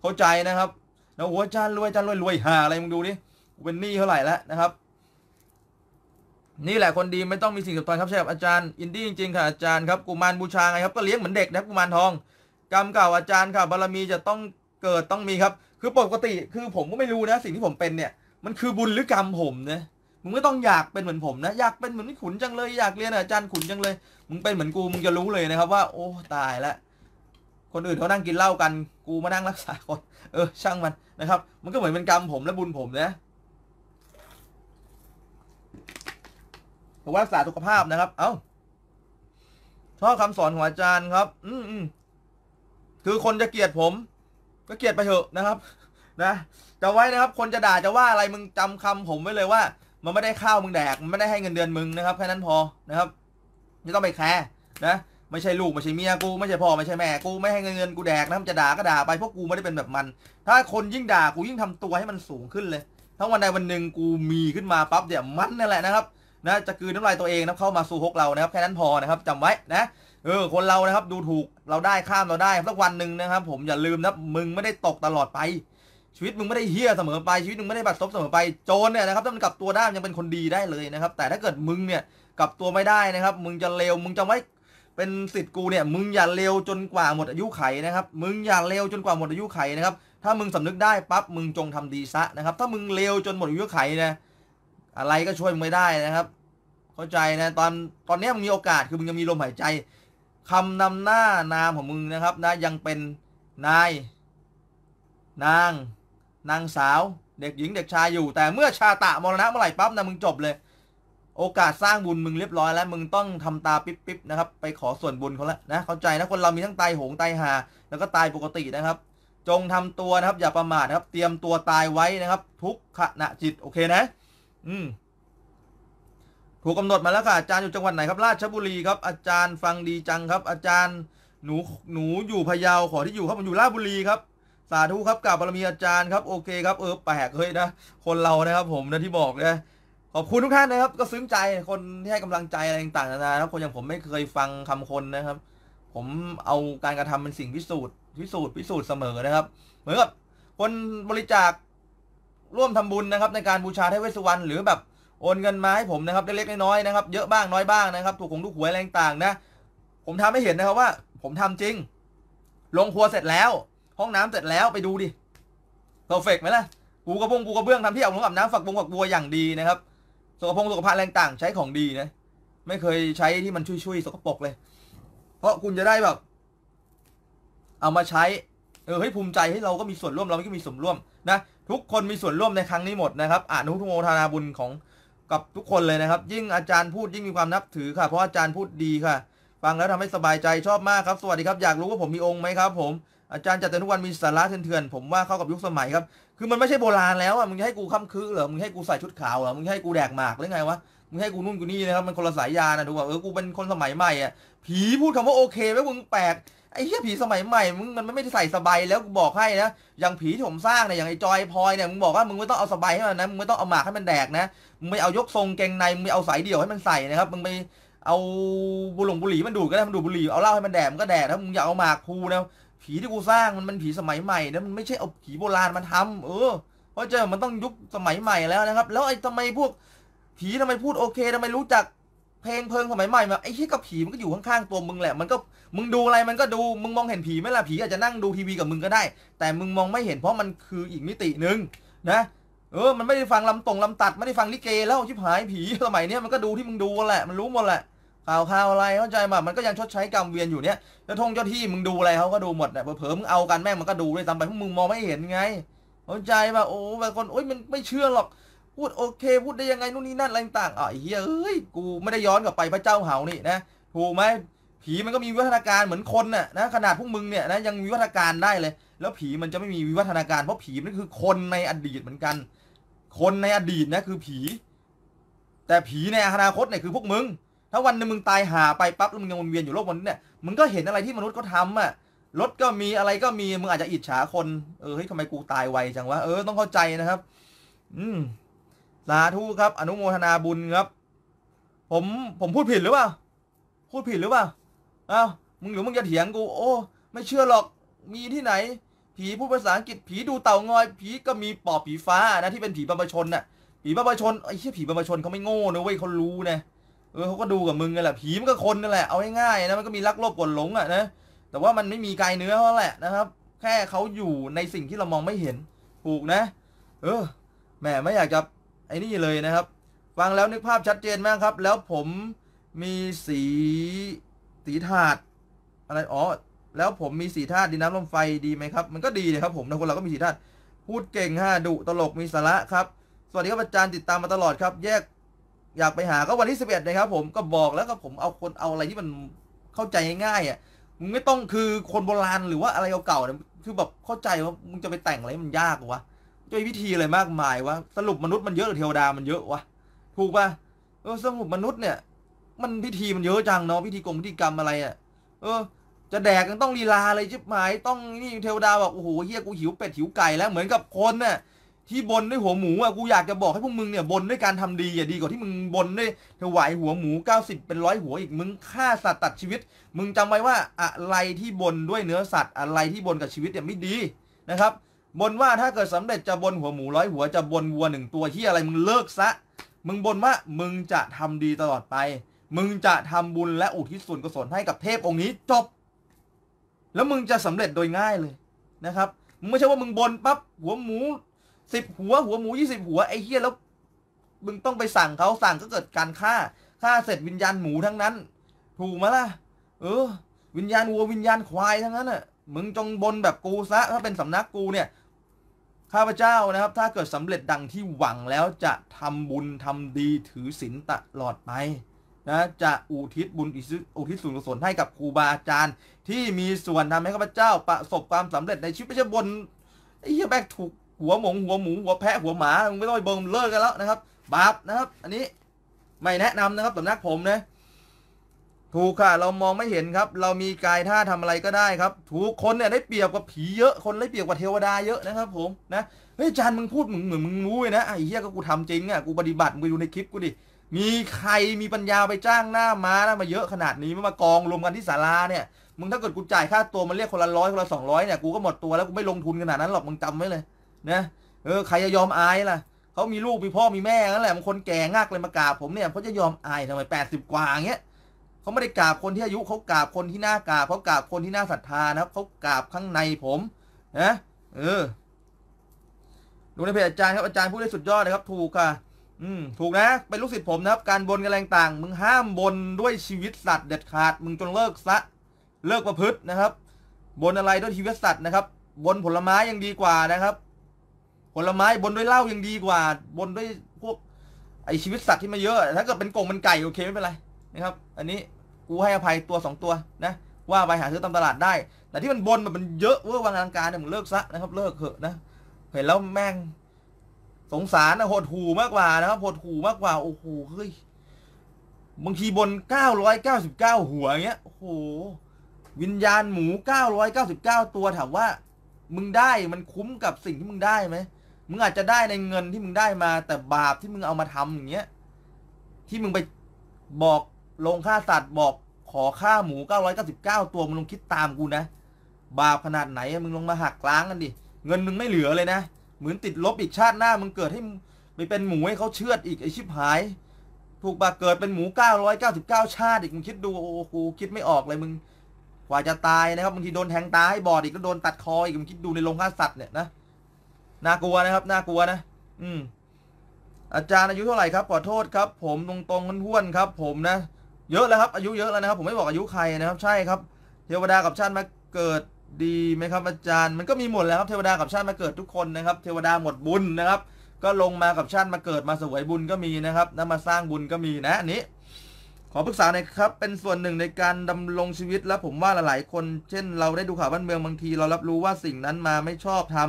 เข้าใจนะครับแล้วหัวจานรวยจานรวยรวยหาอะไรมึงดูดิเป็นหนี้เท่าไหร่แล้วนะครับ นี่แหละคนดีไม่ต้องมีสิ่งสำคัญครับใช่กับอาจารย์อินดี้จริงๆค่ะอาจารย์ครับกุมารบูชาไงครับ ก็เลี้ยงเหมือนเด็กนะกุมารทองกรรมเก่าอาจารย์ค่ะบารมีจะต้องเกิดต้องมีครับ คือปกติคือผมก็ไม่รู้นะสิ่งที่ผมเป็นเนี่ย มันคือบุญหรือกรรมผมนะมึงก็ต้องอยากเป็นเหมือนผมนะอยากเป็นเหมือนขุนจังเลยอยากเรียนอาจารย์ขุนจังเลยมึงเป็นเหมือนกูมึงจะรู้เลยนะครับว่า โอ้ ตายละคนอื่นเขานั่งกินเหล้ากัน กูมานั่งรักษาคนเออ ช่างมันนะครับ มันก็เหมือนเป็นกรรมผมและบุญผมนะผมว่ารักษาสุขภาพนะครับ เอ้าชอบคำสอนหัวอาจารย์ครับ อืมอืมคือคนจะเกลียดผม ก็เกลียดไปเถอะนะครับนะจะไว้นะครับ คนจะด่าจะว่าอะไรมึงจำคำผมไว้เลยว่า มันไม่ได้ข้าวมึงแดก มันไม่ได้ให้เงินเดือนมึงนะครับแค่นั้นพอนะครับไม่ต้องไปแคร์นะ ไม่ใช่ลูกไม่ใช่เมีย กูไม่ใช่พ่อไม่ใช่แม่กู ไม่ให้เงินเงินกูแดกนะมันจะด่าก็ด่าไปเพราะกูไม่ได้เป็นแบบมัน ถ้าคนยิ่งด่ากูยิ่งทำตัวให้มันสูงขึ้นเลย ถ้าวันใดวันหนึ่งกูมีขึ้นมาปั๊บเดี๋ยวมันนั่นแหละนะครับนะจะคืนน้ำลายตัวเองนะเข้ามาสู่ฮกเรานะครับแค่นั้นพอนะครับจำไว้นะ เออคนเรานะครับดูถูกเราได้ข้ามเราได้สักวันหนึ่งนะครับ ผมอย่าลืมนะมึงไม่ได้ตกตลอดไป ชีวิตมึงไม่ได้เฮี้ยเสมอไป ชีวิตมึงไม่ได้บัดซบเสมอไปโจรเนี่ยนะครับถ้ามันกลับตัวได้ยังเป็นคนดีได้เลยนะครับแต่ถ้าเกิดมึงเนี่ยกับตัวไม่ได้นะครับ มึงจะเร็วมึงจะไม่เป็นสิทธิ์กูเนี่ย มึงอย่าเร็วจนกว่าหมดอายุไขนะครับ มึงอย่าเร็วจนกว่าหมดอายุไขนะครับ ถ้ามึงสำนึกได้ปั๊บ มึงจงทำดีซะนะครับ ถ้ามึงเร็วจนหมดอายุไขนะ อะไรก็ช่วยมึงไม่ได้นะครับ เข้าใจนะ ตอนตอนนี้มึงมีโอกาส คือมึงยังมีลมหายใจ คำนำหน้านามของมึงนะครับนะยังเป็นนาย นาง นางสาว เด็กหญิงเด็กชายอยู่ แต่เมื่อชาตะมรณะเมื่อไหร่ปั๊บนะมึงจบเลยโอกาสสร้างบุญมึงเรียบร้อยแล้ว มึงต้องทำตาปิ๊บปิ๊บนะครับไปขอส่วนบุญเขาแล้วนะเข้าใจนะคนเรามีทั้งตายโหงตายหาแล้วก็ตายปกตินะครับ จงทำตัวนะครับ อย่าประมาทนะครับ เตรียมตัวตายไว้นะครับ ทุกขณะจิตโอเคนะ อืมถูกกาหนดมาแล้วค่ะอาจารย์อยู่จังหวัดไหนครับ ราชบุรีครับอาจารย์ฟังดีจังครับ อาจารย์หนูหนูอยู่พะเยาขอที่อยู่ครับผมอยู่ราชบุรีครับ สาธุครับกราบบารมีอาจารย์ครับ โอเคครับ เออแปลกเฮ้ยนะ คนเรานะครับผมนะที่บอกนะขอบคุณทุกท่านนะครับ ก็ซึ้งใจคนที่ให้กำลังใจอะไรต่างๆนานาแล้วคนอย่างผมไม่เคยฟังคำคนนะครับ ผมเอาการกระทำเป็นสิ่งพิสูจน์พิสูจน์พิสูจน์เสมอนะครับ เหมือนกับคนบริจาคร่วมทำบุญนะครับในการบูชาเทวสุวรรณหรือ แบบโอนเงินมาให้ผมนะครับเล็กๆน้อยๆนะครับ เยอะบ้างน้อยบ้างนะครับถูกของทูกหวยอะไรต่างๆนะ ผมทำให้เห็นนะครับว่าผมทำจริง ลงครัวเสร็จแล้ว ห้องน้ำเสร็จแล้วไปดูดิเพอร์เฟกไหมล่ะกูกระบงกูกระเบื้องทำที่เอาลับน้ำฝักบงฝักบัวอย่างดีนะครับสกปรกสกปรกแรงต่างใช้ของดีนะ ไม่เคยใช้ที่มันชุยชุยสกปรกเลย เพราะคุณจะได้แบบ เอามาใช้เออเฮ้ยภูมิใจให้เราก็มีส่วนร่วมเราก็มีส่วนร่วมนะทุกคนมีส่วนร่วมในครั้งนี้หมดนะครับอนุทุโมทนาบุญของกับทุกคนเลยนะครับ ยิ่งอาจารย์พูดยิ่งมีความนับถือค่ะเพราะอาจารย์พูดดีค่ะฟังแล้วทำให้สบายใจชอบมากครับสวัสดีครับอยากรู้ว่าผมมีองค์ไหมครับผมอาจารย์จัดแต่ทุกวันมีสาระเถื่อนผมว่าเข้ากับยุคสมัยครับคือมันไม่ใช่โบราณแล้วอ่ะ มึงให้กูค้ำคือเหรอ มึงให้กูใส่ชุดขาวเหรอ มึงให้กูแดกหมากหรือไงวะ มึงให้กูนุ่นกูนี่นะครับ มันคนละสายยานะดูว่าเออ กูเป็นคนสมัยใหม่อ่ะ ผีพูดคำว่าโอเคไหมมึงแปลก ไอ้เหี้ยผีสมัยใหม่มึงมันไม่ได้ใส่สบายแล้วกูบอกให้นะ อย่างผีที่ผมสร้างเนี่ยอย่างไอ้จอยพลอยเนี่ยมึงบอกว่ามึงไม่ต้องเอาสบายให้มันนะ มึงไม่ต้องเอาหมากให้มันแดกนะ มึงไม่เอายกทรงเกงใน มึงไม่เอาสายเดี่ยวให้มันใส่นะครับ มึงไปเอาบุหรี่มันดูดก็ได้มันดูดบุหรี่เอาเหล้าให้มันแดกมันก็แดก้ามึงอยากเอาหมากคูนะผีที่กูสร้างมันมันผีสมัยใหม่นะมันไม่ใช่เอาผีโบราณมาทำ เออเพราะเจอมันต้องยุคสมัยใหม่แล้วนะครับแล้วไอ้ทำไมพวกผีทำไมพูดโอเคทำไมรู้จักเพลงเพลิงสมัยใหม่มาไอ้ที่กับผีมันก็อยู่ข้างๆตัวมึงแหละ มันก็มึงดูอะไรมันก็ดูมึงมองเห็นผีไหมล่ะผีอาจจะนั่งดูทีวีกับมึงก็ได้ แต่มึงมองไม่เห็นเพราะมันคืออีกมิติหนึ่งนะ เออมันไม่ได้ฟังลำตรงลำตัดไม่ได้ฟังลิเก แล้วชิบหายผีสมัยนี้มันก็ดูที่มึงดูแหละมันรู้หมดแหละข่าวข่าวอะไรเข้าใจป่ะมันก็ยังชดใช้กรรมเวียนอยู่เนี่ยแล้วทงเจ้าที่มึงดูอะไรเขาก็ดูหมดเนี่ยเผลอมึงเอากันแม่งมันก็ดูด้วยซ้ำไป พวกมึงมองไม่เห็นไงเข้าใจป่ะโอ้บางคนโอ้ยมันไม่เชื่อหรอก พูดโอเค พูดได้ยังไงนู่นนี่นั่นอะไรต่างอ่ะเฮียเอ้ยกูไม่ได้ย้อนกลับไปพระเจ้าเห่านี่นะถูกไหมผีมันก็มีวิวัฒนาการเหมือนคนน่ะนะขนาดพวกมึงเนี่ยนะยังวิวัฒนาการได้เลย แล้วผีมันจะไม่มีวิวัฒนาการเพราะผีมันคือคนในอดีตเหมือนกัน คนในอดีตนะคือผี แต่ผีในอนาคตเนี่ยคือพวกมึงถ้าวันนึงมึง ตายหาไปปั๊บแล้วมึงยังวนเวียนอยู่โลกมนนี้เนี่ยมึงก็เห็นอะไรที่มนุษย์ก็ทำอ่ะรถก็มีอะไรก็มีมึงอาจจะอิจฉาคนเออเฮ้ยทำไมกูตายไวจังวะเออต้องเข้าใจนะครับ อืมสาธุครับ อนุโมทนาบุญครับ ผมผมพูดผิดหรือเปล่า พูดผิดหรือเปล่าอ้าวมึงหรือมึงจะเถียง กู โอ้ไม่เชื่อหรอกมีที่ไหน ผีพูดภาษาอังกฤษผีดูเต่างอย ผีก็มีปอบผีฟ้านะที่เป็นผีบัมปชนน่ะ ผีบัมปชนไอ้เชี่ยผีบัมปชนเขาไม่โง่นะเว้ยเขารู้นะเออเขาก็ดูกับมึงไันแหละผีมันก็คนนั่นแหละเอาง่ายๆนะมันก็มีรักโลภกดหลงอ่ะนะแต่ว่ามันไม่มีกายเนื้อเขาแหละนะครับ แค่เขาอยู่ในสิ่งที่เรามองไม่เห็นถูกนะ เออแหมไม่อยากจะไอ้นี่เลยนะครับ ฟังแล้วนึกภาพชัดเจนมากครับ แล้วผมมีสีสีถาดอะไรอ๋อแล้วผมมีสีธาตุดินน้ำลมไฟดีไหมครับ มันก็ดีเะยครับผมนะคนเราก็มีสีธาตุพูดเก่งฮะดุตลกมีสาระครับ สวัสดีครับอาจารย์ติดตามมาตลอดครับแยกอยากไปหาก็วันที่สิบเอ็ดนะครับผมก็บอกแล้วก็ผมเอาคนเอาอะไรที่มันเข้าใจง่ายๆอ่ะมึงไม่ต้องคือคนโบราณหรือว่าอะไรเก่าๆเนี่ยคือแบบเข้าใจว่ามึงจะไปแต่งอะไรมันยากวะจะมีวิธีอะไรมากมายวะสรุปมนุษย์มันเยอะหรือเทวดามันเยอะวะถูกปะเออสรุปมนุษย์เนี่ย มันพิธีมันเยอะจังเนาะพิธีกรรมพิธีกรรมอะไรอ่ะ เออ จะแดกกันต้องลีลาอะไรชิบหายต้องนี่เทวดาบอกโอ้โหเฮียกูหิวเป็ดหิวไก่แล้ว เหมือนกับคนเนี่ยที่บนด้วยหัวหมูอ่ะกูอยากจะบอกให้พวกมึงเนี่ยบนด้วยการทำดีอย่าดีกว่าที่มึงบนด้วยถวายหัวหมู 90 เป็นร้อยหัวอีกมึงฆ่าสัตว์ตัดชีวิต มึงจำไว้ว่าอะไรที่บนด้วยเนื้อสัตว์อะไรที่บนกับชีวิตเนี่ยไม่ดีนะครับบนว่าถ้าเกิดสำเร็จจะบนหัวหมูร้อยหัวจะบนวัวหนึ่งตัวที่อะไรมึงเลิกซะมึงบนว่ามึงจะทำดีตลอดไป มึงจะทำบุญและอุทิศส่วนกุศลให้กับเทพองค์นี้จบแล้วมึงจะสำเร็จโดยง่ายเลยนะครับไม่ใช่ว่ามึงบนปั๊บหัวหมูสิบหัวหัวหมูยี่สิบหัว ไอ้เฮียแล้วมึงต้องไปสั่งเขาสั่งก็เกิดการฆ่าฆ่า เสร็จวิญญาณหมูทั้งนั้น ถูกไหมล่ะ เออ วิญญาณวัววิญญาณควาย ทั้งนั้นอ่ะมึง จงบนแบบกูซะถ้าเป็น สำนักกูเนี่ยข้าพเจ้านะครับ ถ้าเกิดสำเร็จดังที่หวังแล้วจะทำบุญทำดีถือศีลตลอดไปนะจะอุทิศบุญอุทิศส่วนกุศลให้กับครูบาอาจารย์ ที่มีส่วนทำให้ข้าพเจ้าประสบความสำเร็จในชีวิตไม่ใช่บนไอ้เหี้ยแบกถูกหัวหมงหัวหมูหัวแพะหัวหมา มึงไม่ต้องไปเบิ่มเลิกกันแล้วนะครับ บาปนะครับ อันนี้ไม่แนะนำนะครับสำนักผมนะถูกค่ะ เรามองไม่เห็นครับ เรามีกายท่าทำอะไรก็ได้ครับถูกคนเนี่ยได้เปรียบกว่าผีเยอะ คนได้เปรียบกว่าเทวดาเยอะนะครับ ผม นะ เฮ้ยจานมึงพูดเหมือนมึงรู้เลยนะไอ้เหี้ยก็กูทำจริงอ่ะ กูปฏิบัติมึงไปดูในคลิปกูดิ มีใครมีปัญญาไปจ้างหน้าม้านะมาเยอะขนาดนี้ มากองรวมกันที่ศาลาเนี่ย มึงถ้าเกิดกูจ่ายค่าตัวมันเรียกคนละร้อยคนละสองร้อยเนี่ย กูก็หมดตัวแล้วกูไม่ลงทุนขนาดนั้นหรอกมึงจาไว้เลยนะ เออ ใครจะยอมอายล่ะ เขามีลูกมีพ่อมีแม่นั่นแหละบางคนแก่งากเลยมากราบผมเนี่ยเขาจะยอมอายทำไมแปดสิบกว่าเงี้ยเขาไม่ได้กราบคนที่อายุเขากราบคนที่หน้ากราบเขากราบคนที่หน้าศรัทธานะครับ เขากราบข้างในผมนะเออ ดูในเพจอาจารย์ครับ อาจารย์พูดได้สุดยอดเลยครับ ถูกค่ะ อืมถูกนะเป็นลูกศิษย์ผมนะครับ การบนกันแรงต่าง มึงห้ามบนด้วยชีวิตสัตว์ เด็ดขาด มึงจนเลิกซะเลิกประพฤตินะครับ บนอะไรด้วยชีวิตสัตว์นะครับบนผลไม้ยังดีกว่านะครับผลไม้บนด้วยเหล้ายังดีกว่า บนด้วยพวกไอชีวิตสัตว์ที่มาเยอะถ้าเกิดเป็นกงเป็นไก่โอเคไม่เป็นไรนะครับ อันนี้กูให้อภัยตัวสองตัวนะ ว่าไปหาซื้อตามตลาดได้ แต่ที่มันบนมันเยอะเวอร์วังอลังการเนี่ยมึงเลิกซะนะครับ เลิกเถอะนะเห็นแล้วแม่งสงสารนะโหดหูมากกว่านะครับโหดหูมากกว่า โอ้โหเฮ้ยบางทีบน999 หัวเงี้ยโอ้โหวิญญาณหมู 999 ตัวถามว่า มึงได้มันคุ้มกับสิ่งที่มึงได้ไหมมึงอาจจะได้ในเงินที่มึงได้มาแต่บาปที่มึงเอามาทำอย่างเงี้ยที่มึงไปบอกลงค่าสัตว์ บอกขอค่าหมู 999 ตัวมึงลองคิดตามกูนะ บาปขนาดไหนมึงลงมาหักล้างกันดิเงินมึงไม่เหลือเลยนะเหมือนติดลบอีกชาติหน้ามึงเกิดให้ไปเป็นหมูให้เขาเชือดอีกไอชิบหาย ถูกบาเกิดเป็นหมู 999 ชาติอีกมึงคิดดูโอ้กูคิดไม่ออกเลยมึงกว่าจะตายนะครับบางทีโดนแทงตาให้บอดอีกก็โดนตัดคออีกมึงคิดดูในโรงฆ่าสัตว์เนี่ยนะน่ากลัวนะครับน่ากลัวนะ อืมอาจารย์อายุเท่าไหร่ครับ ขอโทษครับ ผมตรงตรงท้วนครับ ผมนะ เยอะแล้วครับอายุเยอะแล้วนะครับผมไม่บอกอายุใครนะครับ ใช่ครับ เทวดากับชาติมาเกิดดีไหมครับอาจารย์ มันก็มีหมดแล้วครับเทวดากับชาติมาเกิดทุกคนนะครับ เทวดาหมดบุญนะครับ ก็ลงมากับชาติมาเกิดมาสวยบุญก็มีนะครับนะมาสร้างบุญก็มีนะอันนี้ ขอปรึกษาหน่อยครับเป็นส่วนหนึ่งในการดำรงชีวิตและผมว่าหลาย ๆ คนเช่นเราได้ดูข่าวบ้านเมืองบางที เรารับรู้ว่าสิ่งนั้นมาไม่ชอบทำ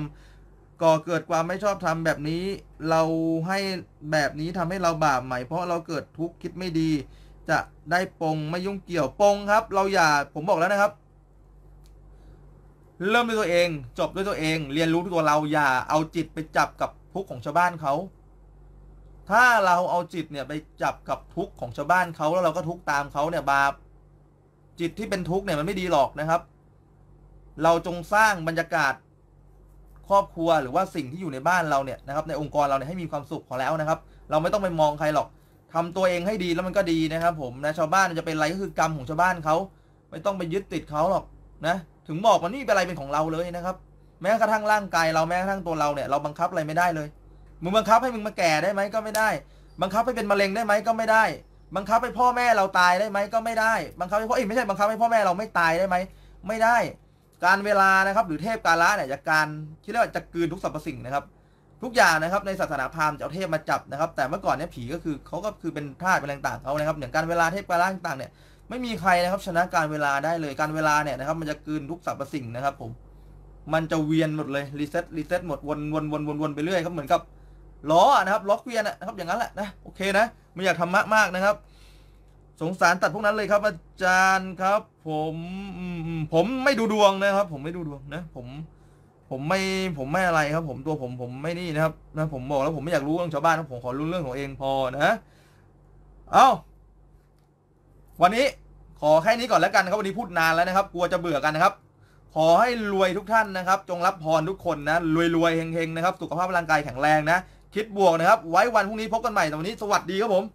ก่อเกิดความไม่ชอบธรรมแบบนี้ เราให้แบบนี้ทำให้เราบาปไหมเพราะเราเกิดทุกข์คิดไม่ดี จะได้ปงไม่ยุ่งเกี่ยวปงครับ เราอย่าผมบอกแล้วนะครับ เริ่มด้วยตัวเองจบด้วยตัวเอง เรียนรู้ด้วยตัวเราอย่าเอาจิตไปจับกับทุกข์ของชาวบ้านเขาถ้าเราเอาจิตเนี่ยไปจับกับทุกข์ของชาวบ้านเขาแล้วเราก็ทุกข์ตามเขาเนี่ยบาปจิตที่เป็นทุกข์เนี่ยมันไม่ดีหรอกนะครับ เราจงสร้างบรรยากาศครอบครัวหรือว่าสิ่งที่อยู่ในบ้านเราเนี่ยนะครับในองค์กรเราเนี่ยให้มีความสุขพอแล้วนะครับ เราไม่ต้องไปมองใครหรอก ทำตัวเองให้ดีแล้วมันก็ดีนะครับผมนะชาวบ้านจะเป็นอะไรก็คือกรรมของชาวบ้านเขาไม่ต้องไปยึดติดเขาหรอกนะถึงบอกมันนี่เป็นอะไรเป็นของเราเลยนะครับแม้กระทั่งร่างกาย เราแม้กระทั่งตัวเราเนี่ยเราบังคับอะไรไม่ได้เลยมึงบังคับให้มึงมาแก่ได้ไหมก็ไม่ได้ บังคับให้เป็นมะเร็งได้ไหมก็ไม่ได้ บังคับให้พ่อแม่เราตายได้ไหมก็ไม่ได้บังคับให้พ่อเอ้ไม่ใช่บังคับให้พ่อแม่เราไม่ตายได้ไหมไม่ได้การเวลานะครับหรือเทพกาละเนี่ยจะการที่เรียกว่าจะกืนทุกสรรพสิ่งนะครับ ทุกอย่างนะครับในศาสนาพราหมณ์จะเอาเทพมาจับนะครับ แต่เมื่อก่อนเนี่ยผีก็คือเขาก็คือเป็นธาุเป็นแรงต่างเขานะครับอย่างการเวลาเทพกาละต่างเนี่ยไม่มีใครนะครับชนะการเวลาได้เลยการเวลาเนี่ยนะครับ มันจะกืนทุกสรรพสิ่งนะครับ ผมมันจะเวียนหมดเลยรีเซ็ตรีเซ็ตหมดวนวนวนวนวนไปเรื่อยครับเหมือนกับล้อนะครับล็อกเวียนนะครับอย่างนั้นแหละนะโอเคนะไม่อยากทำมากมากนะครับ สงสารตัดพวกนั้นเลยครับ อาจารย์ครับผมผมไม่ดูดวงนะครับ ผมไม่ดูดวงนะผมผมไม่ผมไม่อะไรครับผมตัวผมผมไม่นี่นะครับนะผมบอกแล้วผมไม่อยากรู้เรื่องชาวบ้านผมขอรู้เรื่องของเองพอนะเอ้าวันนี้ขอแค่นี้ก่อนแล้วกันครับวันนี้พูดนานแล้วนะครับ กลัวจะเบื่อกันนะครับ ขอให้รวยทุกท่านนะครับ จงรับพรทุกคนนะรวยรวยเฮงเฮงนะครับสุขภาพร่างกายแข็งแรงนะ คิดบวกนะครับ ไว้วันพรุ่งนี้พบกันใหม่แต่วันนี้สวัสดีครับผม